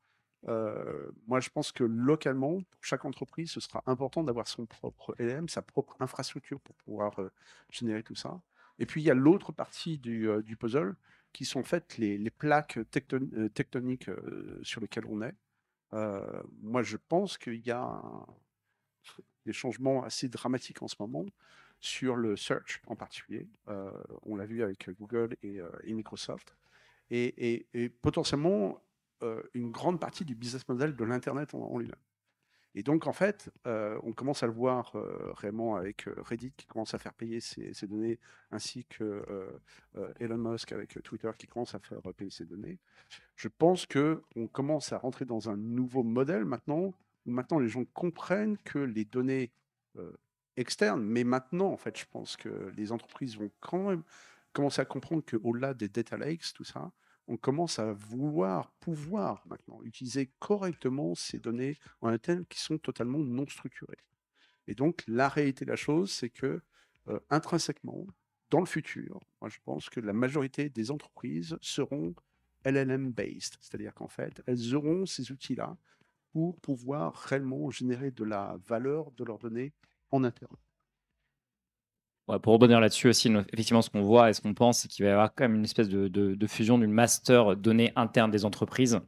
euh, moi je pense que localement, pour chaque entreprise, ce sera important d'avoir son propre LLM, sa propre infrastructure pour pouvoir euh, générer tout ça. Et puis il y a l'autre partie du, euh, puzzle qui sont en fait les, plaques tecton tectoniques sur lesquelles on est. moi je pense qu'il y a des changements assez dramatiques en ce moment sur le search en particulier. Euh, on l'a vu avec Google et, euh, Microsoft. Et, potentiellement euh, une grande partie du business model de l'Internet en, lui-même. Et donc, en fait, on commence à le voir vraiment avec Reddit qui commence à faire payer ses, ses données, ainsi que Elon Musk avec Twitter qui commence à faire payer ses données. Je pense qu'on commence à rentrer dans un nouveau modèle maintenant maintenant les gens comprennent que les données externes, mais maintenant, en fait, je pense que les entreprises vont quand même commencer à comprendre qu'au-delà des data lakes, tout ça, on commence à vouloir, pouvoir maintenant utiliser correctement ces données en interne qui sont totalement non structurées. Et donc, la réalité de la chose, c'est que intrinsèquement, dans le futur, moi, je pense que la majorité des entreprises seront LLM-based, c'est-à-dire qu'en fait, elles auront ces outils-là pour pouvoir réellement générer de la valeur de leurs données en interne. pour revenir là-dessus aussi, effectivement, ce qu'on voit et ce qu'on pense, c'est qu'il va y avoir quand même une espèce de, fusion d'une master donnée interne des entreprises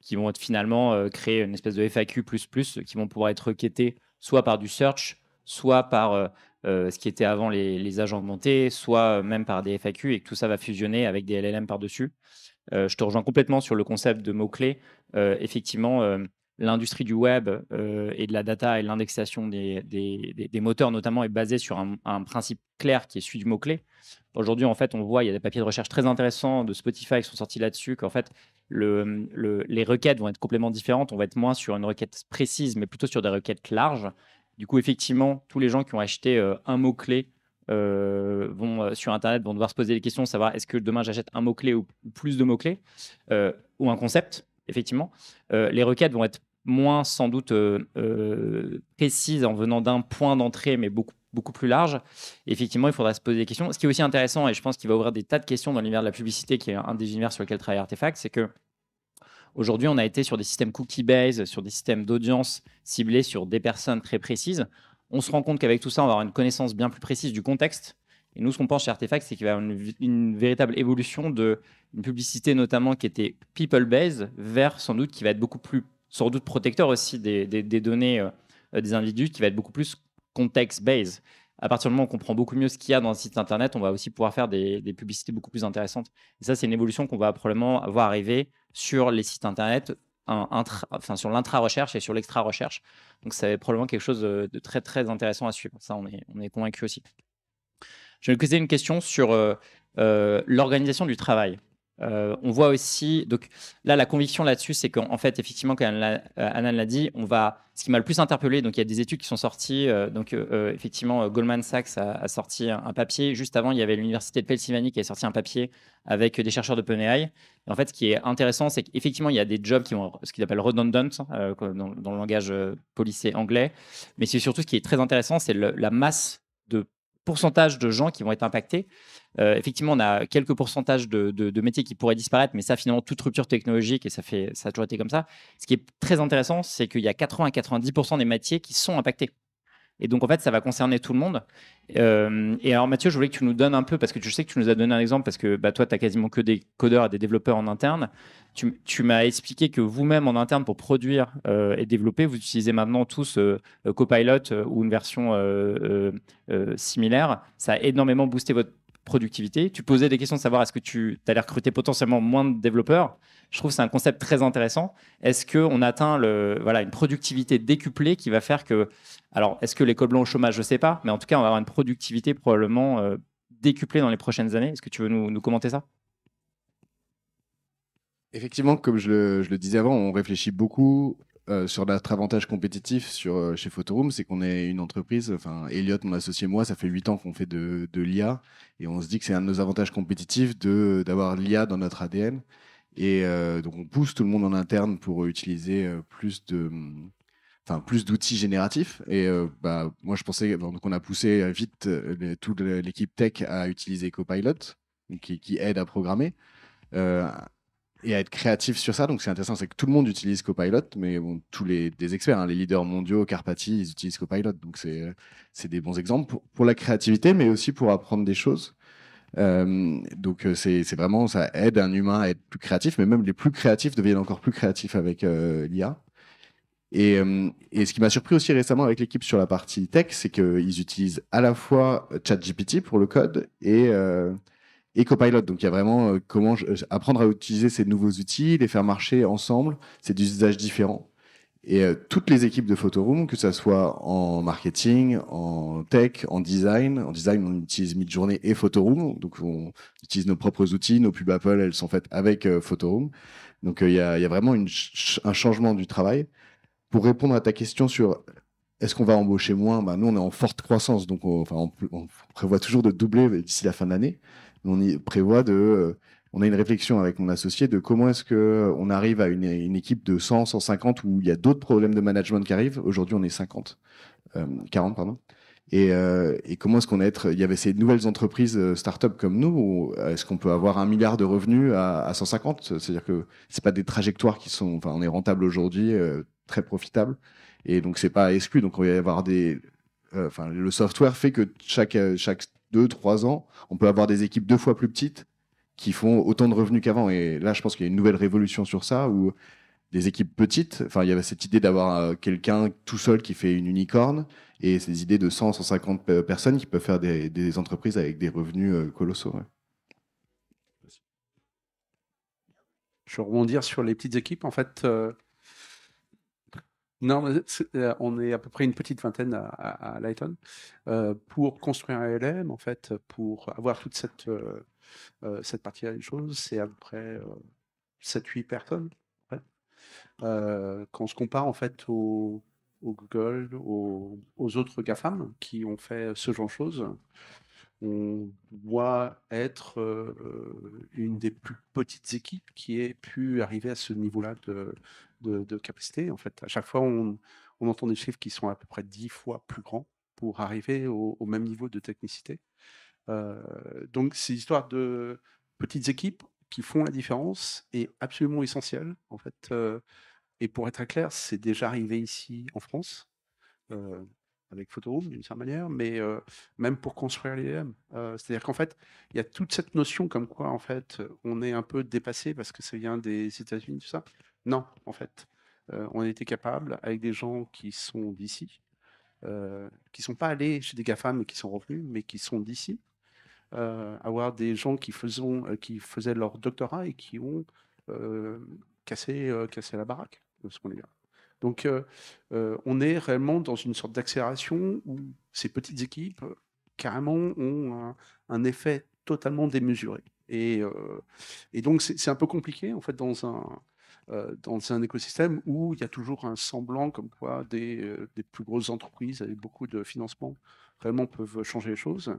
qui vont être finalement euh, créer une espèce de FAQ, qui vont pouvoir être requêtés soit par du search, soit par euh, euh, ce qui était avant les, les agents augmentés, soit même par des FAQ et que tout ça va fusionner avec des LLM par-dessus. je te rejoins complètement sur le concept de mots-clés. effectivement, l'industrie du web euh, et de la data et l'indexation des, moteurs notamment est basée sur un, principe clair qui est celui du mot-clé. Aujourd'hui, en fait, on voit, il y a des papiers de recherche très intéressants de Spotify qui sont sortis là-dessus, qu'en fait, le, les requêtes vont être complètement différentes. On va être moins sur une requête précise, mais plutôt sur des requêtes larges. Du coup, effectivement, tous les gens qui ont acheté euh, un mot-clé euh, vont sur Internet vont devoir se poser des questions, savoir est-ce que demain j'achète un mot-clé ou, plus de mots-clés ou un concept, effectivement. les requêtes vont être moins sans doute euh, euh, précise en venant d'un point d'entrée, mais beaucoup beaucoup plus large. Effectivement, il faudra se poser des questions. Ce qui est aussi intéressant, et je pense qu'il va ouvrir des tas de questions dans l'univers de la publicité, qui est un des univers sur lequel travaille Artefact, c'est que aujourd'hui, on a été sur des systèmes cookie-based, sur des systèmes d'audience ciblés sur des personnes très précises. On se rend compte qu'avec tout ça, on va avoir une connaissance bien plus précise du contexte. Et nous, ce qu'on pense chez Artefact, c'est qu'il va y avoir une, une véritable évolution de une publicité, notamment qui était people-based, vers sans doute qui va être beaucoup plus sans doute protecteur aussi des, données euh, des individus qui va être beaucoup plus context-based. À partir du moment où on comprend beaucoup mieux ce qu'il y a dans un site internet, on va aussi pouvoir faire des, publicités beaucoup plus intéressantes. Et ça, c'est une évolution qu'on va probablement voir arriver sur les sites internet, enfin, sur l'intra-recherche et sur l'extra-recherche. Donc, c'est probablement quelque chose de, très, très intéressant à suivre. Ça, on est, on est convaincu aussi. Je vais poser une question sur euh, euh, l'organisation du travail. Euh, on voit aussi, donc là, la conviction là-dessus, c'est qu'en fait, effectivement, comme Anne-Anne euh, l'a dit, on va, ce qui m'a le plus interpellé, donc il y a des études qui sont sorties, euh, donc effectivement, Goldman Sachs a, sorti un, papier, juste avant, il y avait l'Université de Pennsylvanie qui a sorti un papier avec des chercheurs de Et en fait, ce qui est intéressant, c'est qu'effectivement, il y a des jobs qui ont ce qu'ils appellent redundant hein, dans, dans, le langage policier anglais, mais c'est surtout ce qui est très intéressant, c'est la masse de pourcentage de gens qui vont être impactés. Euh, effectivement, on a quelques pourcentages de, métiers qui pourraient disparaître, mais ça, finalement, toute rupture technologique, et ça, fait, ça a toujours été comme ça. Ce qui est très intéressant, c'est qu'il y a 80 à 90% des métiers qui sont impactés. Et donc, en fait, ça va concerner tout le monde. Euh, et alors, Mathieu, je voulais que tu nous donnes un peu, parce que je sais que tu nous as donné un exemple, parce que bah, toi, tu n'as quasiment que des codeurs et des développeurs en interne. Tu, m'as expliqué que vous-même, en interne, pour produire euh, et développer, vous utilisez maintenant tous euh, Copilot ou une version similaire. Ça a énormément boosté votre productivité. Tu posais des questions de savoir est-ce que tu allais recruter potentiellement moins de développeurs. Je trouve que c'est un concept très intéressant. Est-ce qu'on atteint le, voilà, une productivité décuplée qui va faire que. Alors, est-ce que l'école blanche au chômage, je ne sais pas, mais en tout cas, on va avoir une productivité probablement euh, décuplée dans les prochaines années. Est-ce que tu veux nous, commenter ça Effectivement, comme je le, disais avant, on réfléchit beaucoup euh, sur notre avantage compétitif sur, euh, chez Photoroom, c'est qu'on est une entreprise, enfin, Elliot, mon associé, moi, ça fait 8 ans qu'on fait de, l'IA et on se dit que c'est un de nos avantages compétitifs d'avoir l'IA dans notre ADN. Et euh, donc, on pousse tout le monde en interne pour utiliser plus de. Mm, enfin, plus d'outils génératifs. Et bah, moi, je pensais qu'on a poussé vite toute l'équipe tech à utiliser Copilot, qui, aide à programmer et à être créatif sur ça. Donc, c'est intéressant, c'est que tout le monde utilise Copilot, mais bon, tous les des experts, hein, les leaders mondiaux, Carpati, ils utilisent Copilot. Donc, c'est des bons exemples pour, la créativité, mais aussi pour apprendre des choses. Euh, donc, euh, c'est vraiment, ça aide un humain à être plus créatif, mais même les plus créatifs deviennent encore plus créatifs avec euh, l'IA. Et, et, ce qui m'a surpris aussi récemment avec l'équipe sur la partie tech, c'est qu'ils utilisent à la fois ChatGPT pour le code et, et Copilot. Donc il y a vraiment euh, comment apprendre à utiliser ces nouveaux outils, les faire marcher ensemble, c'est des usages différents. Et euh, toutes les équipes de Photoroom, que ce soit en marketing, en tech, en design, en design on utilise Midjourney et Photoroom, donc on utilise nos propres outils, nos pubs Apple, elles sont faites avec euh, Photoroom. Donc il y, a, vraiment un changement du travail. Pour répondre à ta question sur est-ce qu'on va embaucher moins bah, Nous, on est en forte croissance, donc enfin, on prévoit toujours de doubler d'ici la fin de l'année on y prévoit de. Euh, on a une réflexion avec mon associé de comment est-ce que euh, on arrive à une, équipe de 100, 150 où il y a d'autres problèmes de management qui arrivent. Aujourd'hui, on est 50, 40 euh, pardon. Et, comment est-ce qu'on être Il y avait ces nouvelles entreprises start-up comme nous. Est-ce qu'on peut avoir un milliard de revenus à, 150 C'est-à-dire que c'est pas des trajectoires qui sont. Enfin, on est rentable aujourd'hui, très profitable, et donc c'est pas exclu. Donc on va y avoir des. Enfin, le software fait que chaque chaque deux, trois ans, on peut avoir des équipes deux fois plus petites qui font autant de revenus qu'avant. Et là, je pense qu'il y a une nouvelle révolution sur ça où des équipes petites, enfin, il y avait cette idée d'avoir euh, quelqu'un tout seul qui fait une unicorne et ces idées de 100, 150 euh, personnes qui peuvent faire des, entreprises avec des revenus euh, colossaux. Je vais rebondir sur les petites équipes. En fait, non, euh, on est à peu près une petite vingtaine à, Lighton euh, pour construire un LM, en fait, pour avoir toute cette, euh, partie là des choses, c'est à peu près 7-8 personnes. quand on se compare en fait au, Google, aux, autres GAFAM qui ont fait ce genre de choses, on doit être euh, une des plus petites équipes qui ait pu arriver à ce niveau-là de, capacité. En fait, à chaque fois, on, entend des chiffres qui sont à peu près dix fois plus grands pour arriver au, même niveau de technicité. Euh, donc, ces histoires de petites équipes qui font la différence est absolument essentielle, en fait. Euh, et pour être clair, c'est déjà arrivé ici en France avec Photoroom d'une certaine manière, mais euh, même pour construire l'IEM. Euh, c'est-à-dire qu'en fait, il y a toute cette notion comme quoi, en fait, on est un peu dépassé parce que ça vient des États-Unis, tout ça. Non, en fait, euh, on était capable, avec des gens qui sont d'ici, qui ne sont pas allés chez des GAFAM mais qui sont revenus, mais qui sont d'ici, avoir des gens qui, qui faisaient leur doctorat et qui ont cassé, cassé la baraque, de ce qu'on est là. Donc, euh, euh, on est réellement dans une sorte d'accélération où ces petites équipes, carrément, ont un, effet totalement démesuré. Et, euh, donc, c'est un peu compliqué, en fait, dans un, dans un écosystème où il y a toujours un semblant comme quoi des, plus grosses entreprises avec beaucoup de financement réellement peuvent changer les choses.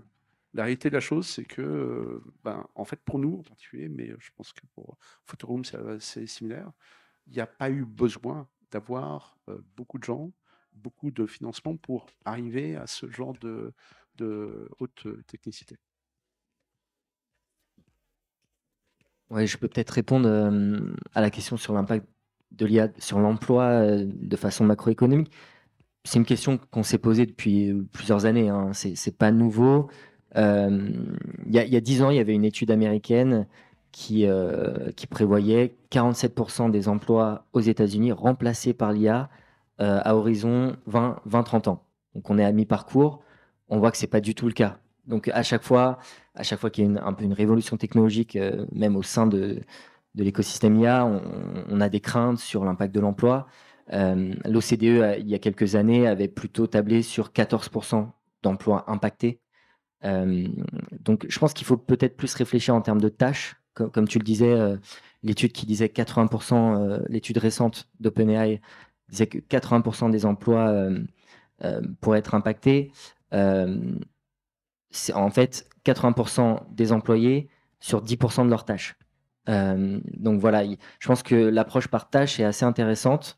La réalité de la chose, c'est que, ben, en fait, pour nous en particulier, mais je pense que pour Photoroom, c'est similaire, il n'y a pas eu besoin d'avoir beaucoup de gens, beaucoup de financement pour arriver à ce genre de, haute technicité. je peux peut-être répondre à la question sur l'impact de l'IA sur l'emploi de façon macroéconomique. C'est une question qu'on s'est posée depuis plusieurs années. Hein. ce C'est pas nouveau. Il y a dix ans, il y avait une étude américaine qui, euh, qui prévoyait 47% des emplois aux États-Unis remplacés par l'IA euh, à horizon 20-30 ans. Donc on est à mi-parcours, on voit que ce n'est pas du tout le cas. Donc à chaque fois, à chaque fois qu'il y a une, un peu une révolution technologique, euh, même au sein de, l'écosystème IA, on, on, a des craintes sur l'impact de l'emploi. L'OCDE, il y a quelques années, avait plutôt tablé sur 14% d'emplois impactés. donc je pense qu'il faut peut-être plus réfléchir en termes de tâches comme, tu le disais, euh, l'étude qui disait 80%, euh, l'étude récente d'OpenAI disait que 80% des emplois euh, pourraient être impactés. c'est en fait 80% des employés sur 10% de leurs tâches. donc voilà, je pense que l'approche par tâche est assez intéressante.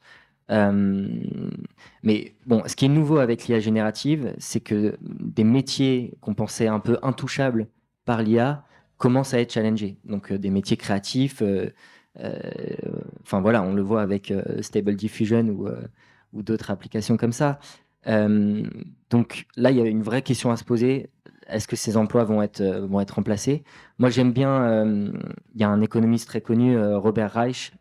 mais bon, ce qui est nouveau avec l'IA générative, c'est que des métiers qu'on pensait un peu intouchables par l'IA Commence à être challengé Donc euh, des métiers créatifs, euh, euh, enfin voilà, on le voit avec Stable Diffusion ou, d'autres applications comme ça. donc là, il y a une vraie question à se poser est-ce que ces emplois vont être, vont être remplacés Moi, j'aime bien, il y a un économiste très connu, Robert Reich,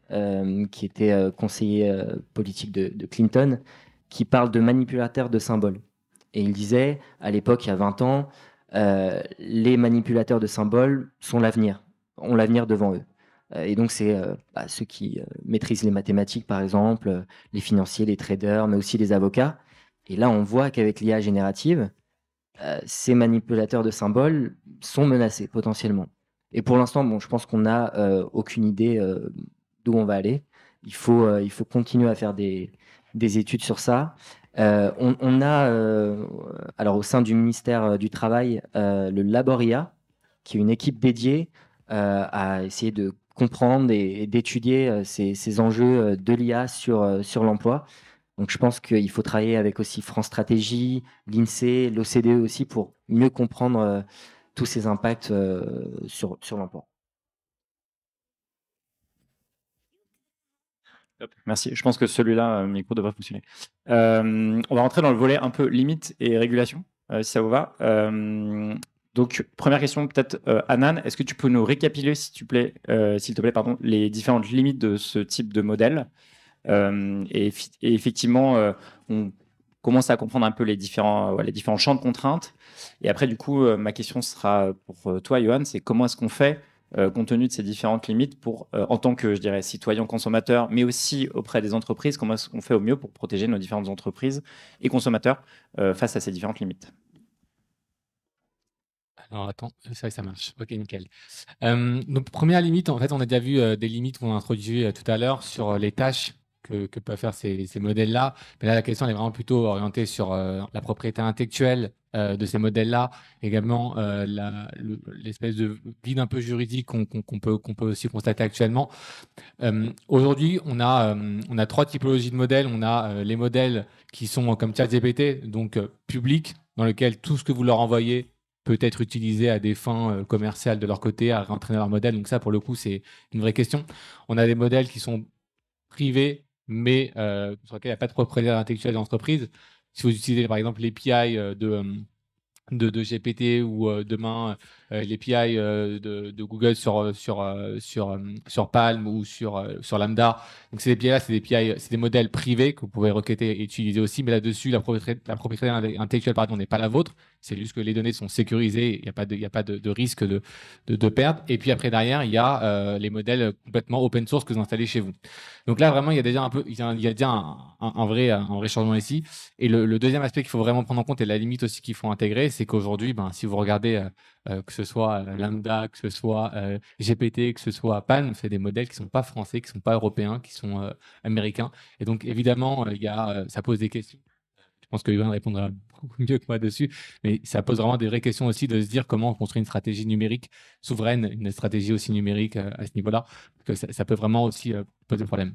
qui était conseiller politique de, Clinton, qui parle de manipulateur de symboles. Et il disait, à l'époque, il y a 20 ans, euh, les manipulateurs de symboles sont l'avenir, ont l'avenir devant eux. Euh, et donc, c'est euh, bah, ceux qui maîtrisent les mathématiques, par exemple, les financiers, les traders, mais aussi les avocats. Et là, on voit qu'avec l'IA générative, ces manipulateurs de symboles sont menacés potentiellement. Et pour l'instant, bon, je pense qu'on n'a aucune idée d'où on va aller. Il faut, il faut continuer à faire des études sur ça. Euh, on, a, euh, alors au sein du ministère euh, du Travail, le Laboria, qui est une équipe dédiée à essayer de comprendre et, d'étudier ces, enjeux de l'IA sur, sur l'emploi. Donc je pense qu'il faut travailler avec aussi France Stratégie, l'INSEE, l'OCDE aussi pour mieux comprendre tous ces impacts sur, sur l'emploi. merci. Je pense que celui-là, euh, micro devrait fonctionner. Euh, on va rentrer dans le volet un peu limite et régulation, euh, si ça vous va. donc, première question, peut-être, Anan, est-ce que tu peux nous récapituler, s'il te plaît, s'il pardon, les différentes limites de ce type de modèle et, effectivement, on commence à comprendre un peu les différents, les différents champs de contraintes. Et après, du coup, ma question sera pour toi, Johan, c'est comment est-ce qu'on fait euh, compte tenu de ces différentes limites pour, euh, en tant que, je dirais, citoyen consommateur, mais aussi auprès des entreprises, comment est-ce qu'on fait au mieux pour protéger nos différentes entreprises et consommateurs euh, face à ces différentes limites alors attends, ça marche. Ok, nickel. donc première limite, en fait, on a déjà vu des limites qu'on a introduites tout à l'heure sur les tâches que, peuvent faire ces, modèles-là. Mais là, la question elle est vraiment plutôt orientée sur euh, la propriété intellectuelle euh, de ces modèles-là, également euh, l'espèce de vide un peu juridique qu'on peut, aussi constater actuellement. Aujourd'hui, on, a on a trois typologies de modèles. On a les modèles qui sont comme ChatGPT, donc publics, dans lesquels tout ce que vous leur envoyez peut être utilisé à des fins commerciales de leur côté, à entraîner leur modèle. Donc ça, pour le coup, c'est une vraie question. On a des modèles qui sont privés mais euh, sur lequel il n'y a pas de propriété intellectuelle d'entreprise. Si vous utilisez par exemple les euh, euh, de, de, de, GPT ou demain euh, l'API euh, de, de, Google sur, euh, sur, sur, sur Palm ou sur, sur Lambda. Donc ces API-là, c'est des, c'est des modèles privés que vous pouvez requêter et utiliser aussi, mais là-dessus, la propriété, la propriété intellectuelle pardon, n'est pas la vôtre. C'est juste que les données sont sécurisées, il n'y a pas de, y a pas de, risque de, de, de, perdre. Et puis après, derrière, il y a les modèles complètement open source que vous installez chez vous. Donc là, vraiment, il y a déjà un peu, il y a, un, vrai, un changement ici. Et le, deuxième aspect qu'il faut vraiment prendre en compte et la limite aussi qu'il faut intégrer, c'est qu'aujourd'hui, ben, si vous regardez que ce ce soit euh, Lambda, que ce soit euh, GPT, que ce soit PAN, c'est des modèles qui ne sont pas français, qui ne sont pas européens, qui sont euh, américains. Et donc, évidemment, y a, ça pose des questions. Je pense que Yvan répondra beaucoup mieux que moi dessus, mais ça pose vraiment des vraies questions aussi de se dire comment on construit une stratégie numérique souveraine, une stratégie aussi numérique à ce niveau-là, que ça, peut vraiment aussi poser problème.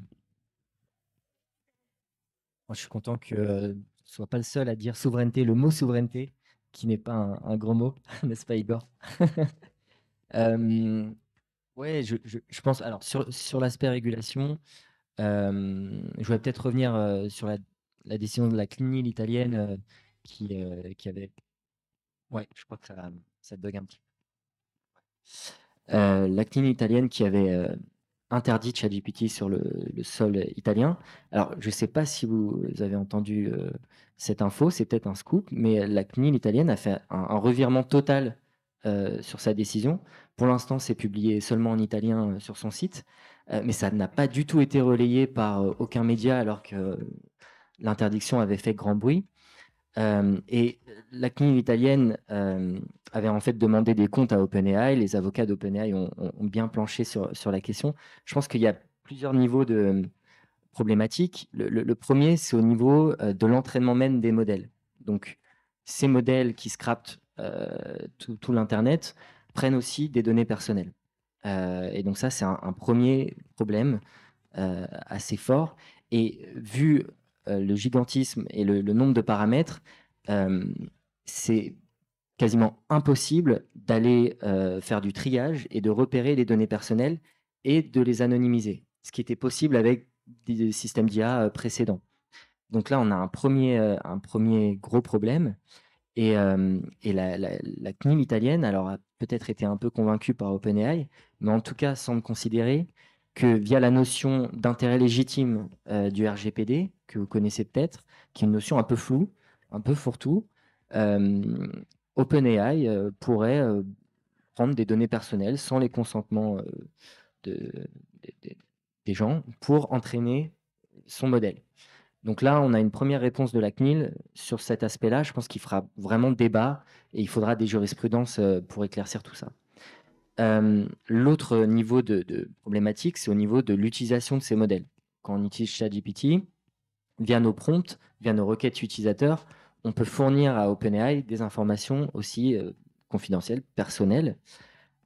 Moi, je suis content que ne soit pas le seul à dire souveraineté, le mot souveraineté qui n'est pas un, gros mot, n'est-ce pas Igor euh, Ouais, je, je, pense. Alors sur, sur l'aspect régulation, euh, je vais peut-être revenir euh, sur la, la, décision de la clinique italienne euh, qui, qui avait. Ouais, je crois que ça, ça bug un petit peu. la clinique italienne qui avait interdit ChatGPT sur le, le, sol italien. Alors, je ne sais pas si vous avez entendu cette info, c'est peut-être un scoop, mais la CNIL italienne a fait un, revirement total euh, sur sa décision. Pour l'instant, c'est publié seulement en italien euh, sur son site, euh, mais ça n'a pas du tout été relayé par aucun média alors que l'interdiction avait fait grand bruit. et la CNIL italienne avait en fait demandé des comptes à OpenAI. Les avocats d'OpenAI ont, bien planché sur la question. Je pense qu'il y a plusieurs niveaux de, problématique. Le, premier, c'est au niveau euh, de l'entraînement même des modèles. Donc, ces modèles qui scrapent euh, tout, l'Internet prennent aussi des données personnelles. Euh, et donc ça, c'est un, premier problème assez fort. Et vu le gigantisme et le, nombre de paramètres, c'est quasiment impossible d'aller faire du triage et de repérer les données personnelles et de les anonymiser. Ce qui était possible avec des systèmes d'IA euh, précédents. Donc là, on a un premier, euh, un premier gros problème. Et, euh, la, la, CNIL italienne, alors a peut-être été un peu convaincue par OpenAI, mais en tout cas semble considérer que via la notion d'intérêt légitime du RGPD, que vous connaissez peut-être, qui est une notion un peu floue, un peu fourre-tout, OpenAI pourrait prendre des données personnelles sans les consentements de, gens pour entraîner son modèle. Donc là, on a une première réponse de la CNIL sur cet aspect-là. Je pense qu'il fera vraiment débat et il faudra des jurisprudences euh, pour éclaircir tout ça. Euh, l'autre niveau de, problématique, c'est au niveau de l'utilisation de ces modèles. Quand on utilise ChatGPT, via nos prompts, via nos requêtes utilisateurs, on peut fournir à OpenAI des informations aussi euh, confidentielles, personnelles.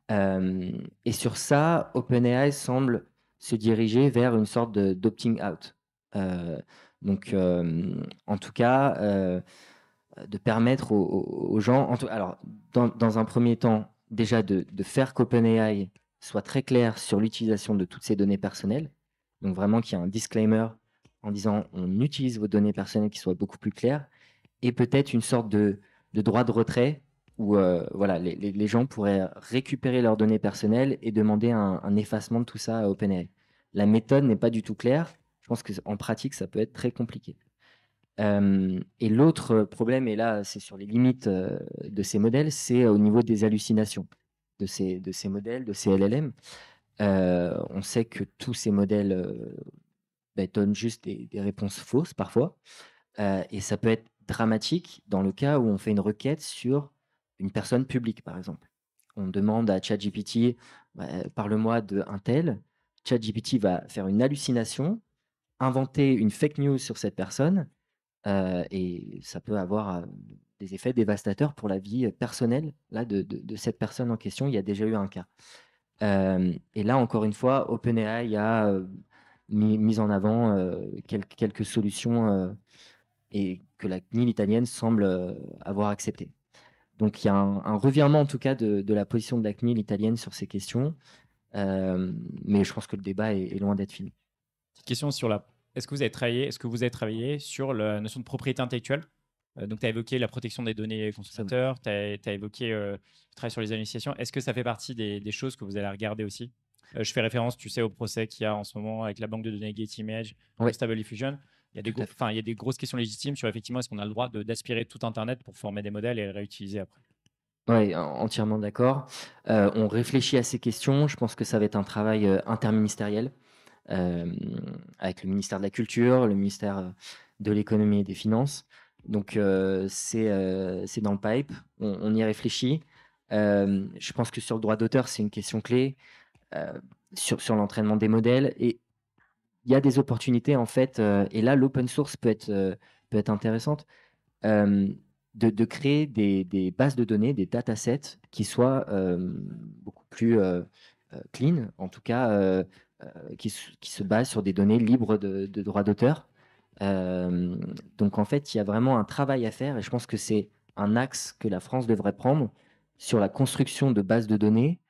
et sur ça, OpenAI semble se diriger vers une sorte d'opting out. Euh, donc, en tout cas, euh, de permettre aux, gens, alors, dans, un premier temps, déjà de, faire qu'OpenAI soit très clair sur l'utilisation de toutes ces données personnelles. Donc, vraiment qu'il y ait un disclaimer en disant on utilise vos données personnelles qui soient beaucoup plus clair et peut-être une sorte de droit de retrait où euh, voilà, les, gens pourraient récupérer leurs données personnelles et demander un, effacement de tout ça à OpenAI. La méthode n'est pas du tout claire. Je pense qu'en pratique, ça peut être très compliqué. Euh, et l'autre problème, et là, c'est sur les limites euh, de ces modèles, c'est au niveau des hallucinations de ces, de ces modèles, de ces LLM. on sait que tous ces modèles bah, donnent juste des, réponses fausses parfois. et ça peut être dramatique dans le cas où on fait une requête sur une personne publique, par exemple. On demande à ChatGPT, bah, parle-moi d'un tel. ChatGPT va faire une hallucination, inventer une fake news sur cette personne, euh, et ça peut avoir euh, des effets dévastateurs pour la vie personnelle là, de, cette personne en question. Il y a déjà eu un cas. Euh, et là, encore une fois, OpenAI a mis, en avant quelques solutions et que la CNIL italienne semble avoir acceptées. Donc il y a un, revirement en tout cas de, la position de la CNIL italienne sur ces questions, euh, mais je pense que le débat est, loin d'être fini. Petite question sur la. Est-ce que vous avez travaillé, est que vous avez travaillé sur la notion de propriété intellectuelle euh, Donc tu as évoqué la protection des données consommateurs, tu as, évoqué euh, le travail sur les initiations. Est-ce que ça fait partie des, choses que vous allez regarder aussi Je fais référence, tu sais, au procès qu'il y a en ce moment avec la banque de données Gate Image, Stable Diffusion. Il y, a des grosses questions légitimes sur effectivement est-ce qu'on a le droit d'aspirer tout Internet pour former des modèles et les réutiliser après. Oui, entièrement d'accord. Euh, on réfléchit à ces questions. Je pense que ça va être un travail euh, interministériel euh, avec le ministère de la Culture, le ministère de l'Économie et des Finances. Donc c'est dans le pipe, on, y réfléchit. je pense que sur le droit d'auteur, c'est une question clé. sur, sur l'entraînement des modèles et il y a des opportunités en fait, euh, et là l'open source peut être, euh, peut être intéressante, euh, de, de, créer des, des, bases de données, des datasets qui soient beaucoup plus clean, en tout cas qui, qui, se basent sur des données libres de, de droits d'auteur. donc en fait, il y a vraiment un travail à faire, et je pense que c'est un axe que la France devrait prendre sur la construction de bases de données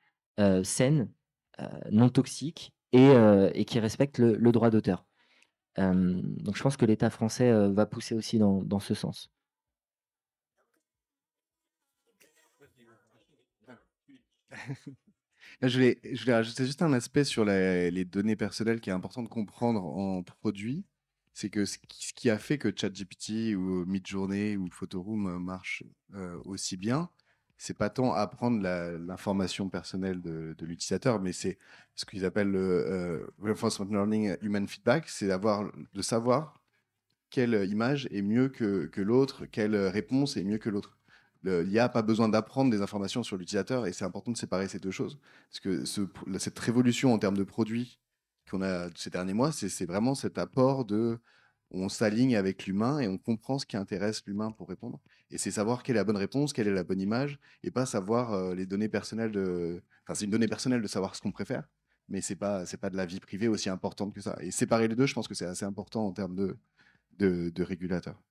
saines, non toxiques, euh, et, qui respecte le, droit d'auteur. Euh, donc je pense que l'État français euh, va pousser aussi dans, ce sens. je, voulais, rajouter juste un aspect sur les données personnelles qui est important de comprendre en produit. C'est que ce qui, a fait que ChatGPT ou Midjourney ou Photoroom marche aussi bien, c'est pas tant apprendre l'information personnelle de, l'utilisateur, mais c'est ce qu'ils appellent le euh, reinforcement learning human feedback, c'est d'avoir de savoir quelle image est mieux que, l'autre, quelle réponse est mieux que l'autre. L'IA a pas besoin d'apprendre des informations sur l'utilisateur et c'est important de séparer ces deux choses. Parce que cette révolution en termes de produits qu'on a ces derniers mois, c'est vraiment cet apport de on s'aligne avec l'humain et on comprend ce qui intéresse l'humain pour répondre. Et c'est savoir quelle est la bonne réponse, quelle est la bonne image, et pas savoir euh, les données personnelles de. Enfin, c'est une donnée personnelle de savoir ce qu'on préfère, mais c'est pas c'est pas de la vie privée aussi importante que ça. Et séparer les deux, je pense que c'est assez important en termes de de, régulateur.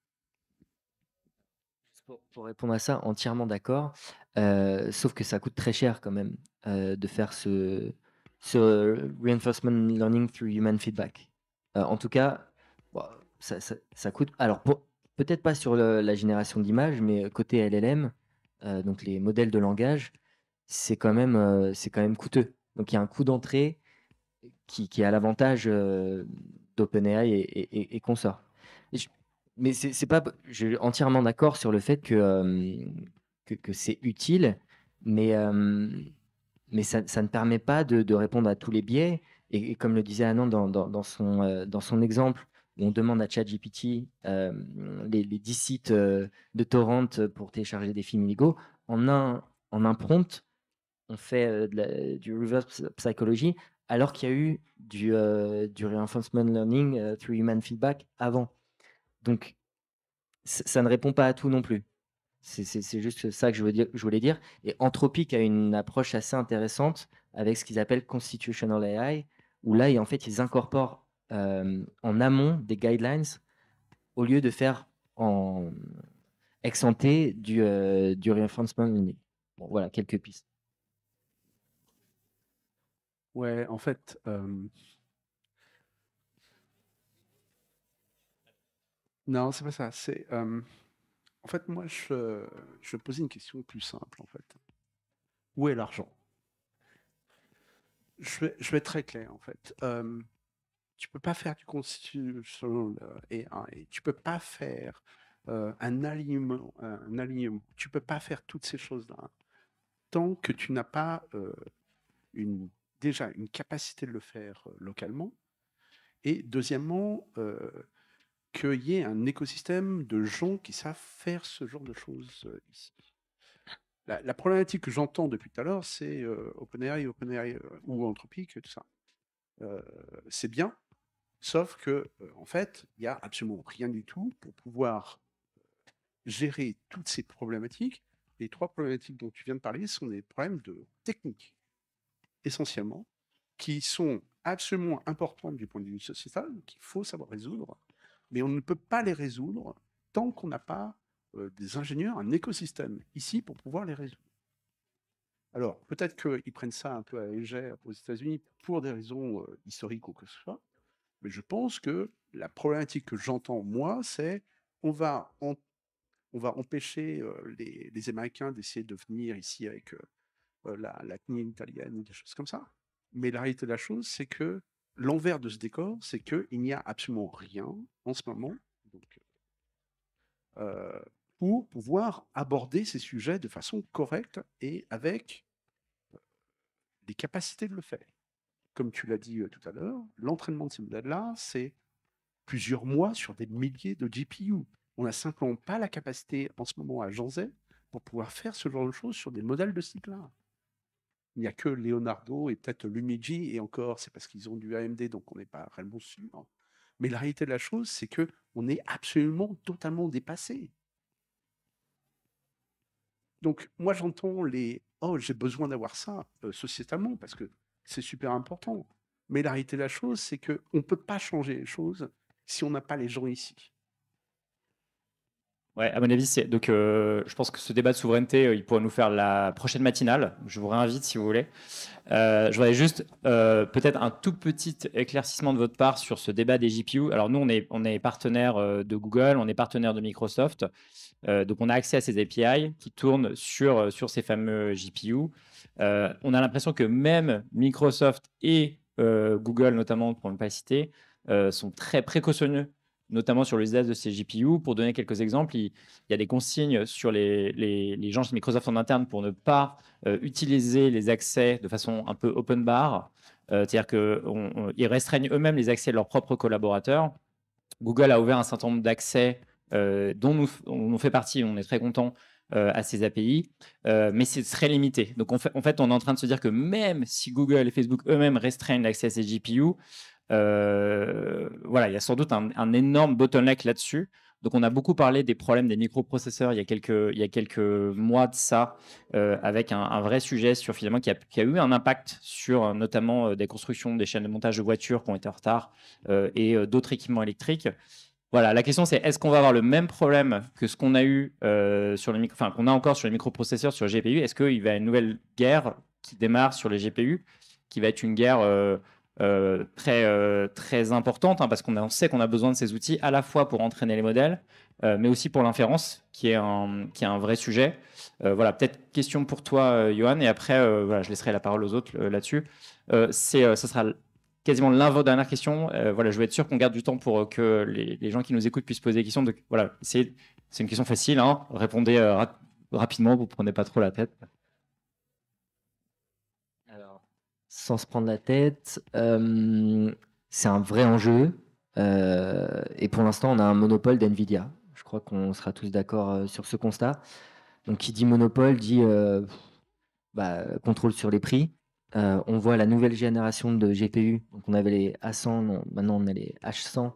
Pour, répondre à ça, entièrement d'accord. Euh, sauf que ça coûte très cher quand même euh, de faire ce, ce reinforcement learning through human feedback. en tout cas, ça, ça coûte. Alors pour peut-être pas sur la génération d'images, mais côté LLM, euh, donc les modèles de langage, c'est quand même, euh, c'est quand même coûteux. Donc il y a un coût d'entrée qui, qui est à l'avantage euh, d'OpenAI et, et, mais c'est pas, je suis entièrement d'accord sur le fait que, que, c'est utile, mais, mais ça, ne permet pas de, répondre à tous les biais. Et, comme le disait Anand dans, son, dans son exemple, où on demande à ChatGPT euh, les, 10 sites euh, de torrent euh, pour télécharger des films illégaux, en un, en prompt, on fait du reverse psychology, alors qu'il y a eu du, du reinforcement learning through human feedback avant. Donc, ça ne répond pas à tout non plus. C'est juste ça que je, veux dire, je voulais dire. Et Anthropic a une approche assez intéressante avec ce qu'ils appellent constitutional AI, où là, en fait, ils incorporent euh, en amont des guidelines au lieu de faire en ex du, euh, du reinforcement voilà, quelques pistes. Ouais, en fait, euh, non, c'est pas ça. C'est en fait, moi, je, je posais une question plus simple, en fait. Où est l'argent je vais, être très clair, en fait tu peux pas faire du constitutionnel euh, et, hein, et tu peux pas faire euh, un alignement, un alignement. Tu peux pas faire toutes ces choses-là hein, tant que tu n'as pas euh, une, déjà une capacité de le faire localement, et deuxièmement, qu'il y ait un écosystème de gens qui savent faire ce genre de choses La, problématique que j'entends depuis tout à l'heure, c'est OpenAI, OpenAI ou anthropique tout ça. c'est bien, Sauf que, euh, en fait, il n'y a absolument rien du tout pour pouvoir euh, gérer toutes ces problématiques. Les trois problématiques dont tu viens de parler sont des problèmes de technique, essentiellement, qui sont absolument importants du point de vue sociétal, qu'il faut savoir résoudre, mais on ne peut pas les résoudre tant qu'on n'a pas euh, des ingénieurs, un écosystème ici pour pouvoir les résoudre. Alors, peut-être qu'ils prennent ça un peu à légère aux États-Unis pour des raisons historiques ou que ce soit, mais je pense que la problématique que j'entends, moi, c'est on va, on va empêcher euh, les, Américains d'essayer de venir ici avec euh, euh, la, la italienne des choses comme ça. Mais la réalité de la chose, c'est que l'envers de ce décor, c'est qu'il n'y a absolument rien en ce moment donc, pour pouvoir aborder ces sujets de façon correcte et avec les capacités de le faire comme tu l'as dit euh, tout à l'heure, l'entraînement de ces modèles-là, c'est plusieurs mois sur des milliers de GPU. On n'a simplement pas la capacité en ce moment à Z, pour pouvoir faire ce genre de choses sur des modèles de cycle là Il n'y a que Leonardo et peut-être Lumigi, et encore, c'est parce qu'ils ont du AMD, donc on n'est pas réellement sûr. Mais la réalité de la chose, c'est que on est absolument totalement dépassé. Donc, moi, j'entends les Oh, j'ai besoin d'avoir ça euh, sociétalement, parce que c'est super important. Mais la réalité de la chose, c'est qu'on ne peut pas changer les choses si on n'a pas les gens ici. Ouais, à mon avis, Donc, euh, je pense que ce débat de souveraineté, euh, il pourrait nous faire la prochaine matinale. Je vous réinvite si vous voulez. Euh, je voudrais juste peut-être un tout petit éclaircissement de votre part sur ce débat des GPU. Alors, nous, on est, on est partenaire de Google, on est partenaire de Microsoft. donc, on a accès à ces API qui tournent sur, sur ces fameux GPU. on a l'impression que même Microsoft et Google, notamment, pour ne pas citer, sont très précautionneux notamment sur l'usage de ces GPU. Pour donner quelques exemples, il, y a des consignes sur les, les, gens chez Microsoft en interne pour ne pas euh, utiliser les accès de façon un peu open bar, euh, c'est-à-dire qu'ils restreignent eux-mêmes les accès de leurs propres collaborateurs. Google a ouvert un certain nombre d'accès euh, dont nous, on fait partie, on est très content à ces API, mais c'est très limité. Donc en fait, on est en train de se dire que même si Google et Facebook eux-mêmes restreignent l'accès à ces GPU, euh, voilà, il y a sans doute un, énorme bottleneck là-dessus. Donc, on a beaucoup parlé des problèmes des microprocesseurs il y a quelques, mois de ça, euh, avec un, vrai sujet sur finalement qui a, eu un impact sur euh, notamment des constructions, des chaînes de montage de voitures qui ont été en retard et d'autres équipements électriques. Voilà, la question c'est est-ce qu'on va avoir le même problème que ce qu'on a eu sur les micro, qu'on a encore sur les microprocesseurs sur les GPU Est-ce qu'il va y a une nouvelle guerre qui démarre sur les GPU, qui va être une guerre euh, très, euh, très importante, hein, parce qu'on sait qu'on a besoin de ces outils à la fois pour entraîner les modèles, euh, mais aussi pour l'inférence, qui, est un, qui est un vrai sujet. voilà, peut-être question pour toi, Johan, et après, voilà, je laisserai la parole aux autres là-dessus. c'est ça sera quasiment l'avant-dernière question. voilà, je veux être sûr qu'on garde du temps pour que les, gens qui nous écoutent puissent poser des questions. voilà, c'est une question facile, hein. répondez rapidement, vous ne prenez pas trop la tête. sans se prendre la tête. Euh, c'est un vrai enjeu. Euh, et pour l'instant, on a un monopole d'NVIDIA. Je crois qu'on sera tous d'accord euh, sur ce constat. Donc, qui dit monopole dit bah, contrôle sur les prix. on voit la nouvelle génération de GPU. Donc, on avait les A100, maintenant on a les H100.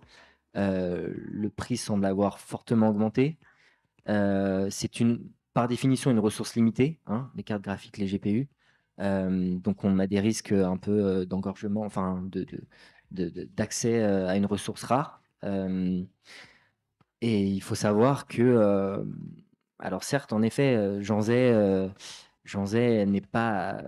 le prix semble avoir fortement augmenté. c'est une, par définition une ressource limitée, hein, les cartes graphiques, les GPU donc on a des risques un peu d'engorgement, enfin d'accès de, de, à une ressource rare. et il faut savoir que, alors certes, en effet, Jean Zay, n'est pas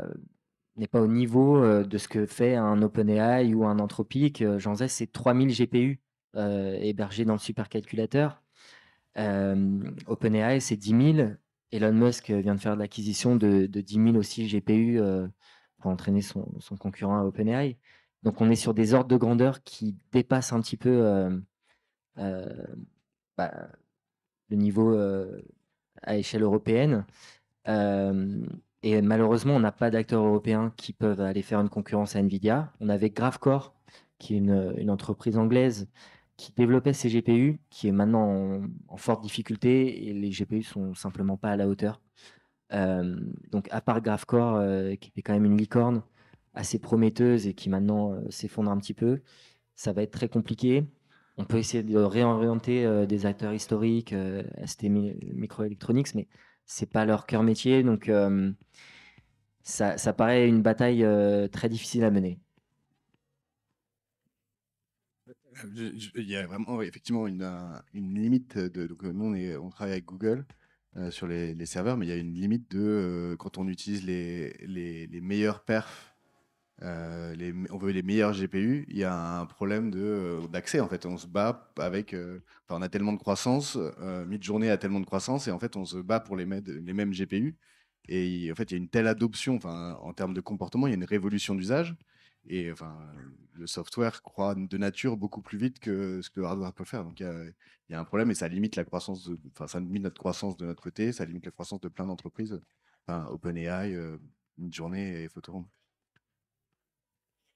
n'est pas au niveau de ce que fait un OpenAI ou un Anthropic. Jean Zay, c'est 3000 GPU hébergés dans le supercalculateur. OpenAI, c'est 10 000. Elon Musk euh, vient de faire l'acquisition de, 10 000 aussi GPU euh, pour entraîner son, concurrent à OpenAI. Donc on est sur des ordres de grandeur qui dépassent un petit peu euh, bah, le niveau à échelle européenne. et malheureusement, on n'a pas d'acteurs européens qui peuvent aller faire une concurrence à Nvidia. On avait Gravecore, qui est une entreprise anglaise qui développait ces GPU, qui est maintenant en, forte difficulté et les GPU sont simplement pas à la hauteur. Euh, donc, à part GraphCore, euh, qui est quand même une licorne assez prometteuse et qui maintenant euh, s'effondre un petit peu, ça va être très compliqué. On peut essayer de réorienter des acteurs historiques, ST Microelectronics, mais c'est pas leur cœur métier, donc ça, paraît une bataille très difficile à mener. Il y a vraiment effectivement une, limite. De, donc euh, nous, on, travaille avec Google euh, sur les, serveurs, mais il y a une limite de euh, quand on utilise les, les, meilleurs perfs, on veut les meilleurs GPU, il y a un problème d'accès en fait. On se bat avec. on a tellement de croissance, mid-journée a tellement de croissance, et en fait, on se bat pour les, les mêmes GPU. Et en fait, il y a une telle adoption, enfin, en termes de comportement, il y a une révolution d'usage. Et enfin, le software croit de nature beaucoup plus vite que ce que le hardware peut faire. Donc il y, a un problème et ça limite la croissance, de, enfin ça limite notre croissance de notre côté, ça limite la croissance de plein d'entreprises. OpenAI, euh, une journée et Photoron.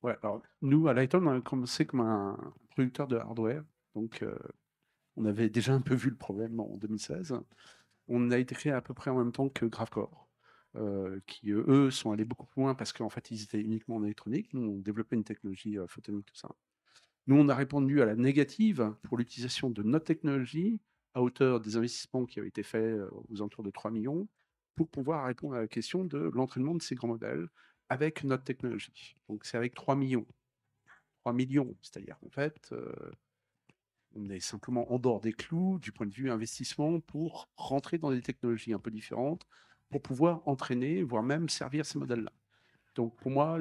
Ouais, alors nous à Lighton, on a commencé comme un producteur de hardware, donc euh, on avait déjà un peu vu le problème en 2016. On a été créé à peu près en même temps que Graphcore. Euh, qui euh, eux sont allés beaucoup plus loin parce qu'en fait ils étaient uniquement en électronique. Nous, on développait une technologie euh, photonique, tout ça. Nous, on a répondu à la négative pour l'utilisation de notre technologie à hauteur des investissements qui avaient été faits aux alentours de 3 millions pour pouvoir répondre à la question de l'entraînement de ces grands modèles avec notre technologie. Donc, c'est avec 3 millions. 3 millions, c'est-à-dire en fait, on est simplement en dehors des clous du point de vue investissement pour rentrer dans des technologies un peu différentes pour pouvoir entraîner, voire même servir ces modèles-là. Donc pour moi,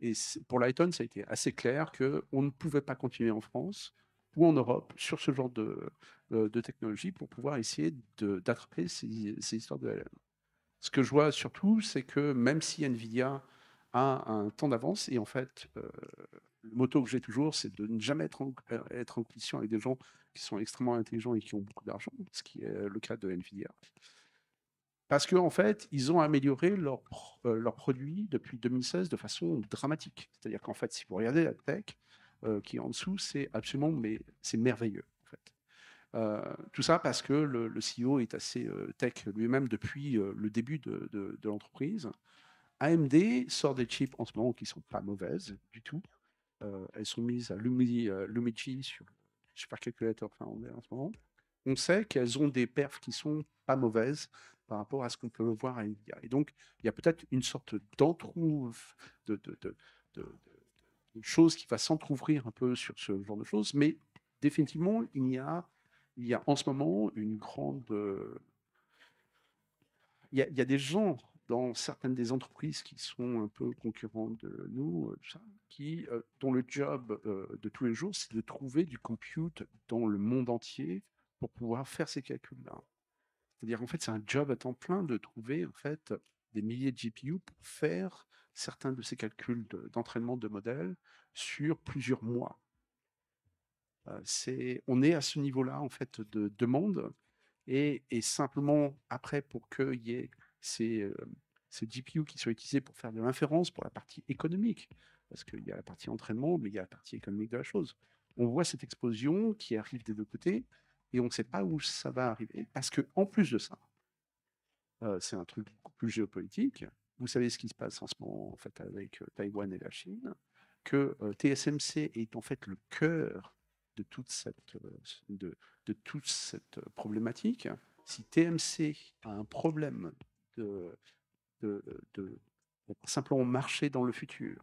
et pour Lighton, ça a été assez clair qu'on ne pouvait pas continuer en France ou en Europe sur ce genre de, euh, de technologie pour pouvoir essayer d'attraper ces, ces, histoires de LLM. Ce que je vois surtout, c'est que même si NVIDIA a un temps d'avance, et en fait, euh, le motto que j'ai toujours, c'est de ne jamais être en, euh, être en compétition avec des gens qui sont extrêmement intelligents et qui ont beaucoup d'argent, ce qui est le cas de NVIDIA. Parce qu'en en fait, ils ont amélioré leurs leur euh, produits depuis 2016 de façon dramatique. C'est-à-dire qu'en fait, si vous regardez la tech euh, qui est en dessous, c'est absolument mais c'est merveilleux. En fait. Euh, tout ça parce que le, CEO est assez tech lui-même depuis le début de, de, l'entreprise. AMD sort des chips en ce moment qui ne sont pas mauvaises du tout. elles sont mises à Lumi, Lumichi sur le supercalculateur en ce moment. On sait qu'elles ont des perfs qui sont pas mauvaises par rapport à ce qu'on peut voir à Nvidia. Et donc, il y a peut-être une sorte d'entrouve, de, chose qui va s'entr'ouvrir un peu sur ce genre de choses, mais définitivement, il y a, il y a en ce moment une grande. il, y a, des gens dans certaines des entreprises qui sont un peu concurrentes de nous, euh, qui, euh, dont le job euh, de tous les jours, c'est de trouver du compute dans le monde entier pour pouvoir faire ces calculs-là. C'est-à-dire en fait, c'est un job à temps plein de trouver en fait des milliers de GPU pour faire certains de ces calculs d'entraînement de, modèles sur plusieurs mois. Euh, on est à ce niveau-là en fait de demande et, simplement après pour qu'il y ait ces, euh, ces GPU qui soient utilisés pour faire de l'inférence pour la partie économique, parce qu'il y a la partie entraînement, mais il y a la partie économique de la chose. On voit cette explosion qui arrive des deux côtés, et on ne sait pas où ça va arriver, parce que en plus de ça, euh, c'est un truc beaucoup plus géopolitique. Vous savez ce qui se passe en ce moment en fait avec euh, Taïwan et la Chine, que euh, TSMC est en fait le cœur de toute cette de, toute cette problématique. Si TMC a un problème de, de, simplement marcher dans le futur,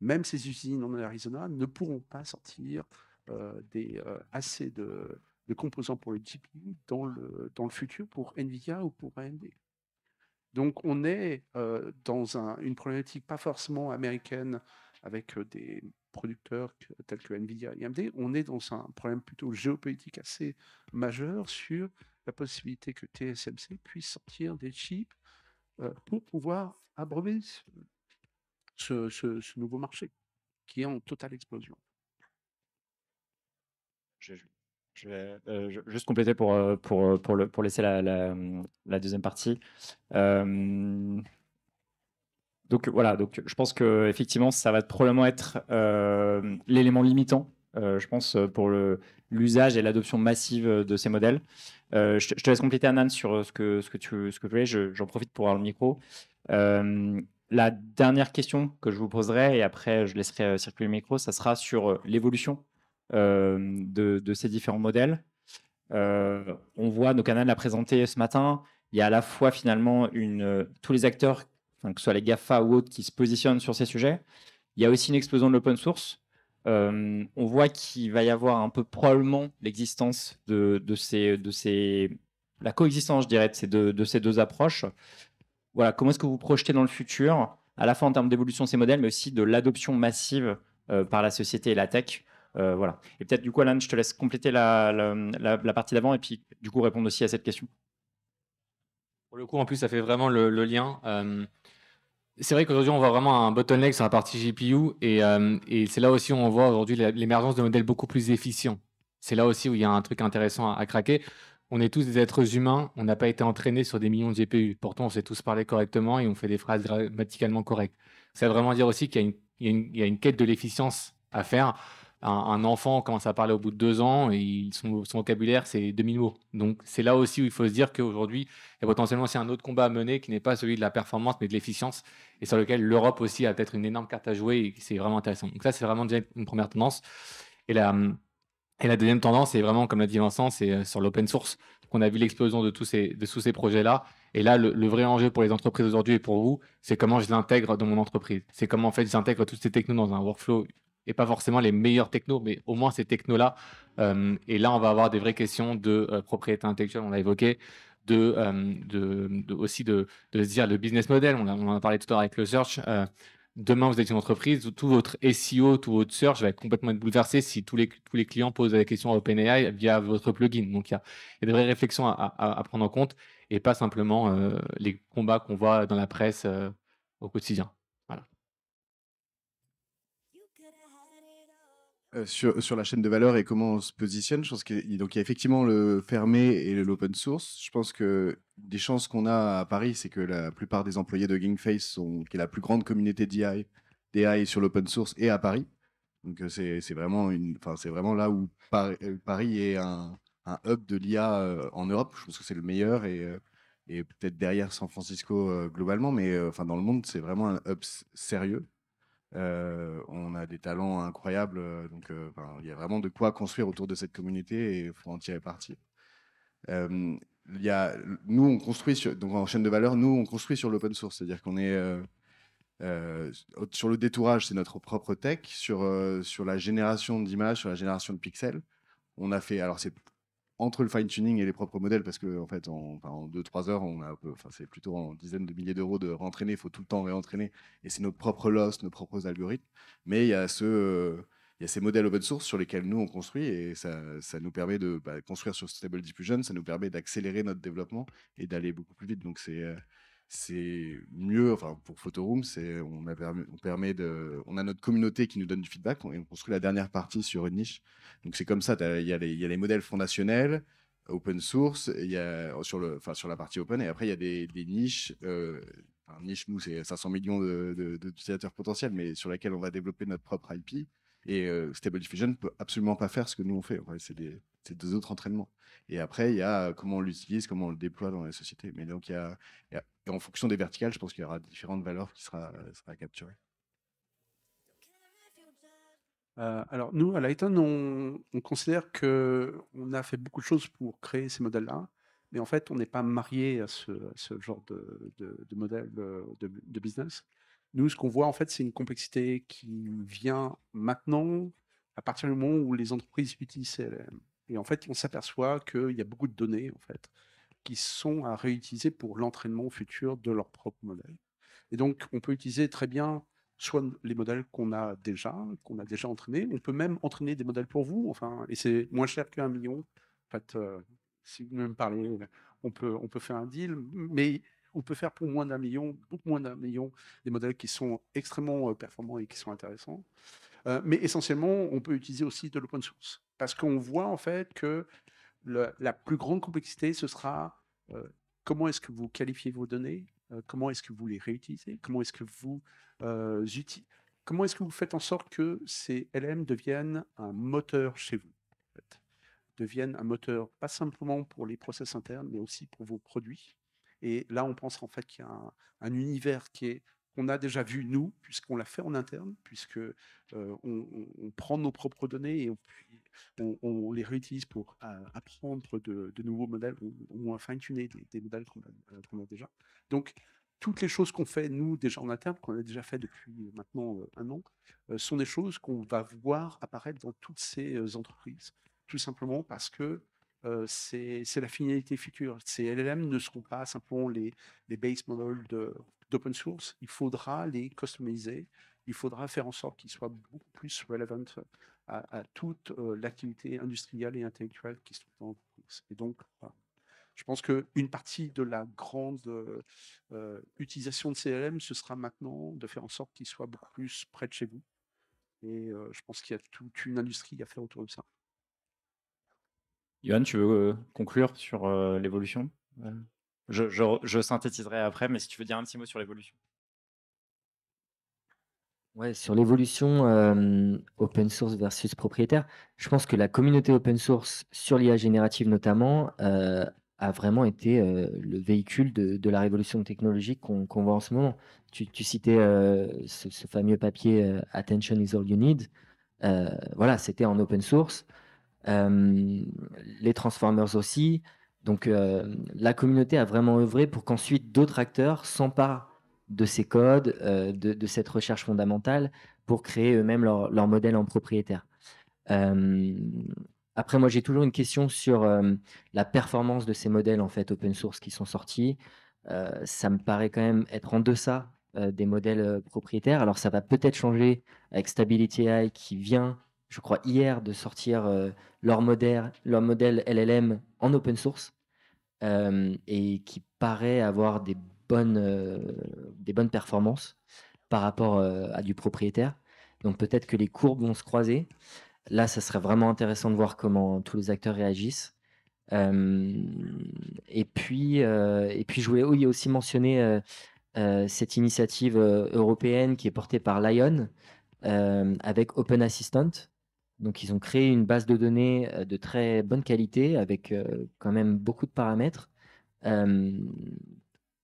même ses usines en Arizona ne pourront pas sortir euh, des, euh, assez de, composants pour le GPU dans le, dans le futur pour NVIDIA ou pour AMD. Donc on est euh, dans une problématique pas forcément américaine avec des producteurs tels que Nvidia et AMD, on est dans un problème plutôt géopolitique assez majeur sur la possibilité que TSMC puisse sortir des chips pour pouvoir abreuver ce nouveau marché qui est en totale explosion je, vais euh, juste compléter pour, euh, pour, euh, pour, le, pour laisser la, deuxième partie. donc voilà, donc, je pense que effectivement, ça va probablement être l'élément limitant, je pense, pour l'usage et l'adoption massive de ces modèles. Je, te laisse compléter, Anne sur ce que, ce que tu, ce que tu voulais. J'en profite pour avoir le micro. la dernière question que je vous poserai, et après je laisserai circuler le micro, ça sera sur l'évolution euh, de, ces différents modèles. Euh, on voit, donc canaux l'a présenté ce matin, il y a à la fois finalement une, euh, tous les acteurs, que ce soit les GAFA ou autres, qui se positionnent sur ces sujets. Il y a aussi une explosion de l'open source. on voit qu'il va y avoir un peu probablement l'existence de, ces, de ces, la coexistence, je dirais, de ces deux, de ces deux approches. Voilà, comment est-ce que vous projetez dans le futur, à la fois en termes d'évolution de ces modèles, mais aussi de l'adoption massive par la société et la tech euh, voilà. Et peut-être du coup, Alan, je te laisse compléter la, partie d'avant et puis du coup répondre aussi à cette question. Pour le coup, en plus, ça fait vraiment le, lien. Euh, c'est vrai qu'aujourd'hui, on voit vraiment un bottleneck sur la partie GPU euh, et, c'est là aussi où on voit aujourd'hui l'émergence de modèles beaucoup plus efficients. C'est là aussi où il y a un truc intéressant à, craquer. On est tous des êtres humains, on n'a pas été entraînés sur des millions de GPU. Pourtant, on sait tous parler correctement et on fait des phrases grammaticalement correctes. Ça veut vraiment dire aussi qu'il y, y a une quête de l'efficience à faire un, enfant commence à parler au bout de deux ans et son, son vocabulaire, c'est 2000 mots. Donc, c'est là aussi où il faut se dire qu'aujourd'hui, il potentiellement aussi un autre combat à mener qui n'est pas celui de la performance, mais de l'efficience et sur lequel l'Europe aussi a peut-être une énorme carte à jouer et c'est vraiment intéressant. Donc, ça, c'est vraiment déjà une première tendance. Et la, la deuxième tendance, c'est vraiment, comme l'a dit Vincent, c'est euh, sur l'open source. qu'on a vu l'explosion de tous ces, de tous ces projets-là. Et là, le, vrai enjeu pour les entreprises aujourd'hui et pour vous, c'est comment je l'intègre dans mon entreprise. C'est comment en fait j'intègre toutes ces technos dans un workflow et pas forcément les meilleurs technos, mais au moins ces technos-là. Euh, et là, on va avoir des vraies questions de euh, propriété intellectuelle, on l'a évoqué, de, euh, aussi de, se dire le business model, on, en a parlé tout à l'heure avec le search. demain, vous êtes une entreprise, tout votre SEO, tout votre search va être complètement bouleversé si tous les, clients posent des questions à OpenAI via votre plugin. Donc, il y, a, des vraies réflexions à, prendre en compte et pas simplement les combats qu'on voit dans la presse au quotidien. Euh, sur, la chaîne de valeur et comment on se positionne. Je pense qu'il y, a effectivement le fermé et l'open source. Je pense que des chances qu'on a à Paris, c'est que la plupart des employés de Gameface, sont, qui est la plus grande communauté d'IA sur l'open source, et à Paris. Donc euh, c'est vraiment, une, vraiment là où euh, Paris, est un, hub de l'IA en Europe. Je pense que c'est le meilleur et, et peut-être derrière San Francisco globalement, mais enfin dans le monde, c'est vraiment un hub sérieux. Euh, on a des talents incroyables, euh, donc euh, il y a vraiment de quoi construire autour de cette communauté et il faut en tirer parti. y nous, on construit sur, donc en chaîne de valeur, nous, on construit sur l'open source, c'est-à-dire qu'on est, sur le détourage, c'est notre propre tech, sur, sur la génération d'images, sur la génération de pixels. On a fait, alors c'est entre le fine-tuning et les propres modèles, parce que en fait, en, 2-3 heures, on a enfin, c'est plutôt en dizaines de milliers d'euros de rentraîner, il faut tout le temps réentraîner, et c'est nos propres loss, nos propres algorithmes. Mais il y a ce, il y ces modèles open source sur lesquels nous on construit et ça, nous permet de bah, construire sur Stable Diffusion, ça nous permet d'accélérer notre développement et d'aller beaucoup plus vite. Donc c'est euh, c'est mieux, enfin pour Photoroom, c'est on, a permet de, on a notre communauté qui nous donne du feedback et on construit la dernière partie sur une niche. Donc c'est comme ça, il y, a les modèles fondationnels, open source, y a, sur, le, sur la partie open et après il y a des, niches. Euh, niche, nous, c'est 500 millions d'utilisateurs de, potentiels, mais sur laquelle on va développer notre propre IP. Et euh, Stable Diffusion ne peut absolument pas faire ce que nous on fait. c'est deux autres entraînements. Et après, il y a comment on l'utilise, comment on le déploie dans la société. Mais donc, il en fonction des verticales, je pense qu'il y aura différentes valeurs qui sera, capturées. Euh, alors nous, à Lighton, on, considère que on a fait beaucoup de choses pour créer ces modèles-là, mais en fait, on n'est pas marié à ce, genre de, modèle euh, de, de, business. Nous, ce qu'on voit, en fait, c'est une complexité qui vient maintenant, à partir du moment où les entreprises utilisent CLM. Et en fait, on s'aperçoit qu'il y a beaucoup de données en fait, qui sont à réutiliser pour l'entraînement futur de leur propre modèle. Et donc, on peut utiliser très bien soit les modèles qu'on a déjà, qu'on a déjà entraînés. On peut même entraîner des modèles pour vous. Enfin, et c'est moins cher qu'un million. En fait, euh, si vous me parlez, on peut, on peut faire un deal, mais on peut faire pour moins d'un million, beaucoup moins d'un million, des modèles qui sont extrêmement euh, performants et qui sont intéressants. Euh, mais essentiellement, on peut utiliser aussi de l'open source. Parce qu'on voit en fait que la plus grande complexité, ce sera euh, comment est-ce que vous qualifiez vos données, euh, comment est-ce que vous les réutilisez, comment est-ce que vous comment est-ce que vous faites en sorte que ces LM deviennent un moteur chez vous, deviennent un moteur pas simplement pour les process internes, mais aussi pour vos produits. Et là, on pense en fait qu'il y a un univers qui est on a déjà vu nous, puisqu'on l'a fait en interne, puisque euh, on, prend nos propres données et on, on les réutilise pour euh, apprendre de, nouveaux modèles ou, fine-tuner des, modèles euh, qu'on a, déjà. Donc, toutes les choses qu'on fait, nous, déjà en interne, qu'on a déjà fait depuis maintenant un an, sont des choses qu'on va voir apparaître dans toutes ces entreprises, tout simplement parce que c'est la finalité future. Ces LLM ne seront pas simplement les, les base models d'open source. Il faudra les customiser. Il faudra faire en sorte qu'ils soient beaucoup plus relevant à, toute l'activité industrielle et intellectuelle qui se trouve en source. Et donc, je pense qu'une partie de la grande utilisation de ces LLM, ce sera maintenant de faire en sorte qu'ils soient beaucoup plus près de chez vous. Et je pense qu'il y a toute une industrie à faire autour de ça. Johan, tu veux euh, conclure sur euh, l'évolution euh, je, synthétiserai après, mais si tu veux dire un petit mot sur l'évolution. Ouais, sur l'évolution open source versus propriétaire, je pense que la communauté open source sur l'IA générative notamment a vraiment été le véhicule de, la révolution technologique qu'on voit en ce moment. Tu, citais ce, ce, fameux papier Attention is all you need. voilà, c'était en open source. Euh, les Transformers aussi. Donc euh, la communauté a vraiment œuvré pour qu'ensuite d'autres acteurs s'emparent de ces codes, euh, de, cette recherche fondamentale pour créer eux-mêmes leur, modèles modèle en propriétaire. Après, moi, j'ai toujours une question sur la performance de ces modèles en fait open source qui sont sortis. ça me paraît quand même être en deçà des modèles propriétaires. Alors, ça va peut-être changer avec Stability AI qui vient je crois, hier de sortir euh, leur, modèle, LLM en open source euh, et qui paraît avoir des bonnes, euh, performances par rapport à du propriétaire. Donc peut-être que les courbes vont se croiser. Là, ça serait vraiment intéressant de voir comment tous les acteurs réagissent. et, puis, et puis, je voulais aussi mentionner cette initiative européenne qui est portée par Lion, avec Open Assistant, donc, ils ont créé une base de données euh, de très bonne qualité avec euh, quand même beaucoup de paramètres.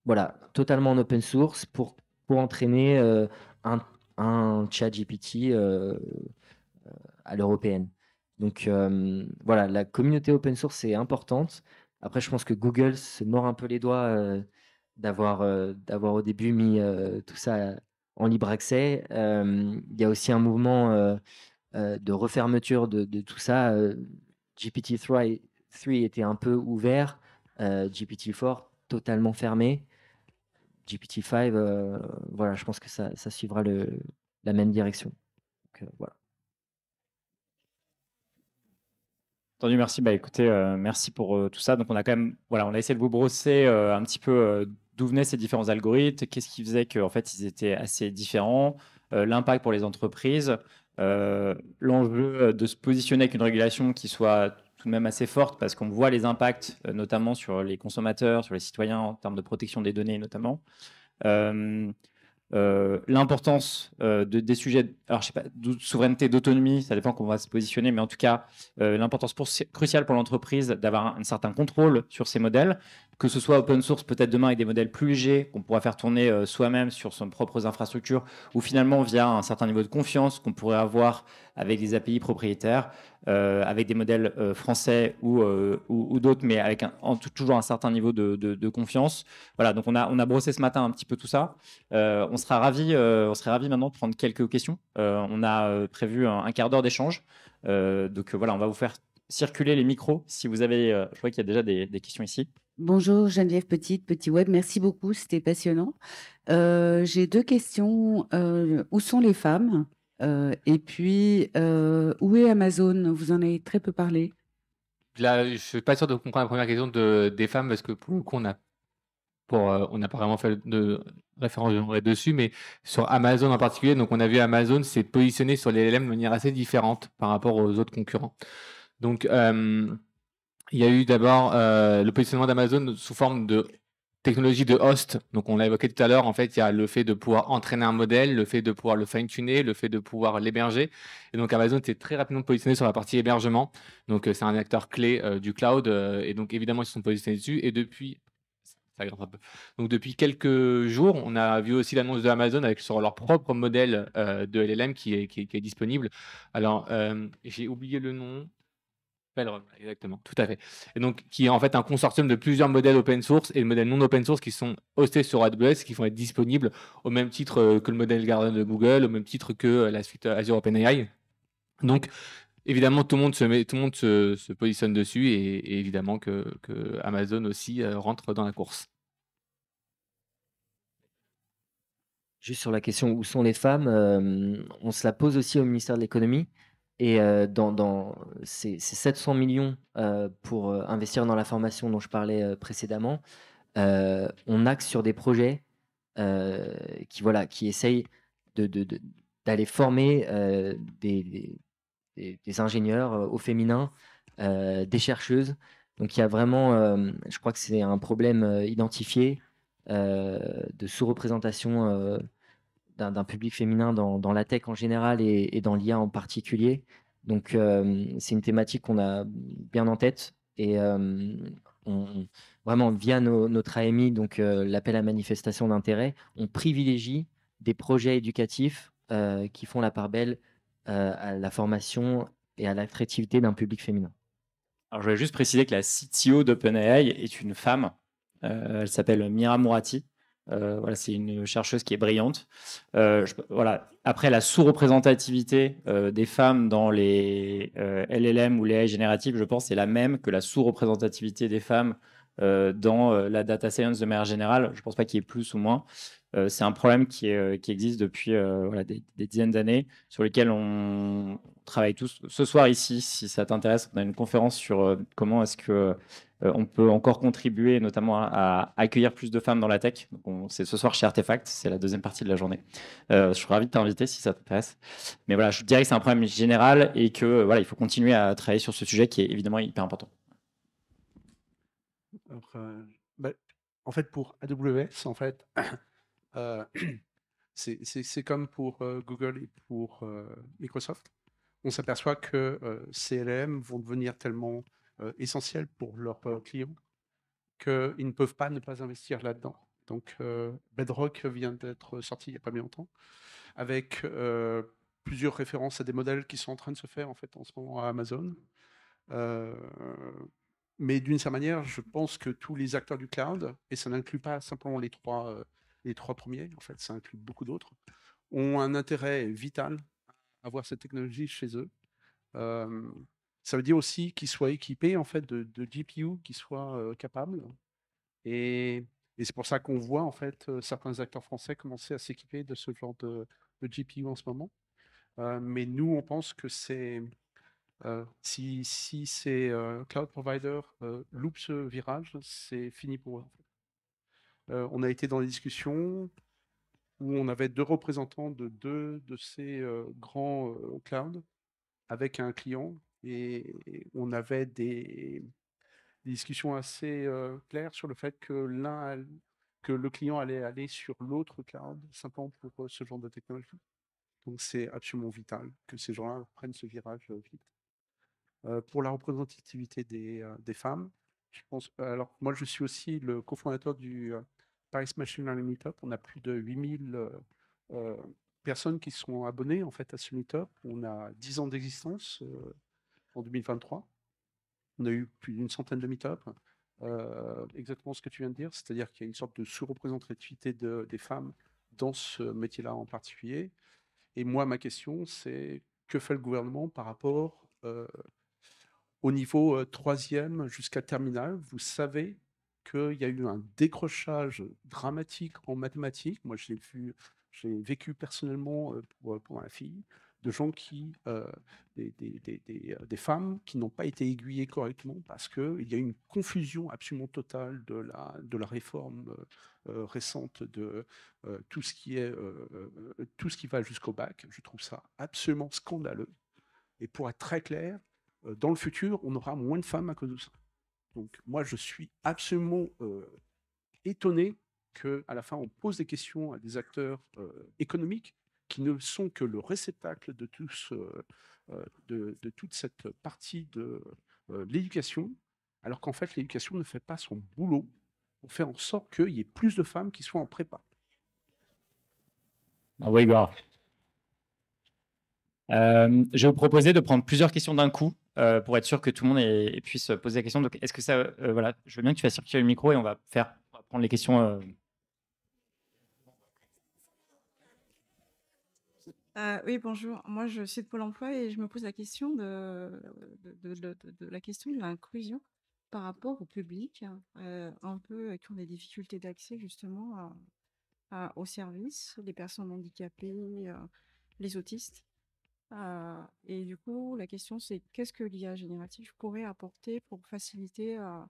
voilà, totalement en open source pour, pour entraîner euh, un, un, chat GPT à l'européenne. Donc, voilà, la communauté open source est importante. Après, je pense que Google se mord un peu les doigts d'avoir au début mis tout ça en libre accès. Il y a aussi un mouvement euh, de refermeture de, tout ça, euh, GPT-3 était un peu ouvert, euh, GPT-4 totalement fermé. GPT-5, voilà, je pense que ça, suivra la même direction. Donc, voilà. merci. Bah, écoutez, merci pour tout ça. Donc, on a quand même, voilà, on a essayé de vous brosser un petit peu d'où venaient ces différents algorithmes, qu'est-ce qui faisait qu'en fait ils étaient assez différents, l'impact pour les entreprises. Euh, l'enjeu euh, de se positionner avec une régulation qui soit tout de même assez forte parce qu'on voit les impacts, euh, notamment sur les consommateurs, sur les citoyens en termes de protection des données notamment. l'importance de, des sujets alors, je sais pas, de souveraineté, d'autonomie, ça dépend comment on va se positionner, mais en tout cas, l'importance cruciale pour l'entreprise d'avoir un, un, certain contrôle sur ces modèles, que ce soit open source peut-être demain avec des modèles plus légers qu'on pourra faire tourner euh, soi-même sur son propres infrastructures ou finalement via un certain niveau de confiance qu'on pourrait avoir avec des API propriétaires, euh, avec des modèles euh, français ou, ou, d'autres, mais avec un, toujours un certain niveau de, confiance. Voilà, donc on a, on a brossé ce matin un petit peu tout ça. on sera ravi, on serait ravi maintenant de prendre quelques questions. on a prévu un, quart d'heure d'échange, donc voilà, on va vous faire circuler les micros si vous avez. je vois qu'il y a déjà des questions ici. Bonjour Geneviève Petite, Petit Web, merci beaucoup, c'était passionnant. Euh, j'ai deux questions. Euh, où sont les femmes euh, Et puis, où est Amazon Vous en avez très peu parlé. Là, je ne suis pas sûr de comprendre la première question de, des femmes parce que pour le coup, on n'a pas vraiment fait de référence dessus, mais sur Amazon en particulier, donc on a vu Amazon s'est positionné sur les LLM de manière assez différente par rapport aux autres concurrents. Donc, il y a eu d'abord euh, le positionnement d'Amazon sous forme de technologie de host. Donc, on l'a évoqué tout à l'heure. En fait, il y a le fait de pouvoir entraîner un modèle, le fait de pouvoir le fine-tuner, le fait de pouvoir l'héberger. Et donc, Amazon s'est très rapidement positionné sur la partie hébergement. Donc, euh, c'est un acteur clé euh, du cloud. et donc, évidemment, ils se sont positionnés dessus. Et depuis. Ça un peu. Donc, depuis quelques jours, on a vu aussi l'annonce de Amazon avec, sur leur propre modèle de LLM qui qui est disponible. Alors, j'ai oublié le nom exactement, tout à fait. Et donc, qui est en fait un consortium de plusieurs modèles open source et le modèle non open source qui sont hostés sur AWS, qui vont être disponibles au même titre euh, que le modèle gardien de Google, au même titre que euh, la suite euh, Azure OpenAI. Donc, évidemment, tout le monde se, positionne dessus et, évidemment que, Amazon aussi rentre dans la course. Juste sur la question où sont les femmes, on se la pose aussi au ministère de l'économie. Et euh, dans, ces, 700 millions euh, pour euh, investir dans la formation dont je parlais précédemment, on axe sur des projets qui, voilà, qui essayent d'aller de, former des, des, ingénieurs au féminin, des chercheuses. Donc il y a vraiment, je crois que c'est un problème identifié de sous-représentation d'un public féminin dans, la tech en général et, dans l'IA en particulier. Donc euh, c'est une thématique qu'on a bien en tête et euh, on, vraiment via notre AMI, donc euh, l'appel à manifestation d'intérêt, on privilégie des projets éducatifs qui font la part belle à la formation et à l'attractivité d'un public féminin. Alors je voulais juste préciser que la CTO d'OpenAI est une femme. elle s'appelle Mira Mourati. Euh, c'est une chercheuse qui est brillante. Euh, voilà. Après, la sous-représentativité euh, des femmes dans les LLM ou les AI génératives, je pense, est la même que la sous-représentativité des femmes euh, dans euh, la data science de manière générale. Je ne pense pas qu'il y ait plus ou moins. Euh, c'est un problème qui, qui existe depuis voilà, des, dizaines d'années, sur lequel on travaille tous. Ce soir ici, si ça t'intéresse, on a une conférence sur comment est-ce que on peut encore contribuer, notamment à, accueillir plus de femmes dans la tech. C'est ce soir chez Artefact, c'est la deuxième partie de la journée. je suis ravi de t'inviter si ça t'intéresse. Mais voilà, je dirais que c'est un problème général et qu'il voilà, faut continuer à travailler sur ce sujet qui est évidemment hyper important. Euh, bah, en fait, pour AWS, en fait, euh, c'est comme pour euh, Google et pour Microsoft. On s'aperçoit que CLM vont devenir tellement essentiels pour leurs clients qu'ils ne peuvent pas ne pas investir là-dedans. Donc, Bedrock vient d'être sorti il n'y a pas bien longtemps, avec plusieurs références à des modèles qui sont en train de se faire en fait en ce moment à Amazon. Mais d'une certaine manière, je pense que tous les acteurs du cloud, et ça n'inclut pas simplement les trois, euh, les trois premiers, en fait, ça inclut beaucoup d'autres, ont un intérêt vital à avoir cette technologie chez eux. Euh, ça veut dire aussi qu'ils soient équipés en fait de, de GPU, qu'ils soient euh, capables. Et, c'est pour ça qu'on voit en fait certains acteurs français commencer à s'équiper de ce genre de, de GPU en ce moment. mais nous, on pense que c'est euh, si, si ces euh, cloud providers euh, loupent ce virage, c'est fini pour eux. on a été dans des discussions où on avait deux représentants de deux de ces grands clouds avec un client et, on avait des, des discussions assez claires sur le fait que l'un que le client allait aller sur l'autre cloud simplement pour ce genre de technologie. Donc c'est absolument vital que ces gens-là prennent ce virage vite. Euh, pour la représentativité euh, des, femmes. Je pense, alors, moi, je suis aussi le cofondateur du euh, Paris Machine Learning Meetup. On a plus de 8000 personnes qui sont abonnées en fait, à ce meetup. On a 10 ans d'existence en 2023. On a eu plus d'une centaine de meetups. exactement ce que tu viens de dire, c'est-à-dire qu'il y a une sorte de sous-représentativité des femmes dans ce métier-là en particulier. Et moi, ma question, c'est que fait le gouvernement par rapport au niveau troisième jusqu'à terminale, vous savez qu'il y a eu un décrochage dramatique en mathématiques. Moi, j'ai vu, j'ai vécu personnellement pour, ma fille de gens qui, des, femmes qui n'ont pas été aiguillées correctement parce qu'il y a une confusion absolument totale de la, de la réforme récente de tout, ce qui est, tout ce qui va jusqu'au bac. Je trouve ça absolument scandaleux. Et pour être très clair, euh, dans le futur, on aura moins de femmes à cause de ça. Donc moi, je suis absolument euh, étonné qu'à la fin, on pose des questions à des acteurs euh, économiques qui ne sont que le réceptacle de, de, toute cette partie de l'éducation, alors qu'en fait, l'éducation ne fait pas son boulot pour faire en sorte qu'il y ait plus de femmes qui soient en prépa. Ah oui, grave. je vais vous proposer de prendre plusieurs questions d'un coup euh, pour être sûr que tout le monde puisse euh, poser la question. Donc, que euh, je veux bien que tu vas circuler le micro et on va faire, prendre les questions. oui, bonjour. Moi, je suis de Pôle Emploi et je me pose la question de, la question de l'inclusion par rapport au public, un peu qui ont des difficultés d'accès justement aux services, les personnes handicapées, les autistes. Ah, et du coup, la question, c'est qu'est-ce que l'IA génératif pourrait apporter pour faciliter euh,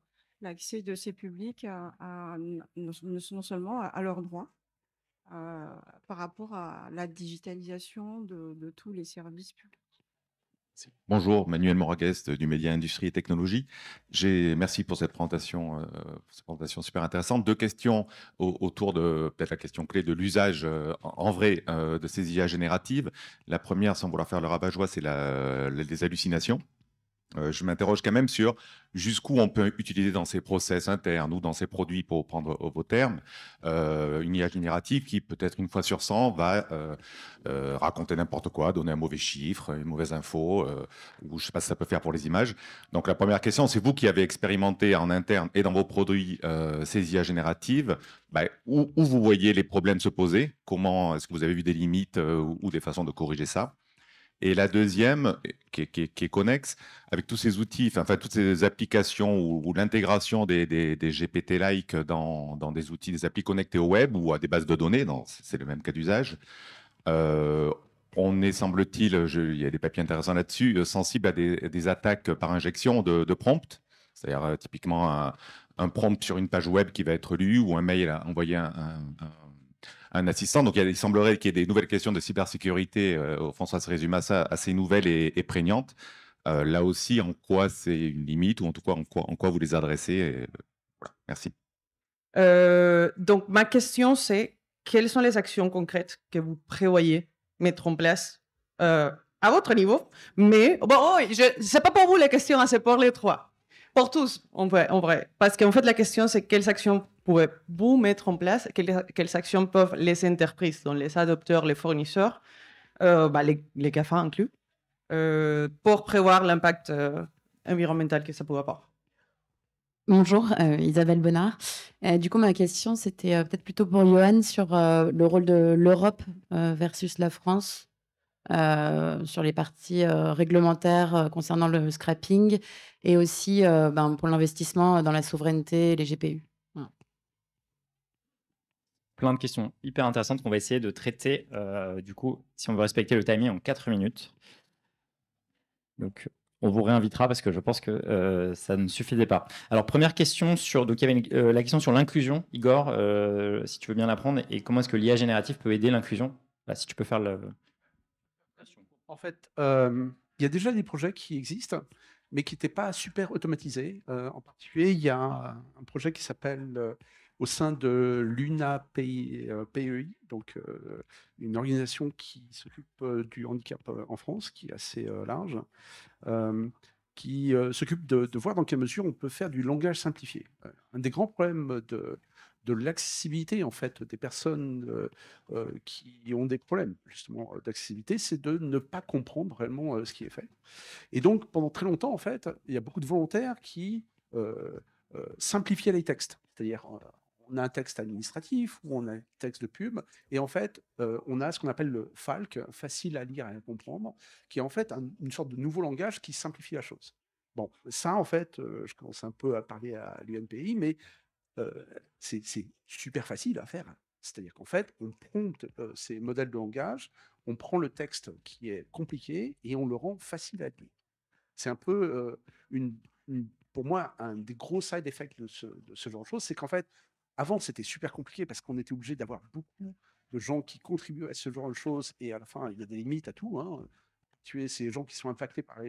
l'accès de ces publics à, non, seulement à, leurs droits, euh, par rapport à la digitalisation de tous les services publics Bonjour, Manuel Moraguest du Média Industrie et Technologie. Merci euh, pour cette présentation, super intéressante. Deux questions autour de peut-être la question clé de l'usage euh, en vrai euh, de ces IA génératives. La première, sans vouloir faire le rabat-joie, c'est les hallucinations. Euh, je m'interroge quand même sur jusqu'où on peut utiliser dans ces process internes ou dans ces produits, pour prendre vos termes, euh, une IA générative qui, peut-être une fois sur 100, va euh, raconter n'importe quoi, donner un mauvais chiffre, une mauvaise info, ou je ne sais pas si ça peut faire pour les images. Donc la première question, c'est vous qui avez expérimenté en interne et dans vos produits ces IA génératives, ben, où, où, vous voyez les problèmes se poser Comment est-ce que vous avez vu des limites ou des façons de corriger ça et la deuxième, qui est, qui connexe, avec tous ces outils, enfin, toutes ces applications ou, l'intégration des, GPT-like dans, des outils, des applis connectées au web ou à des bases de données, c'est le même cas d'usage, euh, on est, semble-t-il, il y a des papiers intéressants là-dessus, euh, sensible à des, attaques par injection de, de c'est-à-dire euh, typiquement un, prompt sur une page web qui va être lu ou un mail à envoyer un un assistant. Donc, il semblerait qu'il y ait des nouvelles questions de cybersécurité. Euh, François se résume à ça, assez nouvelles et, et prégnantes. Euh, là aussi, en quoi c'est une limite ou en tout cas en quoi, vous les adressez euh, voilà. Merci. Euh, donc, ma question, c'est quelles sont les actions concrètes que vous prévoyez mettre en place à votre niveau Mais bon, oh, ce pas pour vous la question, hein, c'est pour les trois. Pour tous, en vrai. En vrai. Parce qu'en fait, la question, c'est quelles actions pouvez-vous mettre en place quelles, actions peuvent les entreprises, donc les adopteurs, les fournisseurs, euh, bah, les, les, inclus, euh, pour prévoir l'impact euh, environnemental que ça peut avoir Bonjour, Isabelle Bonnard. du coup, ma question, c'était peut-être plutôt pour Johan sur le rôle de l'Europe versus la France sur les parties réglementaires concernant le scrapping et aussi ben, pour l'investissement dans la souveraineté et les GPU plein de questions hyper intéressantes qu'on va essayer de traiter, euh, du coup, si on veut respecter le timing, en 4 minutes. Donc, on vous réinvitera parce que je pense que euh, ça ne suffisait pas. Alors, première question sur, donc il euh, la question sur l'inclusion, Igor, si tu veux bien l'apprendre, et comment est-ce que l'IA générative peut aider l'inclusion bah, Si tu peux faire le... En fait, il y a déjà des projets qui existent, mais qui n'étaient pas super automatisés. en particulier, il y a un projet qui s'appelle au sein de l'UNAPEI, euh, e donc euh, une organisation qui s'occupe euh, du handicap en France, qui est assez large, qui s'occupe de, voir dans quelle mesure on peut faire du langage simplifié. Un des grands problèmes de, de l'accessibilité en fait des personnes qui ont des problèmes justement d'accessibilité, c'est de ne pas comprendre réellement ce qui est fait. Et donc pendant très longtemps en fait, il y a beaucoup de volontaires qui simplifiaient les textes, c'est-à-dire on a un texte administratif ou on a un texte de pub, et en fait, euh, on a ce qu'on appelle le FALC, facile à lire et à comprendre, qui est en fait une sorte de nouveau langage qui simplifie la chose. Bon, ça, en fait, euh, je commence un peu à parler à l'UMPI, mais euh, c'est super facile à faire. C'est-à-dire qu'en fait, on prompte ces modèles de langage, on prend le texte qui est compliqué et on le rend facile à lire. C'est un peu une, pour moi, un des gros side effects de ce, de ce genre de choses, c'est qu'en fait, avant, c'était super compliqué parce qu'on était obligé d'avoir beaucoup mmh. de gens qui contribuent à ce genre de choses. Et à la fin, il y a des limites à tout. Hein. es ces gens qui sont impactés par,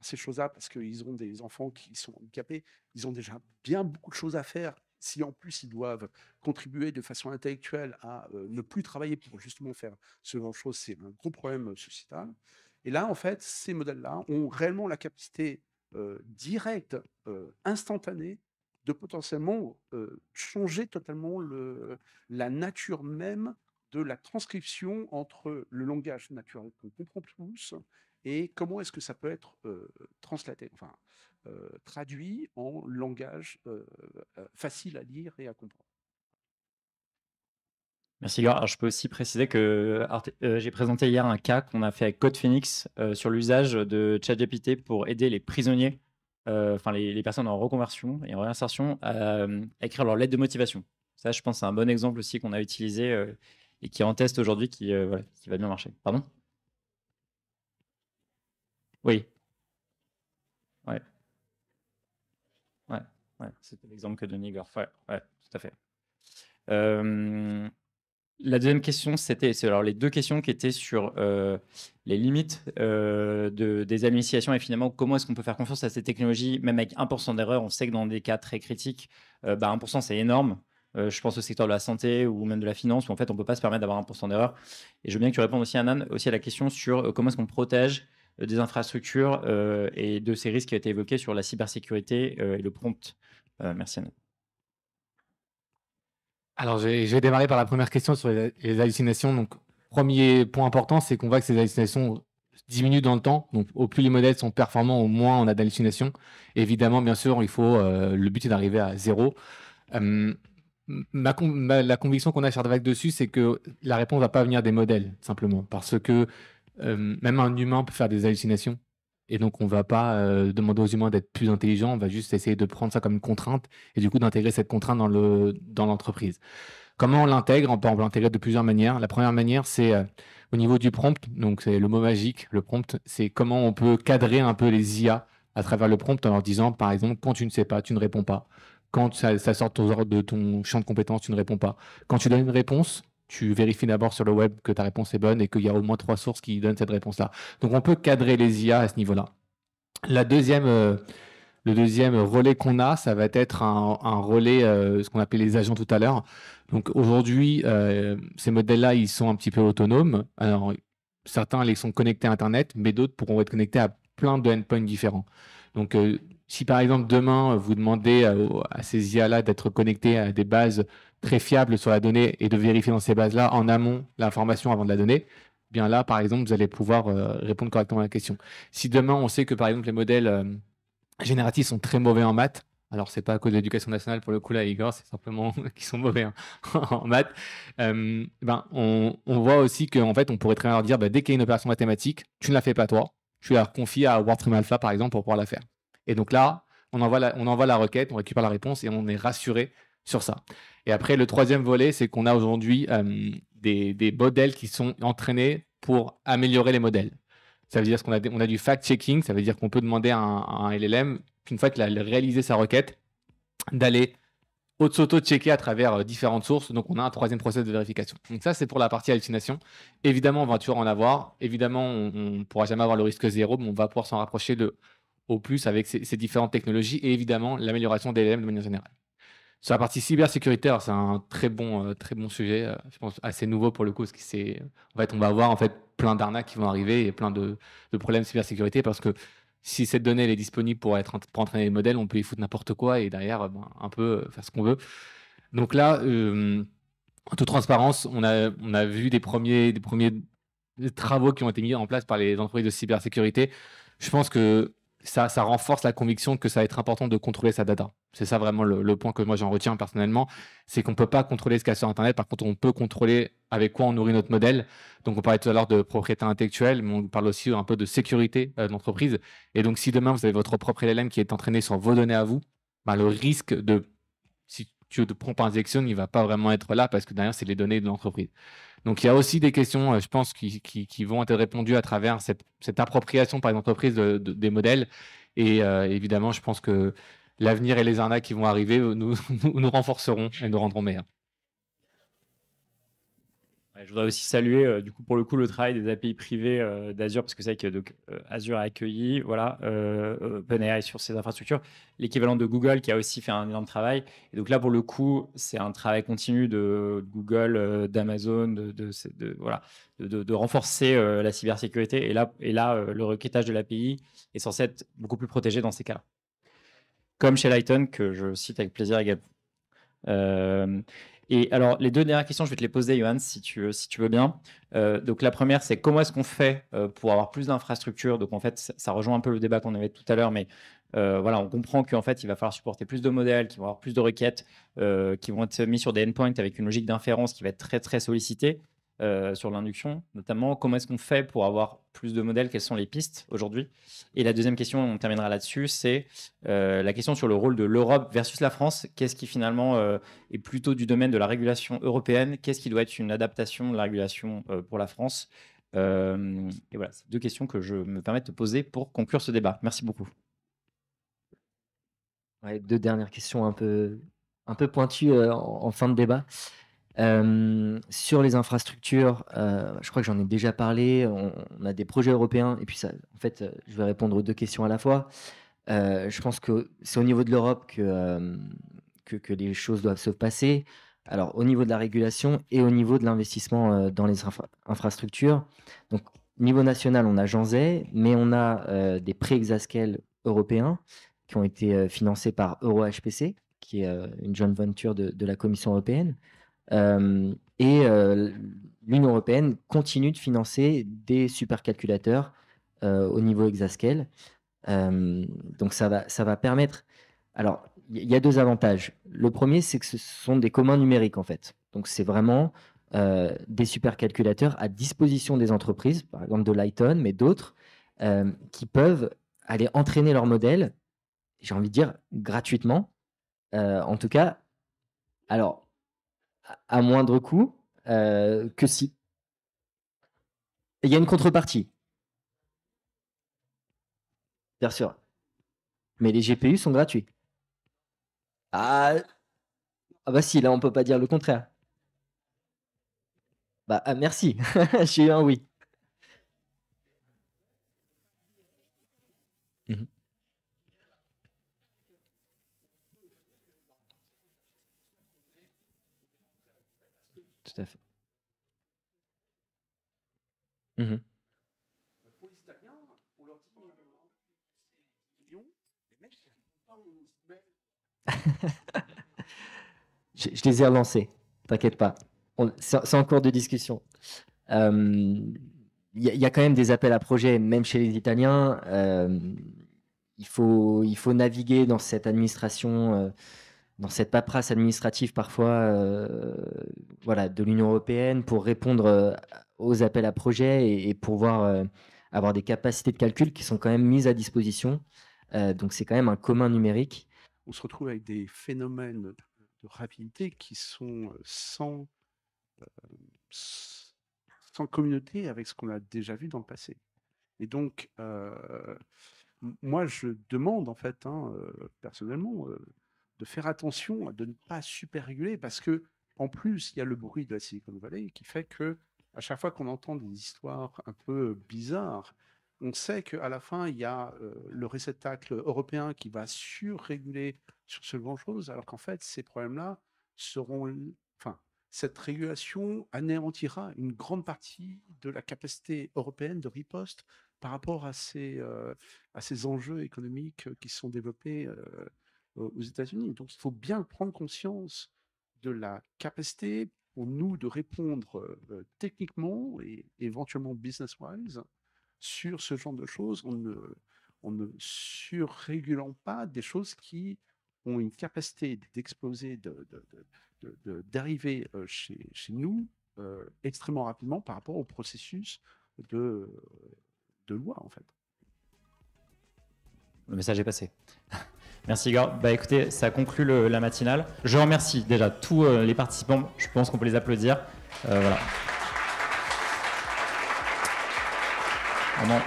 ces choses-là parce qu'ils ont des enfants qui sont handicapés, ils ont déjà bien beaucoup de choses à faire. Si en plus ils doivent contribuer de façon intellectuelle à euh, ne plus travailler pour justement faire ce genre de choses, c'est un gros problème euh, sociétal. Et là, en fait, ces modèles-là ont réellement la capacité euh, directe, instantanée, de potentiellement changer totalement la nature même de la transcription entre le langage naturel qu'on comprend tous et comment est-ce que ça peut être enfin traduit en langage facile à lire et à comprendre. Merci Igor. je peux aussi préciser que j'ai présenté hier un cas qu'on a fait avec Code Phoenix sur l'usage de ChatGPT pour aider les prisonniers euh, enfin les, personnes en reconversion et en réinsertion à, euh, écrire leur lettre de motivation. Ça, je pense, c'est un bon exemple aussi qu'on a utilisé euh, et qui est en test aujourd'hui, qui, qui va bien marcher. Pardon Oui. Ouais. Ouais, ouais. l'exemple que donnait Igor. Ouais, ouais, tout à fait. Euh, la deuxième question, c'était alors les deux questions qui étaient sur euh, les limites euh, de, des administrations et finalement comment est-ce qu'on peut faire confiance à ces technologies, même avec 1% d'erreur. On sait que dans des cas très critiques, 1% euh, bah, c'est énorme. je pense au secteur de la santé ou même de la finance où en fait on ne peut pas se permettre d'avoir 1% d'erreur. Et je veux bien que tu répondes aussi, aussi à la question sur comment est-ce qu'on protège des infrastructures et de ces risques qui ont été évoqués sur la cybersécurité et le prompt. merci, Anan. Alors, je vais, démarrer par la première question sur les, hallucinations. Donc, premier point important, c'est qu'on voit que ces hallucinations diminuent dans le temps. Donc, au plus les modèles sont performants, au moins on a d'hallucinations. Évidemment, bien sûr, il faut. Euh, le but est d'arriver à zéro. Euh, la conviction qu'on a à Vague, dessus, c'est que la réponse va pas venir des modèles simplement, parce que euh, même un humain peut faire des hallucinations. Et donc, on ne va pas euh, demander aux humains d'être plus intelligents, on va juste essayer de prendre ça comme une contrainte et du coup d'intégrer cette contrainte dans l'entreprise. Le, dans Comment on l'intègre On peut, l'intégrer de plusieurs manières. La première manière, c'est euh, au niveau du prompt, donc c'est le mot magique, le prompt, c'est comment on peut cadrer un peu les IA à travers le prompt en leur disant, par exemple, quand tu ne sais pas, tu ne réponds pas. Quand ça, ça sort de ton champ de compétences, tu ne réponds pas. Quand tu donnes une réponse, tu vérifies d'abord sur le web que ta réponse est bonne et qu'il y a au moins trois sources qui donnent cette réponse-là. Donc on peut cadrer les IA à ce niveau-là. La deuxième, euh, le deuxième relais qu'on a, ça va être un, relais, euh, ce qu'on appelait les agents tout à l'heure. Donc aujourd'hui, euh, ces modèles-là, ils sont un petit peu autonomes. Alors, certains les sont connectés à Internet, mais d'autres pourront être connectés à plein de endpoints différents. Donc, si par exemple demain vous demandez à, à ces IA-là d'être connectés à des bases très fiable sur la donnée et de vérifier dans ces bases-là en amont l'information avant de la donner, eh bien là, par exemple, vous allez pouvoir euh, répondre correctement à la question. Si demain, on sait que, par exemple, les modèles euh, génératifs sont très mauvais en maths, alors c'est pas à cause de l'éducation nationale pour le coup là, Igor, c'est simplement qu'ils sont mauvais hein, en maths. Euh, ben, on, voit aussi qu'en fait, on pourrait très bien leur dire, bah, dès qu'il y a une opération mathématique, tu ne la fais pas toi, tu la confies à WordTrim Alpha, par exemple, pour pouvoir la faire. Et donc là, on on envoie la requête, on récupère la réponse et on est rassuré sur ça. Et après, le troisième volet, c'est qu'on a aujourd'hui euh, des, modèles qui sont entraînés pour améliorer les modèles. Ça veut dire qu'on a, du fact-checking, ça veut dire qu'on peut demander à un, LLM, une fois qu'il a réalisé sa requête, d'aller auto-checker à travers euh, différentes sources. Donc, on a un troisième process de vérification. Donc, ça, c'est pour la partie hallucination. Évidemment, on va toujours en avoir. Évidemment, on ne pourra jamais avoir le risque zéro, mais on va pouvoir s'en rapprocher au plus avec ces, ces différentes technologies et évidemment l'amélioration des LLM de manière générale. Sur la partie cybersécurité, c'est un très bon, euh, très bon sujet. Euh, je pense assez nouveau pour le coup, parce que c'est, on va avoir en fait plein d'arnaques qui vont arriver et plein de, problèmes de cybersécurité parce que si cette donnée elle est disponible pour être entraîner les modèles, on peut y foutre n'importe quoi et derrière euh, ben, un peu faire ce qu'on veut. Donc là, en toute transparence, on a, on a vu des premiers, des premiers travaux qui ont été mis en place par les entreprises de cybersécurité. Je pense que ça, ça renforce la conviction que ça va être important de contrôler sa data. C'est ça vraiment le, point que moi j'en retiens personnellement, c'est qu'on ne peut pas contrôler ce qu'il y a sur Internet, par contre on peut contrôler avec quoi on nourrit notre modèle. Donc on parlait tout à l'heure de propriété intellectuelle, mais on parle aussi un peu de sécurité euh, d'entreprise. Et donc si demain vous avez votre propre LLM qui est entraîné sur vos données à vous, bah, le risque de, si tu te prends par injection, il ne va pas vraiment être là parce que derrière c'est les données de l'entreprise. Donc il y a aussi des questions, euh, je pense, qui, vont être répondues à travers cette, appropriation par les entreprises des modèles. Et euh, évidemment, je pense que l'avenir et les arnaques qui vont arriver nous, renforceront et nous rendront meilleurs. Je voudrais aussi saluer, euh, du coup, pour le coup, le travail des API privées euh, d'Azure, parce que c'est vrai que euh, a accueilli voilà, OpenAI sur ses infrastructures, l'équivalent de Google qui a aussi fait un énorme travail. Et donc là, pour le coup, c'est un travail continu de Google, d'Amazon, de, voilà, de, renforcer la cybersécurité. Et là, et là le requêtage de l'API est censé être beaucoup plus protégé dans ces cas-là comme chez Lighton, que je cite avec plaisir également. Euh, et alors, les deux dernières questions, je vais te les poser, Johan, si tu, veux, si tu veux bien. Euh, donc, la première, c'est comment est-ce qu'on fait euh, pour avoir plus d'infrastructures Donc, en fait, ça, rejoint un peu le débat qu'on avait tout à l'heure, mais voilà, on comprend qu'en fait, il va falloir supporter plus de modèles, qui vont avoir plus de requêtes, qui vont être mis sur des endpoints avec une logique d'inférence qui va être très, très sollicitée. Euh, sur l'induction, notamment comment est-ce qu'on fait pour avoir plus de modèles, quelles sont les pistes aujourd'hui. Et la deuxième question, on terminera là-dessus, c'est euh, la question sur le rôle de l'Europe versus la France. Qu'est-ce qui finalement euh, est plutôt du domaine de la régulation européenne Qu'est-ce qui doit être une adaptation de la régulation pour la France Et voilà, c'est deux questions que je me permets de poser pour conclure ce débat. Merci beaucoup. deux dernières questions un peu, un peu pointues en fin de débat. Euh, sur les infrastructures, euh, je crois que j'en ai déjà parlé. On, a des projets européens. Et puis, ça, en fait, euh, je vais répondre aux deux questions à la fois. je pense que c'est au niveau de l'Europe que, que, les choses doivent se passer. Alors, au niveau de la régulation et au niveau de l'investissement dans les infrastructures. Donc, niveau national, on a Zay mais on a des prêts exascales européens qui ont été financés par EuroHPC, qui est une joint venture de la Commission européenne. Euh, et euh, l'Union européenne continue de financer des supercalculateurs euh, au niveau exascale. donc ça va, ça va permettre. Alors, il y a deux avantages. Le premier, c'est que ce sont des communs numériques en fait. Donc c'est vraiment des supercalculateurs à disposition des entreprises, par exemple de Lighton, mais d'autres, qui peuvent aller entraîner leur modèle, j'ai envie de dire gratuitement. en tout cas, alors à moindre coût euh, que si. Il y a une contrepartie. Bien sûr. Mais les GPU sont gratuits. Ah, ah bah si, là on peut pas dire le contraire. Bah ah, merci, j'ai eu un oui. je, les ai relancés, t'inquiète pas. C'est en cours de discussion. Il euh, y, a quand même des appels à projets, même chez les Italiens. Euh, il, faut, il faut naviguer dans cette administration. Euh, dans cette paperasse administrative parfois euh, voilà, de l'Union européenne pour répondre euh, aux appels à projets et, pour pouvoir euh, avoir des capacités de calcul qui sont quand même mises à disposition. donc c'est quand même un commun numérique. On se retrouve avec des phénomènes de rapidité qui sont sans, sans communauté avec ce qu'on a déjà vu dans le passé. Et donc, moi, je demande, en fait, hein, personnellement, de faire attention de ne pas réguler, parce que en plus il y a le bruit de la Silicon Valley qui fait que à chaque fois qu'on entend des histoires un peu euh, bizarres, on sait qu'à la fin il y a euh, le réceptacle européen qui va surréguler sur ce grand chose, alors qu'en fait ces problèmes-là seront, enfin cette régulation anéantira une grande partie de la capacité européenne de riposte par rapport à ces, euh, à ces enjeux économiques qui sont développés aux États-Unis. Donc il faut bien prendre conscience de la capacité pour nous de répondre euh, techniquement et éventuellement business-wise sur ce genre de choses en ne, sur ne surrégulant pas des choses qui ont une capacité d'exploser, d'arriver euh, chez, nous euh, extrêmement rapidement par rapport au processus de, de loi, en fait. Le message est passé. Merci Igor. Bah écoutez, ça conclut la matinale. Je remercie déjà tous euh, les participants. Je pense qu'on peut les applaudir. Euh, voilà.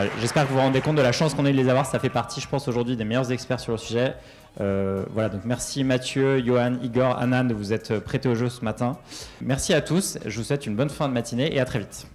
Euh, j'espère que vous vous rendez compte de la chance qu'on ait de les avoir. Ça fait partie, je pense, aujourd'hui des meilleurs experts sur le sujet. voilà, donc merci Mathieu, Johan, Igor, Anan de vous êtes prêtés au jeu ce matin. Merci à tous. Je vous souhaite une bonne fin de matinée et à très vite.